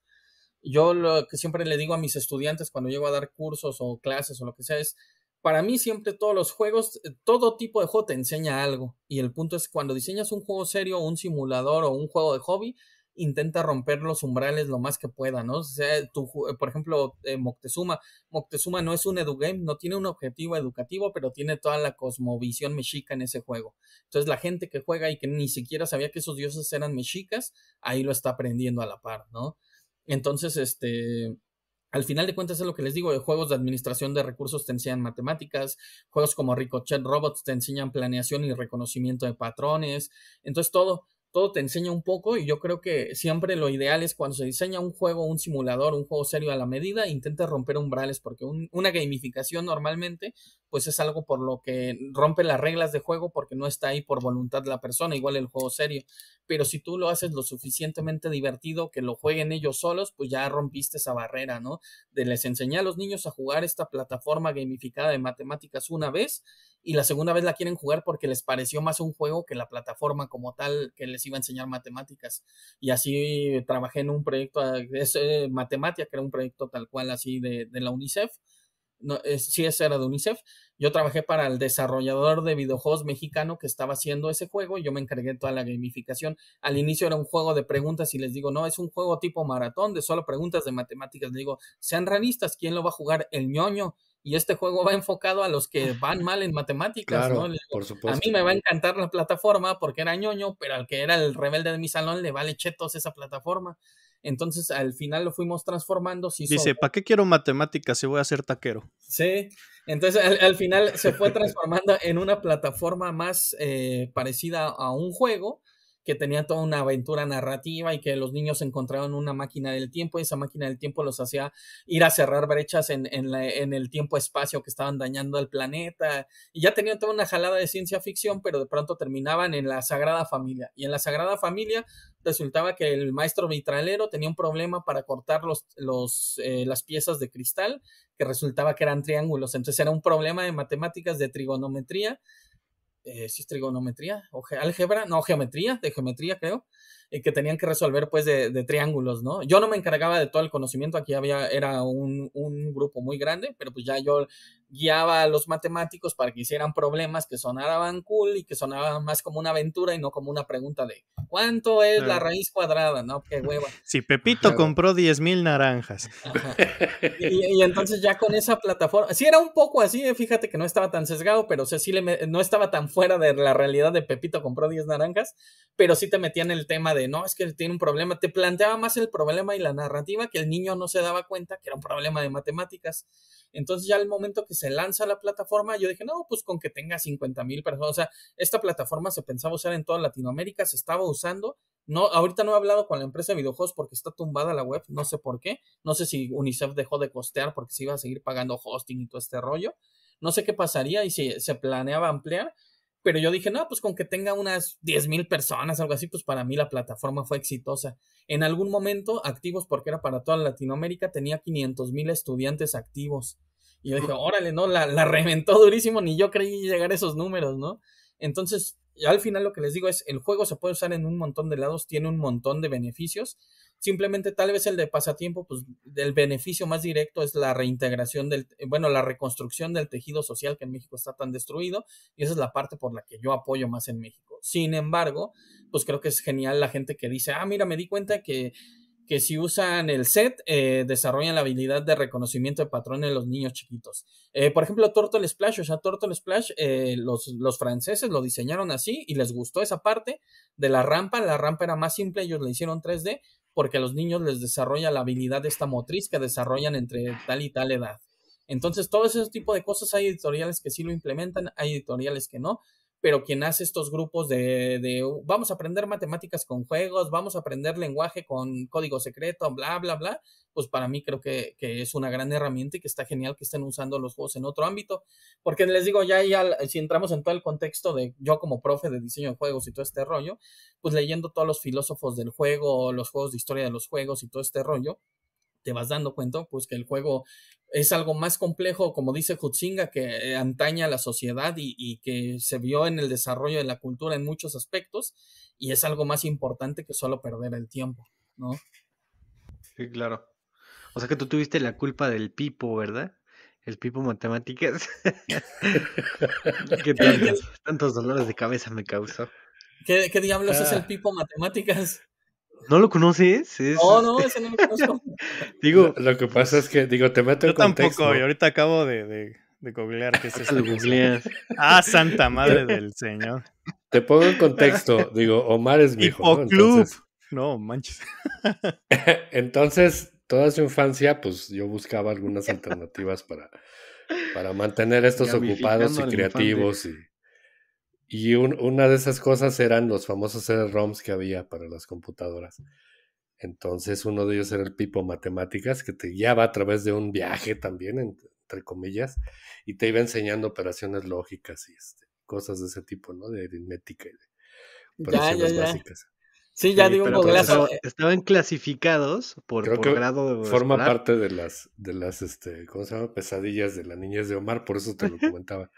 Yo lo que siempre le digo a mis estudiantes cuando llego a dar cursos o clases o lo que sea es, para mí siempre todos los juegos, eh, todo tipo de juego te enseña algo. Y el punto es cuando diseñas un juego serio, un simulador o un juego de hobby, intenta romper los umbrales lo más que pueda, ¿no? O sea, tu, eh, por ejemplo, eh, Moctezuma. Moctezuma no es un edugame, no tiene un objetivo educativo, pero tiene toda la cosmovisión mexica en ese juego. Entonces, la gente que juega y que ni siquiera sabía que esos dioses eran mexicas, ahí lo está aprendiendo a la par, ¿no? Entonces, este, al final de cuentas es lo que les digo, juegos de administración de recursos te enseñan matemáticas, juegos como Ricochet Robots te enseñan planeación y reconocimiento de patrones, entonces todo, todo te enseña un poco y yo creo que siempre lo ideal es cuando se diseña un juego, un simulador, un juego serio a la medida, intenta romper umbrales porque una gamificación normalmente pues es algo por lo que rompe las reglas de juego porque no está ahí por voluntad de la persona, igual el juego serio, pero si tú lo haces lo suficientemente divertido que lo jueguen ellos solos, pues ya rompiste esa barrera, ¿no? De les enseñar a los niños a jugar esta plataforma gamificada de matemáticas una vez y la segunda vez la quieren jugar porque les pareció más un juego que la plataforma como tal que les les iba a enseñar matemáticas. Y así trabajé en un proyecto, de eh, matemáticas eh, matemática, que era un proyecto tal cual así de la UNICEF no, es, sí, esa era de UNICEF. Yo trabajé para el desarrollador de videojuegos mexicano que estaba haciendo ese juego. yo me encargué de toda la gamificación. Al inicio era un juego de preguntas y les digo, no, es un juego tipo maratón de solo preguntas de matemáticas. Les digo, sean realistas, ¿quién lo va a jugar? El ñoño. Y este juego va enfocado a los que van mal en matemáticas. A
mí me va a
encantar la plataforma porque era ñoño, pero al que era el rebelde de mi salón le vale chetos esa plataforma. Entonces al final lo fuimos transformando. Dice, ¿para
qué quiero matemáticas si voy a ser taquero?
Sí, entonces al, final se fue transformando en una plataforma más eh, parecida a un juego que tenía toda una aventura narrativa y que los niños encontraban una máquina del tiempo y esa máquina del tiempo los hacía ir a cerrar brechas en, en, el tiempo-espacio que estaban dañando al planeta. Y ya tenían toda una jalada de ciencia ficción, pero de pronto terminaban en la Sagrada Familia. Y en la Sagrada Familia resultaba que el maestro vitralero tenía un problema para cortar los, eh, las piezas de cristal, que resultaba que eran triángulos. Entonces era un problema de matemáticas de trigonometría eh, trigonometría o álgebra, no, geometría, de geometría creo, que tenían que resolver pues de, triángulos, ¿no? Yo no me encargaba de todo el conocimiento, aquí había, era un, grupo muy grande, pero pues ya yo guiaba a los matemáticos para que hicieran problemas que sonaran cool y que sonaban más como una aventura y no como una pregunta de ¿cuánto es la raíz cuadrada? No, qué hueva.
Si Pepito compró 10 mil naranjas.
Y, entonces ya con esa plataforma, sí era un poco así, eh, fíjate que no estaba tan sesgado, pero sí le no estaba tan fuera de la realidad de Pepito compró 10 naranjas, pero sí te metía en el tema de no, es que tiene un problema, te planteaba más el problema y la narrativa que el niño no se daba cuenta que era un problema de matemáticas. Entonces ya al momento que se lanza la plataforma, yo dije, no, pues con que tenga 50 mil personas, o sea, esta plataforma se pensaba usar en toda Latinoamérica, se estaba usando. No, ahorita no he hablado con la empresa de videojuegos porque está tumbada la web, no sé por qué, no sé si UNICEF dejó de costear porque se iba a seguir pagando hosting y todo este rollo, no sé qué pasaría y si se planeaba ampliar, pero yo dije, no, pues con que tenga unas diez mil personas, algo así, pues para mí la plataforma fue exitosa. En algún momento, activos, porque era para toda Latinoamérica, tenía quinientos mil estudiantes activos. Y yo dije, órale, no, la, la reventó durísimo, ni yo creí llegar a esos números, ¿no? Entonces, al final lo que les digo es, el juego se puede usar en un montón de lados, tiene un montón de beneficios, Simplemente tal vez el de pasatiempo, pues el beneficio más directo es la reintegración del, eh, bueno, la reconstrucción del tejido social que en México está tan destruido y esa es la parte por la que yo apoyo más en México. Sin embargo, pues creo que es genial la gente que dice, ah, mira, me di cuenta que que si usan el set, eh, desarrollan la habilidad de reconocimiento de patrones en los niños chiquitos. Eh, por ejemplo, Turtle Splash, o sea, Turtle Splash, los, los, franceses lo diseñaron así y les gustó esa parte de la rampa. La rampa era más simple, ellos la hicieron 3D, porque a los niños les desarrolla la habilidad de esta motriz que desarrollan entre tal y tal edad. Entonces, todo ese tipo de cosas hay editoriales que sí lo implementan, hay editoriales que no, pero quien hace estos grupos de, de, uh, vamos a aprender matemáticas con juegos, vamos a aprender lenguaje con código secreto, bla, bla, bla, pues para mí creo que, que, es una gran herramienta y que está genial que estén usando los juegos en otro ámbito, porque les digo, ya, ya, si entramos en todo el contexto de yo como profe de diseño de juegos y todo este rollo, pues leyendo todos los filósofos del juego, los juegos de historia de los juegos y todo este rollo, te vas dando cuenta, pues que el juego es algo más complejo, como dice Hutzinga, que eh, antaña la sociedad y, que se vio en el desarrollo de la cultura en muchos aspectos, y es algo más importante que solo perder el tiempo, ¿no?
Sí, claro. O sea que tú tuviste la culpa del pipo, ¿verdad? El pipo matemáticas. ¿Qué tantos, tantos dolores de cabeza me causó.
¿Qué, ¿Qué, diablos es el ah. pipo matemáticas?
¿No lo conoces? No, no,
ese no lo conozco.
digo, lo, que pasa es que, digo, te meto en contexto. tampoco, y
ahorita acabo de, de, Ah, santa madre del señor.
Te pongo en contexto, digo, Omar es mi hijo. ¿no? club,
no, manches.
entonces, toda su infancia, pues yo buscaba algunas alternativas para, para mantener estos ocupados y creativos y y una de esas cosas eran los famosos roms que había para las computadoras. Entonces uno de ellos era el Pipo Matemáticas, que te guiaba a través de un viaje también, entre comillas, y te iba enseñando operaciones lógicas y este, cosas de ese tipo, ¿no? De aritmética y de
operaciones básicas. Sí, ya digo un pues, eh. Estaban clasificados por, Creo que grado. Forma parte
de las, de las, este, ¿cómo se llama? Pesadillas de las niñas
de Omar, por eso te lo comentaba.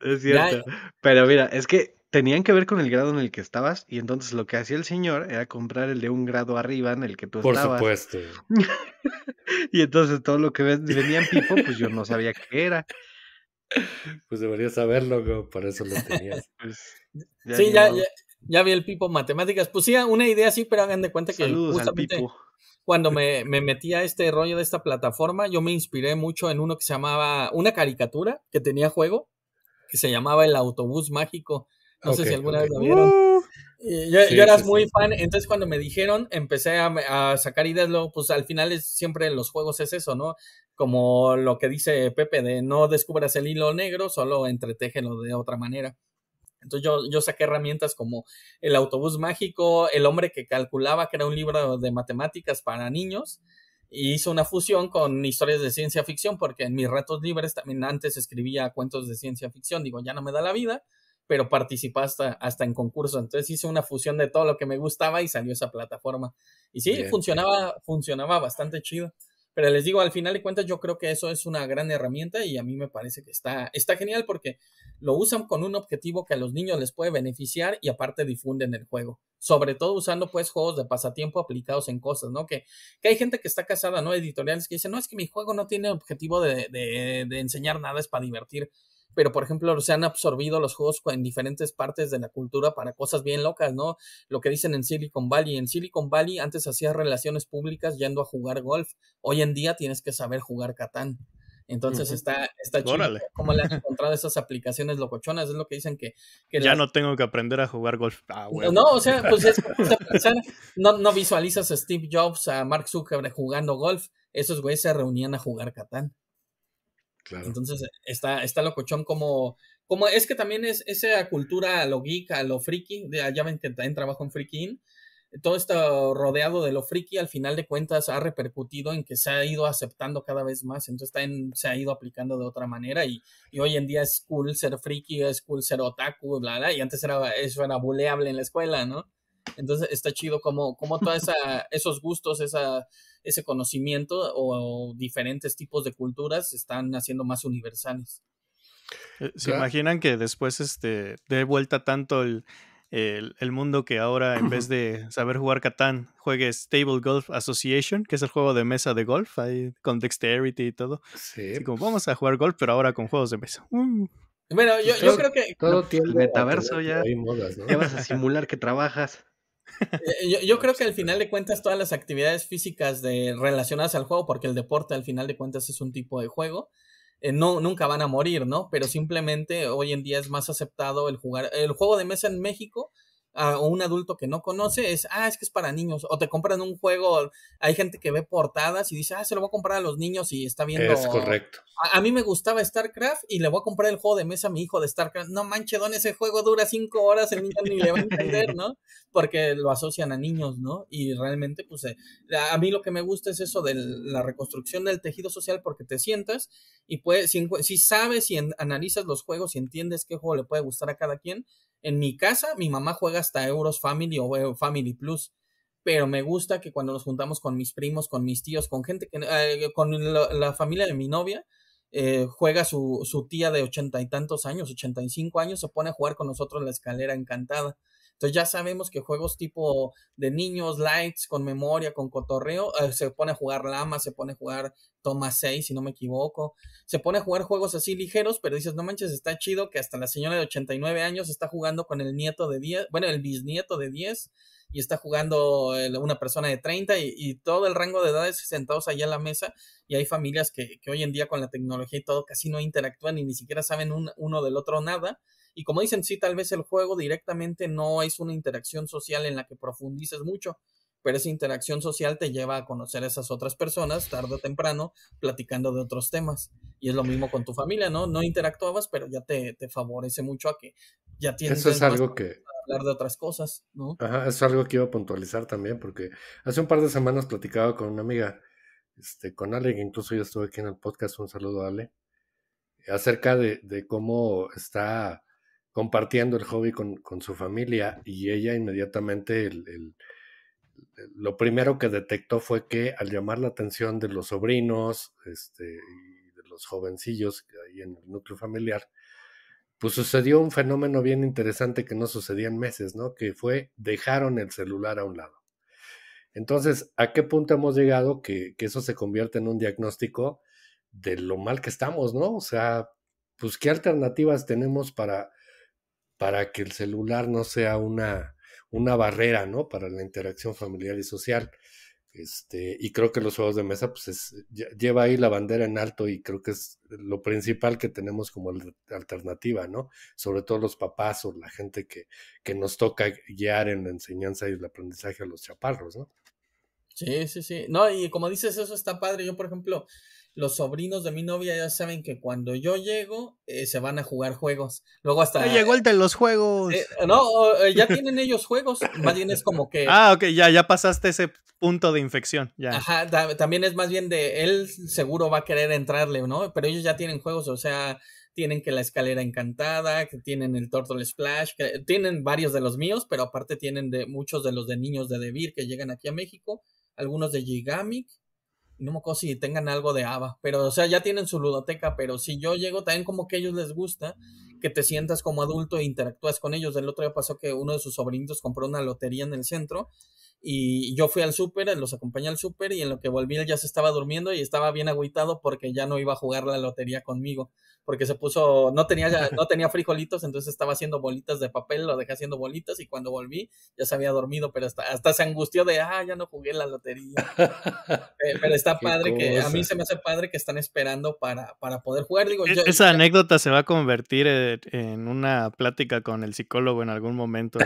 es cierto. Pero mira, es que tenían que ver con el grado en el que estabas y entonces lo que hacía el señor era comprar el de un grado arriba en el que tú estabas. Por supuesto. y entonces todo lo que venían pipo, pues yo no sabía qué era.
Pues deberías saberlo, por eso lo tenías.
Pues, sí, ya,
ya vi el Pipo Matemáticas. Pues sí, una idea sí, pero hagan de cuenta que justamente cuando me, me, metí a este rollo de esta plataforma, yo me inspiré mucho en uno que se llamaba, una caricatura que tenía juego, que se llamaba El Autobús Mágico. No sé si alguna vez lo vieron. Uh.
Eh, yo, era muy
fan, entonces cuando me dijeron, empecé a, sacar ideas, luego, pues al final es, siempre en los juegos es eso, ¿no? Como lo que dice Pepe de no descubras el hilo negro, solo entretéjelo de otra manera. Entonces yo, saqué herramientas como el autobús mágico, el hombre que calculaba, que era un libro de matemáticas para niños, y hizo hice una fusión con historias de ciencia ficción, porque en mis retos libres también antes escribía cuentos de ciencia ficción, digo, ya no me da la vida, pero participé hasta, en concursos, entonces hice una fusión de todo lo que me gustaba y salió esa plataforma. Y sí, funcionaba, funcionaba bastante chido. Pero les digo, al final de cuentas yo creo que eso es una gran herramienta y a mí me parece que está, está genial porque lo usan con un objetivo que a los niños les puede beneficiar y aparte difunden el juego. Sobre todo usando pues juegos de pasatiempo aplicados en cosas, ¿no? Que, que hay gente que está casada, ¿no? Editoriales que dicen, no, es que mi juego no tiene objetivo de, de, de enseñar nada, es para divertir pero por ejemplo se han absorbido los juegos en diferentes partes de la cultura para cosas bien locas, ¿no? Lo que dicen en Silicon Valley. En Silicon Valley antes hacías relaciones públicas yendo a jugar golf. Hoy en día tienes que saber jugar Catán. Entonces está, chido cómo le han encontrado esas aplicaciones locochonas, es lo que dicen que... ya
no tengo que aprender a jugar golf. Ah, no, no, o sea, pues es
pues, no visualizas a Steve Jobs, a Mark Zuckerberg jugando golf, esos güeyes se reunían a jugar Catán. Entonces está, está locochón como, como es que también es esa cultura lo geek, a lo friki, de, ya ven que también trabajo en Freaky todo esto rodeado de lo friki al final de cuentas ha repercutido en que se ha ido aceptando cada vez más, entonces se ha ido aplicando de otra manera y, hoy en día es cool ser friki, es cool ser otaku, bla, bla, y antes era, eso era buleable en la escuela, ¿no? Entonces está chido como, como todos esos gustos, ese conocimiento o, diferentes tipos de culturas se están haciendo más universales.
Eh, ¿Se imaginan que después este, dé vuelta tanto el, mundo que ahora en vez de saber jugar Catán, juegue stable Golf Association, que es el juego de mesa de golf, ahí con dexterity y todo. Sí. como pues. vamos a jugar golf, pero ahora con juegos de mesa.
Mm. Bueno, yo, creo que todo el metaverso
ya, ya vas
a simular que trabajas.
Eh, yo, creo que al final de cuentas todas las actividades físicas de, relacionadas al juego, porque el deporte al final de cuentas es un tipo de juego, eh, no, nunca van a morir, ¿no? Pero simplemente hoy en día es más aceptado el jugar. El juego de mesa en México o un adulto que no conoce es, ah, es que es para niños, o te compran un juego, hay gente que ve portadas y dice, ah, se lo voy a comprar a los niños y está viendo. Es correcto. A, mí me gustaba StarCraft y le voy a comprar el juego de mesa a mi hijo de StarCraft. No manches, don, ese juego dura cinco horas, el niño ni le va a entender, ¿no? Porque lo asocian a niños, ¿no? Y realmente, pues, eh, a mí lo que me gusta es eso de la reconstrucción del tejido social porque te sientas y puedes, si, sabes y analizas los juegos y entiendes qué juego le puede gustar a cada quien, en mi casa, mi mamá juega hasta Euros Family o eh, Family Plus, pero me gusta que cuando nos juntamos con mis primos, con mis tíos, con gente que, eh, con la, familia de mi novia, eh, juega su, su tía de ochenta y tantos años, ochenta y cinco años, se pone a jugar con nosotros en la escalera encantada. Entonces ya sabemos que juegos tipo de niños, lights, con memoria, con cotorreo, eh, se pone a jugar Lama, se pone a jugar Toma 6, si no me equivoco, se pone a jugar juegos así ligeros, pero dices, no manches, está chido que hasta la señora de 89 años está jugando con el nieto de 10, bueno, el bisnieto de 10 y está jugando una persona de 30 y, todo el rango de edades sentados allá a la mesa y hay familias que, que hoy en día con la tecnología y todo casi no interactúan y ni siquiera saben uno del otro nada y como dicen, sí, tal vez el juego directamente no es una interacción social en la que profundices mucho, pero esa interacción social te lleva a conocer a esas otras personas tarde o temprano platicando de otros temas. Y es lo mismo con tu familia, ¿no? No interactuabas, pero ya te, favorece mucho a que ya tienes que
hablar
de otras cosas, ¿no?
Ajá, eso es algo que iba a puntualizar también, porque hace un par de semanas platicaba con una amiga, este, con Ale, que incluso yo estuve aquí en el podcast, un saludo a Ale, acerca de, de cómo está compartiendo el hobby con, con su familia y ella inmediatamente el, el, lo primero que detectó fue que al llamar la atención de los sobrinos este, y de los jovencillos ahí en el núcleo familiar, pues sucedió un fenómeno bien interesante que no sucedía en meses, ¿no? Que fue dejaron el celular a un lado. Entonces, ¿a qué punto hemos llegado que, que eso se convierte en un diagnóstico de lo mal que estamos, ¿no? O sea, pues qué alternativas tenemos para, para que el celular no sea una, una barrera, ¿no? Para la interacción familiar y social. Este, y creo que los juegos de mesa, pues lleva ahí la bandera en alto y creo que es lo principal que tenemos como alternativa, ¿no? Sobre todo los papás o la gente que, que nos toca guiar en la enseñanza y el aprendizaje a los chaparros,
¿no? Sí, sí, sí. No, y como dices, eso está padre. Yo, por ejemplo, los sobrinos de mi novia ya saben que cuando yo llego eh, se van a jugar juegos. Luego hasta... Ah, llegó
el de los juegos. Eh, eh, no, ya tienen
ellos juegos. Más bien es como que... Ah,
ok, ya, ya pasaste ese punto de infección. Ya.
Ajá, también es más bien de él seguro va a querer entrarle, ¿no? Pero ellos ya tienen juegos, o sea, tienen que la escalera encantada, que tienen el Turtle Splash, que tienen varios de los míos, pero aparte tienen de muchos de los de niños de DeVir que llegan aquí a México, algunos de Gigamic no me acuerdo si tengan algo de ABBA, pero o sea, ya tienen su ludoteca, pero si yo llego también como que a ellos les gusta que te sientas como adulto e interactúas con ellos. El otro día pasó que uno de sus sobrinitos compró una lotería en el centro y yo fui al súper, los acompañé al súper y en lo que volví él ya se estaba durmiendo y estaba bien agüitado porque ya no iba a jugar la lotería conmigo, porque se puso, no tenía, no tenía frijolitos, entonces estaba haciendo bolitas de papel, lo dejé haciendo bolitas y cuando volví ya se había dormido, pero hasta, hasta se angustió de, ah, ya no jugué la lotería.
Eh, pero está padre
que, a mí se me hace padre que están esperando para, poder jugar. E-, esa
anécdota se va a convertir e-, en, una plática con el psicólogo en algún momento.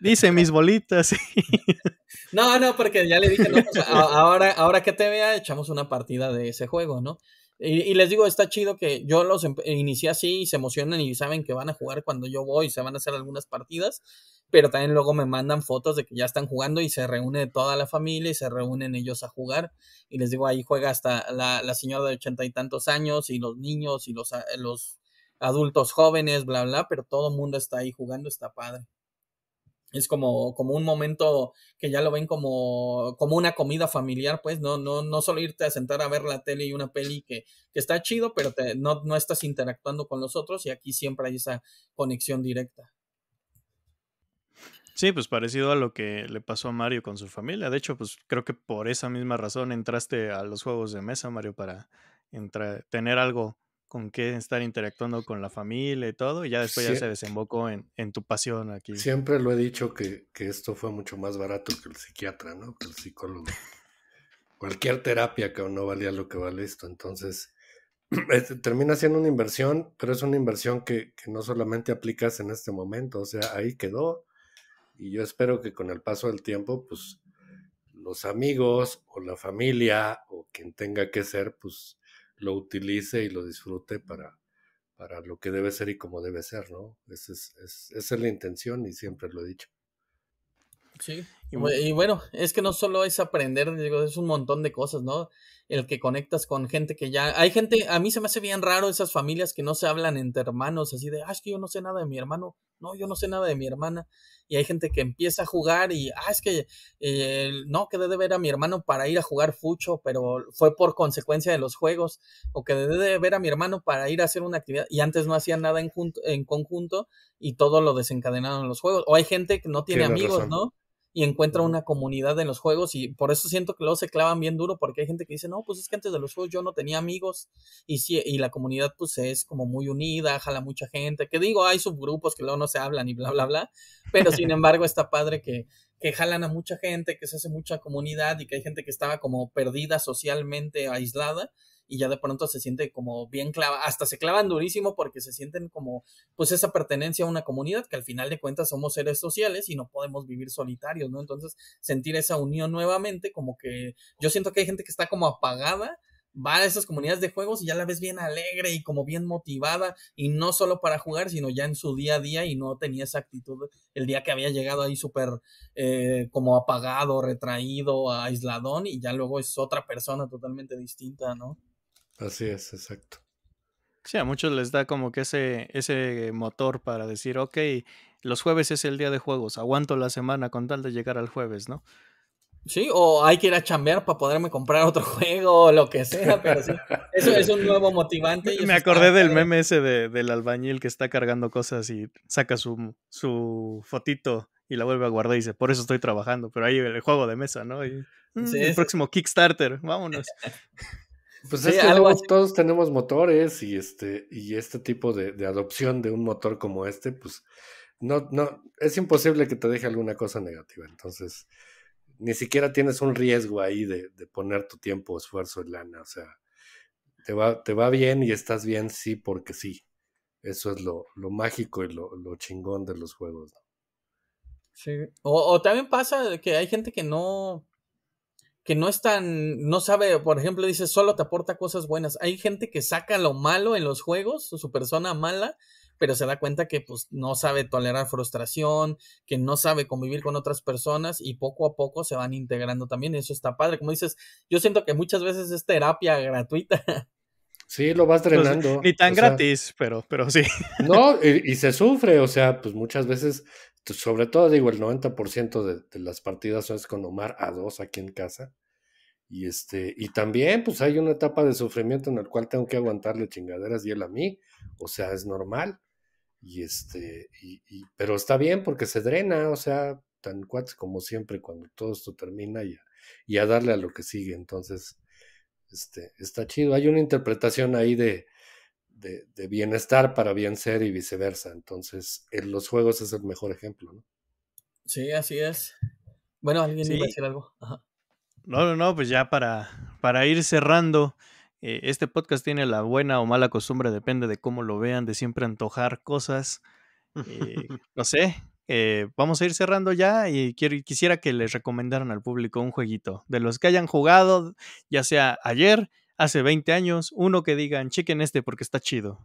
dice mis bolitas.
No, no, porque ya le dije, no, pues, ahora, ahora que te vea, echamos una partida de ese juego, ¿no? Y, les digo, está chido que yo los em, inicié así y se emocionan y saben que van a jugar cuando yo voy, se van a hacer algunas partidas, pero también luego me mandan fotos de que ya están jugando y se reúne toda la familia y se reúnen ellos a jugar. Y les digo, ahí juega hasta la, señora de ochenta y tantos años y los niños y los, los adultos jóvenes, bla, bla, pero todo el mundo está ahí jugando, está padre es como, como un momento que ya lo ven como, como una comida familiar, pues no, no, solo irte a sentar a ver la tele y una peli que, está chido, pero no, estás interactuando con los otros y aquí siempre hay esa conexión directa.
Sí, pues parecido a lo que le pasó a Mario con su familia. De hecho, pues creo que por esa misma razón entraste a los juegos de mesa, Mario, para tener algo con qué estar interactuando con la familia y todo, y ya después ya se desembocó en, tu pasión
aquí. Siempre lo he dicho que, esto fue mucho más barato que el psiquiatra, ¿no? Que el psicólogo. Cualquier terapia que no valía lo que vale esto. Entonces, este, termina siendo una inversión, pero es una inversión que, que no solamente aplicas en este momento, o sea, ahí quedó. Y yo espero que con el paso del tiempo, pues los amigos o la familia o quien tenga que ser, pues lo utilice y lo disfrute para, para lo que debe ser y como debe ser, ¿no? Esa es, es, esa es la intención y siempre lo he dicho.
Sí, y bueno, es que no solo es aprender, digo, es un montón de cosas, ¿no? El que conectas con gente que ya. Hay gente, a mí se me hace bien raro esas familias que no se hablan entre hermanos, así de, ah, es que yo no sé nada de mi hermano, no, yo no sé nada de mi hermana. Y hay gente que empieza a jugar y, ah, es que eh, no quedé de ver a mi hermano para ir a jugar fucho, pero fue por consecuencia de los juegos, o quedé de ver a mi hermano para ir a hacer una actividad y antes no hacían nada en, en conjunto y todo lo desencadenaron los juegos. O hay gente que no tiene amigos, ¿no? y encuentra una comunidad en los juegos y por eso siento que luego se clavan bien duro porque hay gente que dice, no, pues es que antes de los juegos yo no tenía amigos y, si y la comunidad pues es como muy unida, jala mucha gente, que digo, hay subgrupos que luego no se hablan y bla, bla, bla, pero sin embargo está padre que, que jalan a mucha gente, que se hace mucha comunidad y que hay gente que estaba como perdida socialmente, aislada y ya de pronto se siente como bien clava, hasta se clavan durísimo porque se sienten como pues esa pertenencia a una comunidad que al final de cuentas somos seres sociales y no podemos vivir solitarios, ¿no? Entonces sentir esa unión nuevamente como que yo siento que hay gente que está como apagada va a esas comunidades de juegos y ya la ves bien alegre y como bien motivada y no solo para jugar, sino ya en su día a día y no tenía esa actitud el día que había llegado ahí súper eh, como apagado, retraído, aisladón y ya luego es otra persona totalmente distinta, ¿no?
Así es, exacto.
Sí, a muchos les da como que ese, ese motor para decir, ok, los jueves es el día de juegos, aguanto la semana con tal de llegar al jueves, ¿no? Sí, o hay que ir a chambear para poderme comprar otro juego o lo que sea, pero sí, eso es un nuevo motivante. Y Me acordé del meme ese del albañil que está cargando cosas y saca su, fotito y la vuelve a guardar y dice, por eso estoy trabajando, pero ahí el juego de mesa, ¿no? Mm, el próximo Kickstarter, vámonos. Pues es que
todos, tenemos motores y este, y este tipo de, adopción de un motor como este, pues no, no, es imposible que te deje alguna cosa negativa. Entonces, ni siquiera tienes un riesgo ahí de, poner tu tiempo, esfuerzo y lana. O sea, te va, te va bien y estás bien, sí, porque sí. Eso es lo, mágico y lo, chingón de los juegos.
Sí. o, también pasa que hay gente que no, que no están no sabe, por ejemplo, dice, solo te aporta cosas buenas. Hay gente que saca lo malo en los juegos, su persona mala, pero se da cuenta que pues no sabe tolerar frustración, que no sabe convivir con otras personas y poco a poco se van integrando también. Eso está padre. Como dices, yo siento que muchas veces es terapia gratuita. Sí, lo vas pues, drenando.
ni tan gratis, pero, pero sí. No, y, se sufre, o sea, pues muchas veces sobre todo digo, el 90% de, de, las partidas son con Omar a dos aquí en casa. Y, este, y también pues hay una etapa de sufrimiento en la cual tengo que aguantarle chingaderas y él a mí. O sea, es normal. Y este, y, pero está bien porque se drena, o sea, tan cuates como siempre cuando todo esto termina y a, y a darle a lo que sigue. Entonces, este, está chido. Hay una interpretación ahí de, de, bienestar para bien ser y viceversa. Entonces, en los juegos es el mejor
ejemplo, ¿no?
Sí, así es. Bueno, alguien iba a decir algo.
No, no, no, pues ya para, para ir cerrando, eh, este podcast tiene la buena o mala costumbre, depende de cómo lo vean, de siempre antojar cosas.
Eh,
no sé, eh, vamos a ir cerrando ya y quiero, quisiera que les recomendaran al público un jueguito de los que hayan jugado, ya sea ayer, hace 20 años, uno que digan, chequen este porque está chido.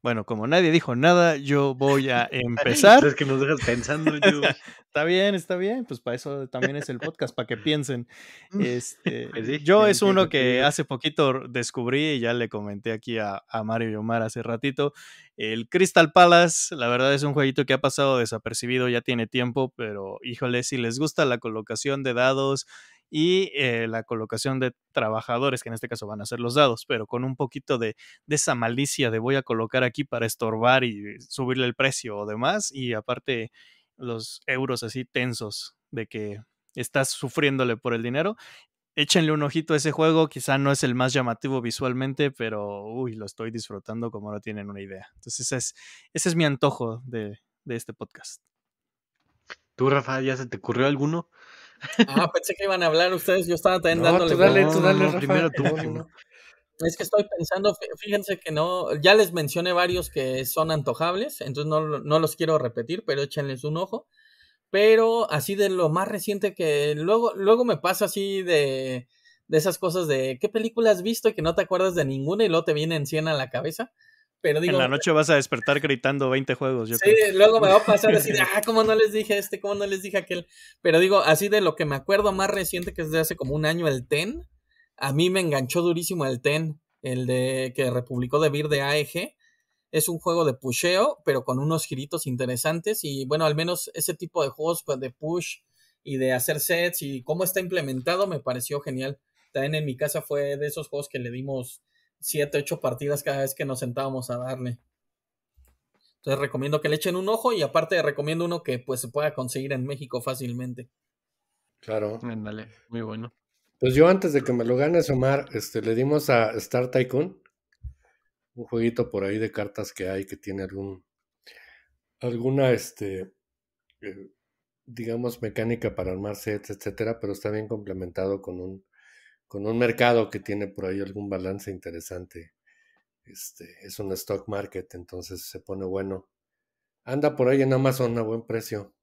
Bueno, como nadie dijo nada, yo voy a empezar. es que nos dejas pensando, está bien, está bien. Pues para eso también es el podcast, para que piensen. Este, pues yo es uno que hace poquito descubrí y ya le comenté aquí a, a Mario y Omar hace ratito. El Crystal Palace, la verdad es un jueguito que ha pasado desapercibido, ya tiene tiempo, pero híjole, si les gusta la colocación de dados, y eh, la colocación de trabajadores, que en este caso van a ser los dados, pero con un poquito de, esa malicia de voy a colocar aquí para estorbar y subirle el precio o demás, y aparte los euros así tensos de que estás sufriéndole por el dinero. Échenle un ojito a ese juego, quizá no es el más llamativo visualmente, pero uy, lo estoy disfrutando como no tienen una idea. Entonces ese es, ese es mi antojo de, de este
podcast. ¿Tú, Rafa, ya se te ocurrió alguno?
Ah, pensé que iban a hablar ustedes, yo estaba también no, Tú dale, tú dale, Es que estoy pensando, fíjense que no, ya les mencioné varios que son antojables, entonces no, no, los quiero repetir, pero échenles un ojo. Pero así de lo más reciente que luego, luego me pasa así de, de esas cosas de qué película has visto y que no te acuerdas de ninguna y luego te vienen cien a la cabeza. Pero digo, en la noche
vas a despertar gritando 20 juegos. sí, luego me va a pasar así decir,
ah, ¿cómo no les dije este? ¿Cómo no les dije aquel? Pero digo, así de lo que me acuerdo más reciente, que es de hace como un año, el TEN, a mí me enganchó durísimo el TEN, el de que republicó de Vir de AEG. Es un juego de pusheo, pero con unos giritos interesantes y bueno, al menos ese tipo de juegos pues, de push y de hacer sets y cómo está implementado me pareció genial. También en mi casa fue de esos juegos que le dimos 7, 8 partidas cada vez que nos sentábamos a darle. Entonces recomiendo que le echen un ojo y aparte recomiendo uno que pues se pueda conseguir en México fácilmente. Claro. muy bueno.
Pues yo antes de que me lo ganes, Omar, este, le dimos a Star Tycoon un jueguito por ahí de cartas que hay que tiene algún alguna este eh, digamos mecánica para armar sets, etcétera, pero está bien complementado con un con un mercado que tiene por ahí algún balance interesante. Este, es un stock market, entonces se pone bueno. Anda por ahí en Amazon a buen precio,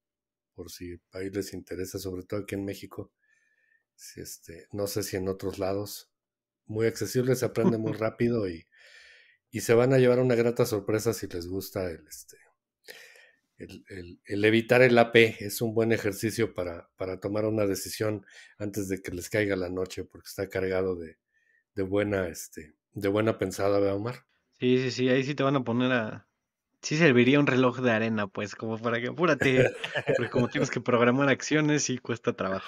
por si ahí les interesa, sobre todo aquí en México. Este, no sé si en otros lados. Muy accesible, se aprende muy rápido y, y se van a llevar una grata sorpresa si les gusta el, este, el, evitar el AP es un buen ejercicio para, para, tomar una decisión antes de que les caiga la noche, porque está cargado de, de buena, este, de buena pensada,
¿verdad, Omar? Sí, sí, sí, ahí sí te van a poner a... Sí serviría un reloj de arena, pues, como para que apúrate, porque como tienes que programar acciones y cuesta trabajo.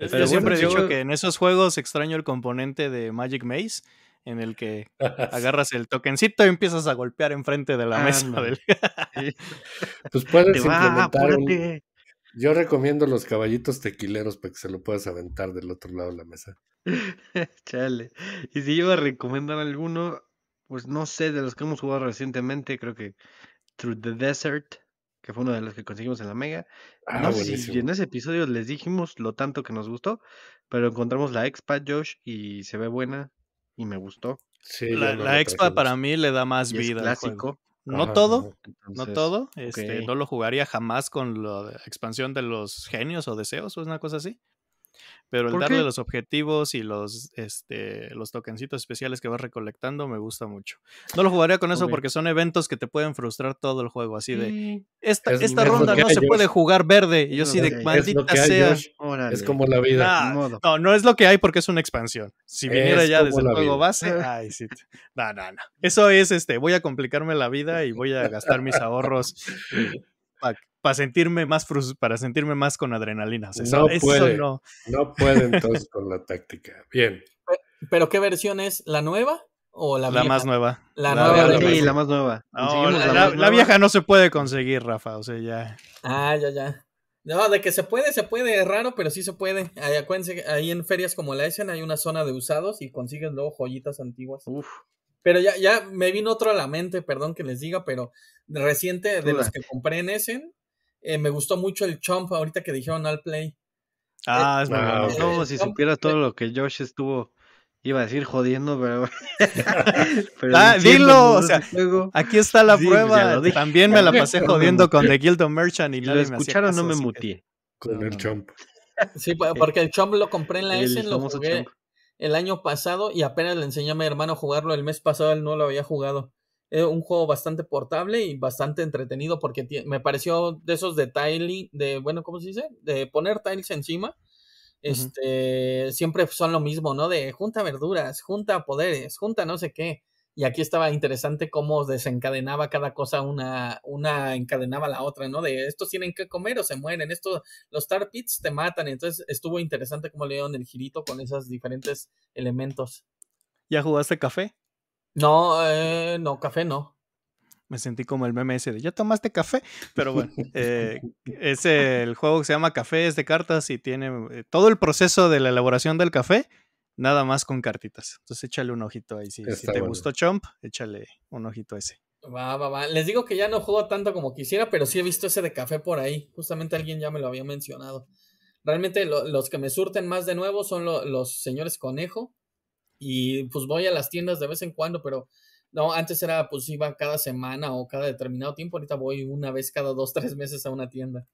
yo siempre he dicho
que en esos juegos extraño el componente de Magic Maze, en el que agarras el tokencito y empiezas a golpear enfrente de la mesa. pues puedes
ah, Yo recomiendo los caballitos tequileros para que se lo puedas aventar del otro lado de la mesa.
Chale. Y si iba a recomendar alguno, pues no sé, de los que hemos jugado recientemente, creo que Through the Desert, que fue uno de los que conseguimos en la Mega.
Ah, no sé en
ese episodio les dijimos lo tanto que nos gustó, pero encontramos la expa Josh y se ve buena y me gustó. la, expa para mí le da más vida. No, todo, no todo, no este,
no lo jugaría jamás con la expansión de los genios o deseos o una cosa así. Pero el darle los objetivos y los, este, los tokencitos especiales que vas recolectando me gusta mucho. No lo jugaría con eso porque son eventos que te pueden frustrar todo el juego. Así de, esta, ronda no se puede jugar verde. yo sí de, maldita sea. Es como la vida. no, no es lo que hay porque es una expansión. Si viniera ya desde el juego base, ay, sí. No, no, no. Eso es, este, voy a complicarme la vida y voy a gastar mis ahorros. para sentirme más para sentirme más con adrenalina. no, eso, no... no puede
entonces con la táctica.
Bien.
¿Pero qué versión es? ¿La nueva o la, la más nueva?
La, nueva. Sí, la más nueva. la, vieja no se puede conseguir, Rafa, o sea, ya.
Ah, ya, ya. No, de que se puede, se puede, es raro, pero sí se puede. Ahí, acuérdense, ahí en ferias como la Essen hay una zona de usados y consiguen luego joyitas antiguas. Uf. Pero ya, ya me vino otro a la mente, perdón que les diga, pero reciente de los que compré en Essen, eh, me gustó mucho el Chomp ahorita que dijeron al play. Ah, es ah, verdad. No, si supiera todo
lo que Josh estuvo, iba a decir jodiendo, pero. ah, dilo, aquí está la prueba. También me la pasé jodiendo con The Guild of
Merchant y lo escucharon, no me mutié. Con el
Sí, eh, porque el Chomp lo compré en la S, lo jugué el año pasado y apenas le enseñé a mi hermano a jugarlo. El mes pasado él no lo había jugado. Eh, un juego bastante portable y bastante entretenido porque me pareció de esos de tiling, de, bueno, ¿cómo se dice? De poner tiles encima. Este, siempre son lo mismo, ¿no? De junta verduras, junta poderes, junta no sé qué. Y aquí estaba interesante cómo desencadenaba cada cosa, una, una encadenaba la otra, ¿no? De estos tienen que comer o se mueren, estos, los Tar Pits te matan. Entonces estuvo interesante cómo le dieron el girito con esos diferentes elementos.
¿Ya jugaste café? No, eh, no, café no. Me sentí como el meme ese de ¿ya tomaste café? Pero bueno, eh, es el juego que se llama Café, es de cartas y tiene eh, todo el proceso de la elaboración del café, nada más con cartitas. Entonces échale un ojito ahí. Si, te gustó Chomp, échale un ojito ese.
Va, va, va. Les digo que ya no juego tanto como quisiera, pero sí he visto ese de café por ahí. Justamente alguien ya me lo había mencionado. Realmente los que me surten más de nuevo son los señores conejo y pues voy a las tiendas de vez en cuando, pero no, antes era pues iba cada semana o cada determinado tiempo, ahorita voy una vez cada dos, tres meses a una tienda.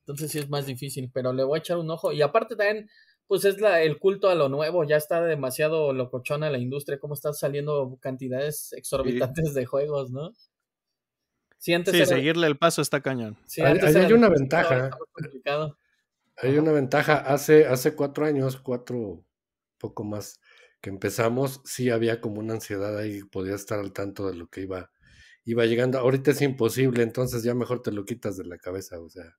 Entonces sí es más difícil, pero le voy a echar un ojo. Y aparte también, pues es la, el culto a lo nuevo, ya está demasiado locochona la industria, cómo están saliendo cantidades
exorbitantes de juegos, ¿no? Sí, seguirle el paso está cañón. hay una ventaja.
Hay una ventaja. Hace, hace cuatro años, cuatro, poco más, que empezamos, sí había como una ansiedad ahí, podía estar al tanto de lo que iba, iba llegando. Ahorita es imposible, entonces ya mejor te lo quitas de la cabeza, o sea,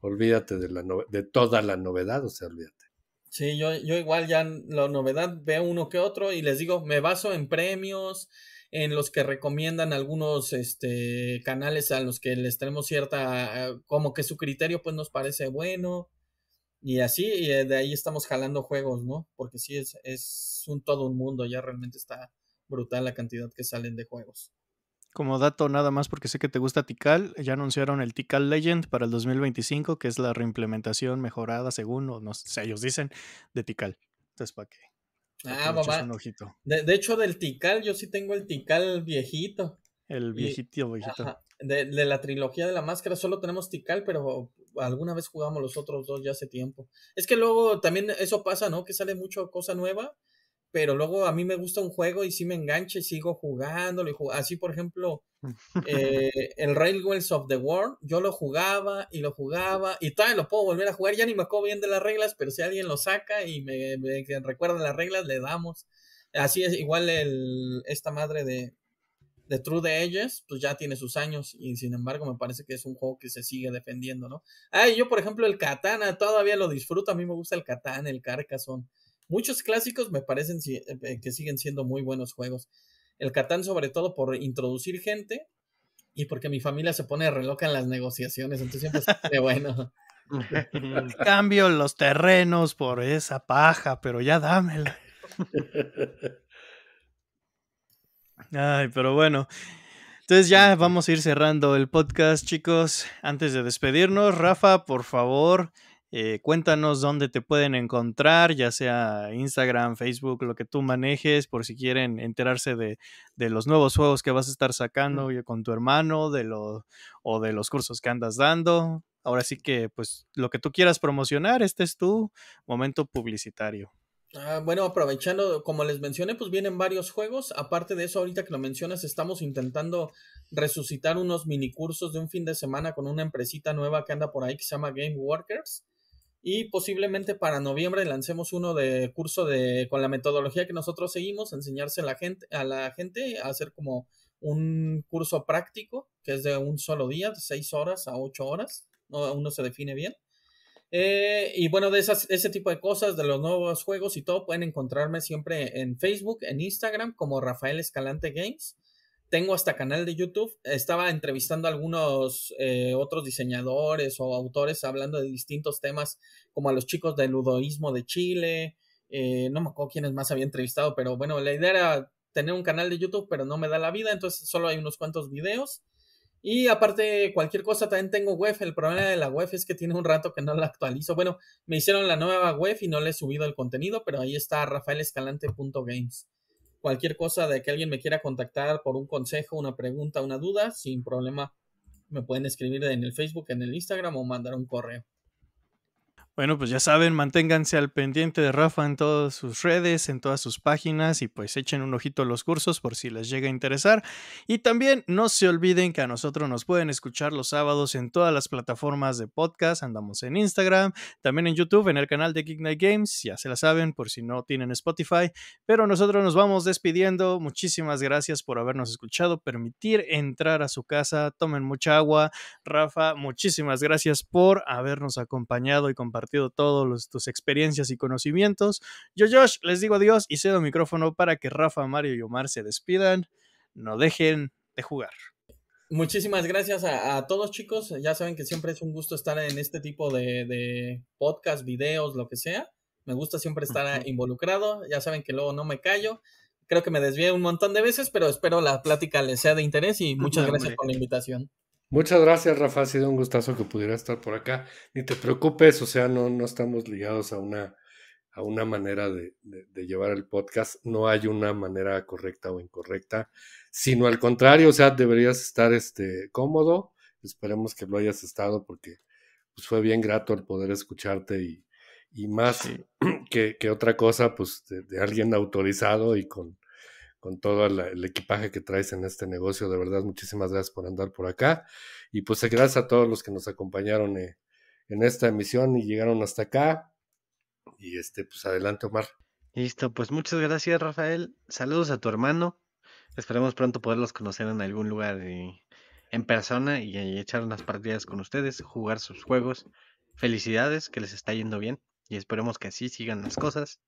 olvídate de, la de toda la novedad, o sea, olvídate.
Sí, yo, yo igual ya la novedad veo uno que otro y les digo, me baso en premios, en los que recomiendan algunos este, canales a los que les tenemos cierta, como que su criterio pues nos parece bueno. Y así, y de ahí estamos jalando juegos, ¿no? Porque sí, es, un todo un mundo, ya realmente está brutal la cantidad que salen de juegos.
Como dato nada más porque sé que te gusta Tikal, ya anunciaron el Tikal Legend para el 2025, que es la reimplementación mejorada según, o no sé, ellos dicen, de Tikal. Entonces, para qué? Ah, mamá.
De, hecho, del Tikal, yo sí tengo el Tikal viejito. El viejito, viejito. de, de, la trilogía de la máscara solo tenemos Tikal, pero alguna vez jugamos los otros dos ya hace tiempo. Es que luego también eso pasa, ¿no? Que sale mucho cosa nueva, pero luego a mí me gusta un juego y si me enganche sigo jugándolo. Y Así, por ejemplo
eh, el
Railways of the World, yo lo jugaba y lo jugaba y todavía lo puedo volver a jugar. Ya ni me acuerdo bien de las reglas, pero si alguien lo saca y me, me recuerda las reglas, le damos. Así es igual el, esta madre de The True de ellos, pues ya tiene sus años y sin embargo me parece que es un juego que se sigue defendiendo, ¿no? Ah, yo por ejemplo el Katana todavía lo disfruto, a mí me gusta el Katana, el Carcassonne. Muchos clásicos me parecen eh, eh, que siguen siendo muy buenos juegos. El Catán sobre todo por introducir gente y porque mi familia se pone reloca en las negociaciones, entonces
siempre se bueno.
Cambio los terrenos por esa paja, pero ya dámela. Ay, pero bueno. Entonces ya vamos a ir cerrando el podcast, chicos. Antes de despedirnos, Rafa, por favor, eh, cuéntanos dónde te pueden encontrar, ya sea Instagram, Facebook, lo que tú manejes, por si quieren enterarse de, los nuevos juegos que vas a estar sacando con tu hermano, de lo o de los cursos que andas dando. Ahora sí que, pues, lo que tú quieras promocionar, este es tu momento publicitario.
Ah, bueno, aprovechando, como les mencioné, pues vienen varios juegos. Aparte de eso, ahorita que lo mencionas, estamos intentando resucitar unos mini cursos de un fin de semana con una empresita nueva que anda por ahí que se llama Game Workers. Y posiblemente para noviembre lancemos uno de curso de con la metodología que nosotros seguimos, enseñarse a la gente, a la gente a hacer como un curso práctico, que es de un solo día, de 6 horas a 8 horas, no, se define bien eh, y bueno, de ese tipo de cosas, de los nuevos juegos y todo, pueden encontrarme siempre en Facebook, en Instagram, como Rafael Escalante Games. Tengo hasta canal de YouTube. Estaba entrevistando a algunos eh, otros diseñadores o autores hablando de distintos temas, como a los chicos del ludoísmo de Chile. Eh, no me acuerdo quiénes más había entrevistado, pero bueno, la idea era tener un canal de YouTube, pero no me da la vida, entonces solo hay unos cuantos videos. Y aparte, cualquier cosa también tengo web. El problema de la web es que tiene un rato que no la actualizo. Bueno, me hicieron la nueva web y no le he subido el contenido, pero ahí está rafaelescalante.games. Cualquier cosa de que alguien me quiera contactar por un consejo, una pregunta, una duda, sin problema, me pueden escribir en el Facebook, en el Instagram o mandar un correo.
Bueno, pues ya saben, manténganse al pendiente de Rafa en todas sus redes, en todas sus páginas y pues echen un ojito a los cursos por si les llega a interesar. Y también no se olviden que a nosotros nos pueden escuchar los sábados en todas las plataformas de podcast, andamos en Instagram, también en YouTube, en el canal de Geek Night Games, ya se la saben por si no tienen Spotify, pero nosotros nos vamos despidiendo. Muchísimas gracias por habernos escuchado, permitir entrar a su casa, tomen mucha agua. Rafa, muchísimas gracias por habernos acompañado y compartido compartido todas tus experiencias y conocimientos. Yo, Josh, les digo adiós y cedo el micrófono para que Rafa, Mario y Omar se despidan. No dejen de jugar.
Muchísimas gracias
a, todos chicos. Ya saben que siempre
es un gusto estar en este tipo de, de podcast, videos, lo que sea. Me gusta siempre estar involucrado. Ya saben que luego no me callo. Creo que me desvié un montón de veces, pero espero la plática les sea de interés y muchas gracias por la invitación.
Muchas gracias, Rafa. Ha sido un gustazo que pudiera estar por acá. Ni te preocupes, o sea, no, no estamos ligados a una, a una manera de, llevar el podcast. No hay una manera correcta o incorrecta, sino al contrario, o sea, deberías estar este, cómodo. Esperemos que lo hayas estado porque pues, fue bien grato el poder escucharte y, y más que, otra cosa, pues de alguien autorizado y con, con todo el, equipaje que traes en este negocio. De verdad, muchísimas gracias por andar por acá. Y pues gracias a todos los que nos acompañaron eh, en esta emisión y llegaron hasta acá. Y este, pues adelante,
Omar. Listo, pues muchas gracias, Rafael. Saludos a tu hermano. Esperemos pronto poderlos conocer en algún lugar y, eh, en persona y eh, echar unas partidas con ustedes, jugar sus juegos. Felicidades, que les está yendo bien y esperemos que así sigan las cosas.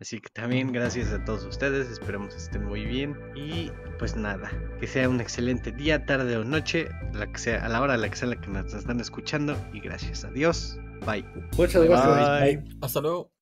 Así que también gracias a todos ustedes, esperemos estén muy bien y pues nada, que sea un excelente día, tarde o noche, la que sea, a la hora a la que sea la que nos están escuchando y gracias a Dios. Bye. Muchas gracias. Bye. Bye. Hasta luego.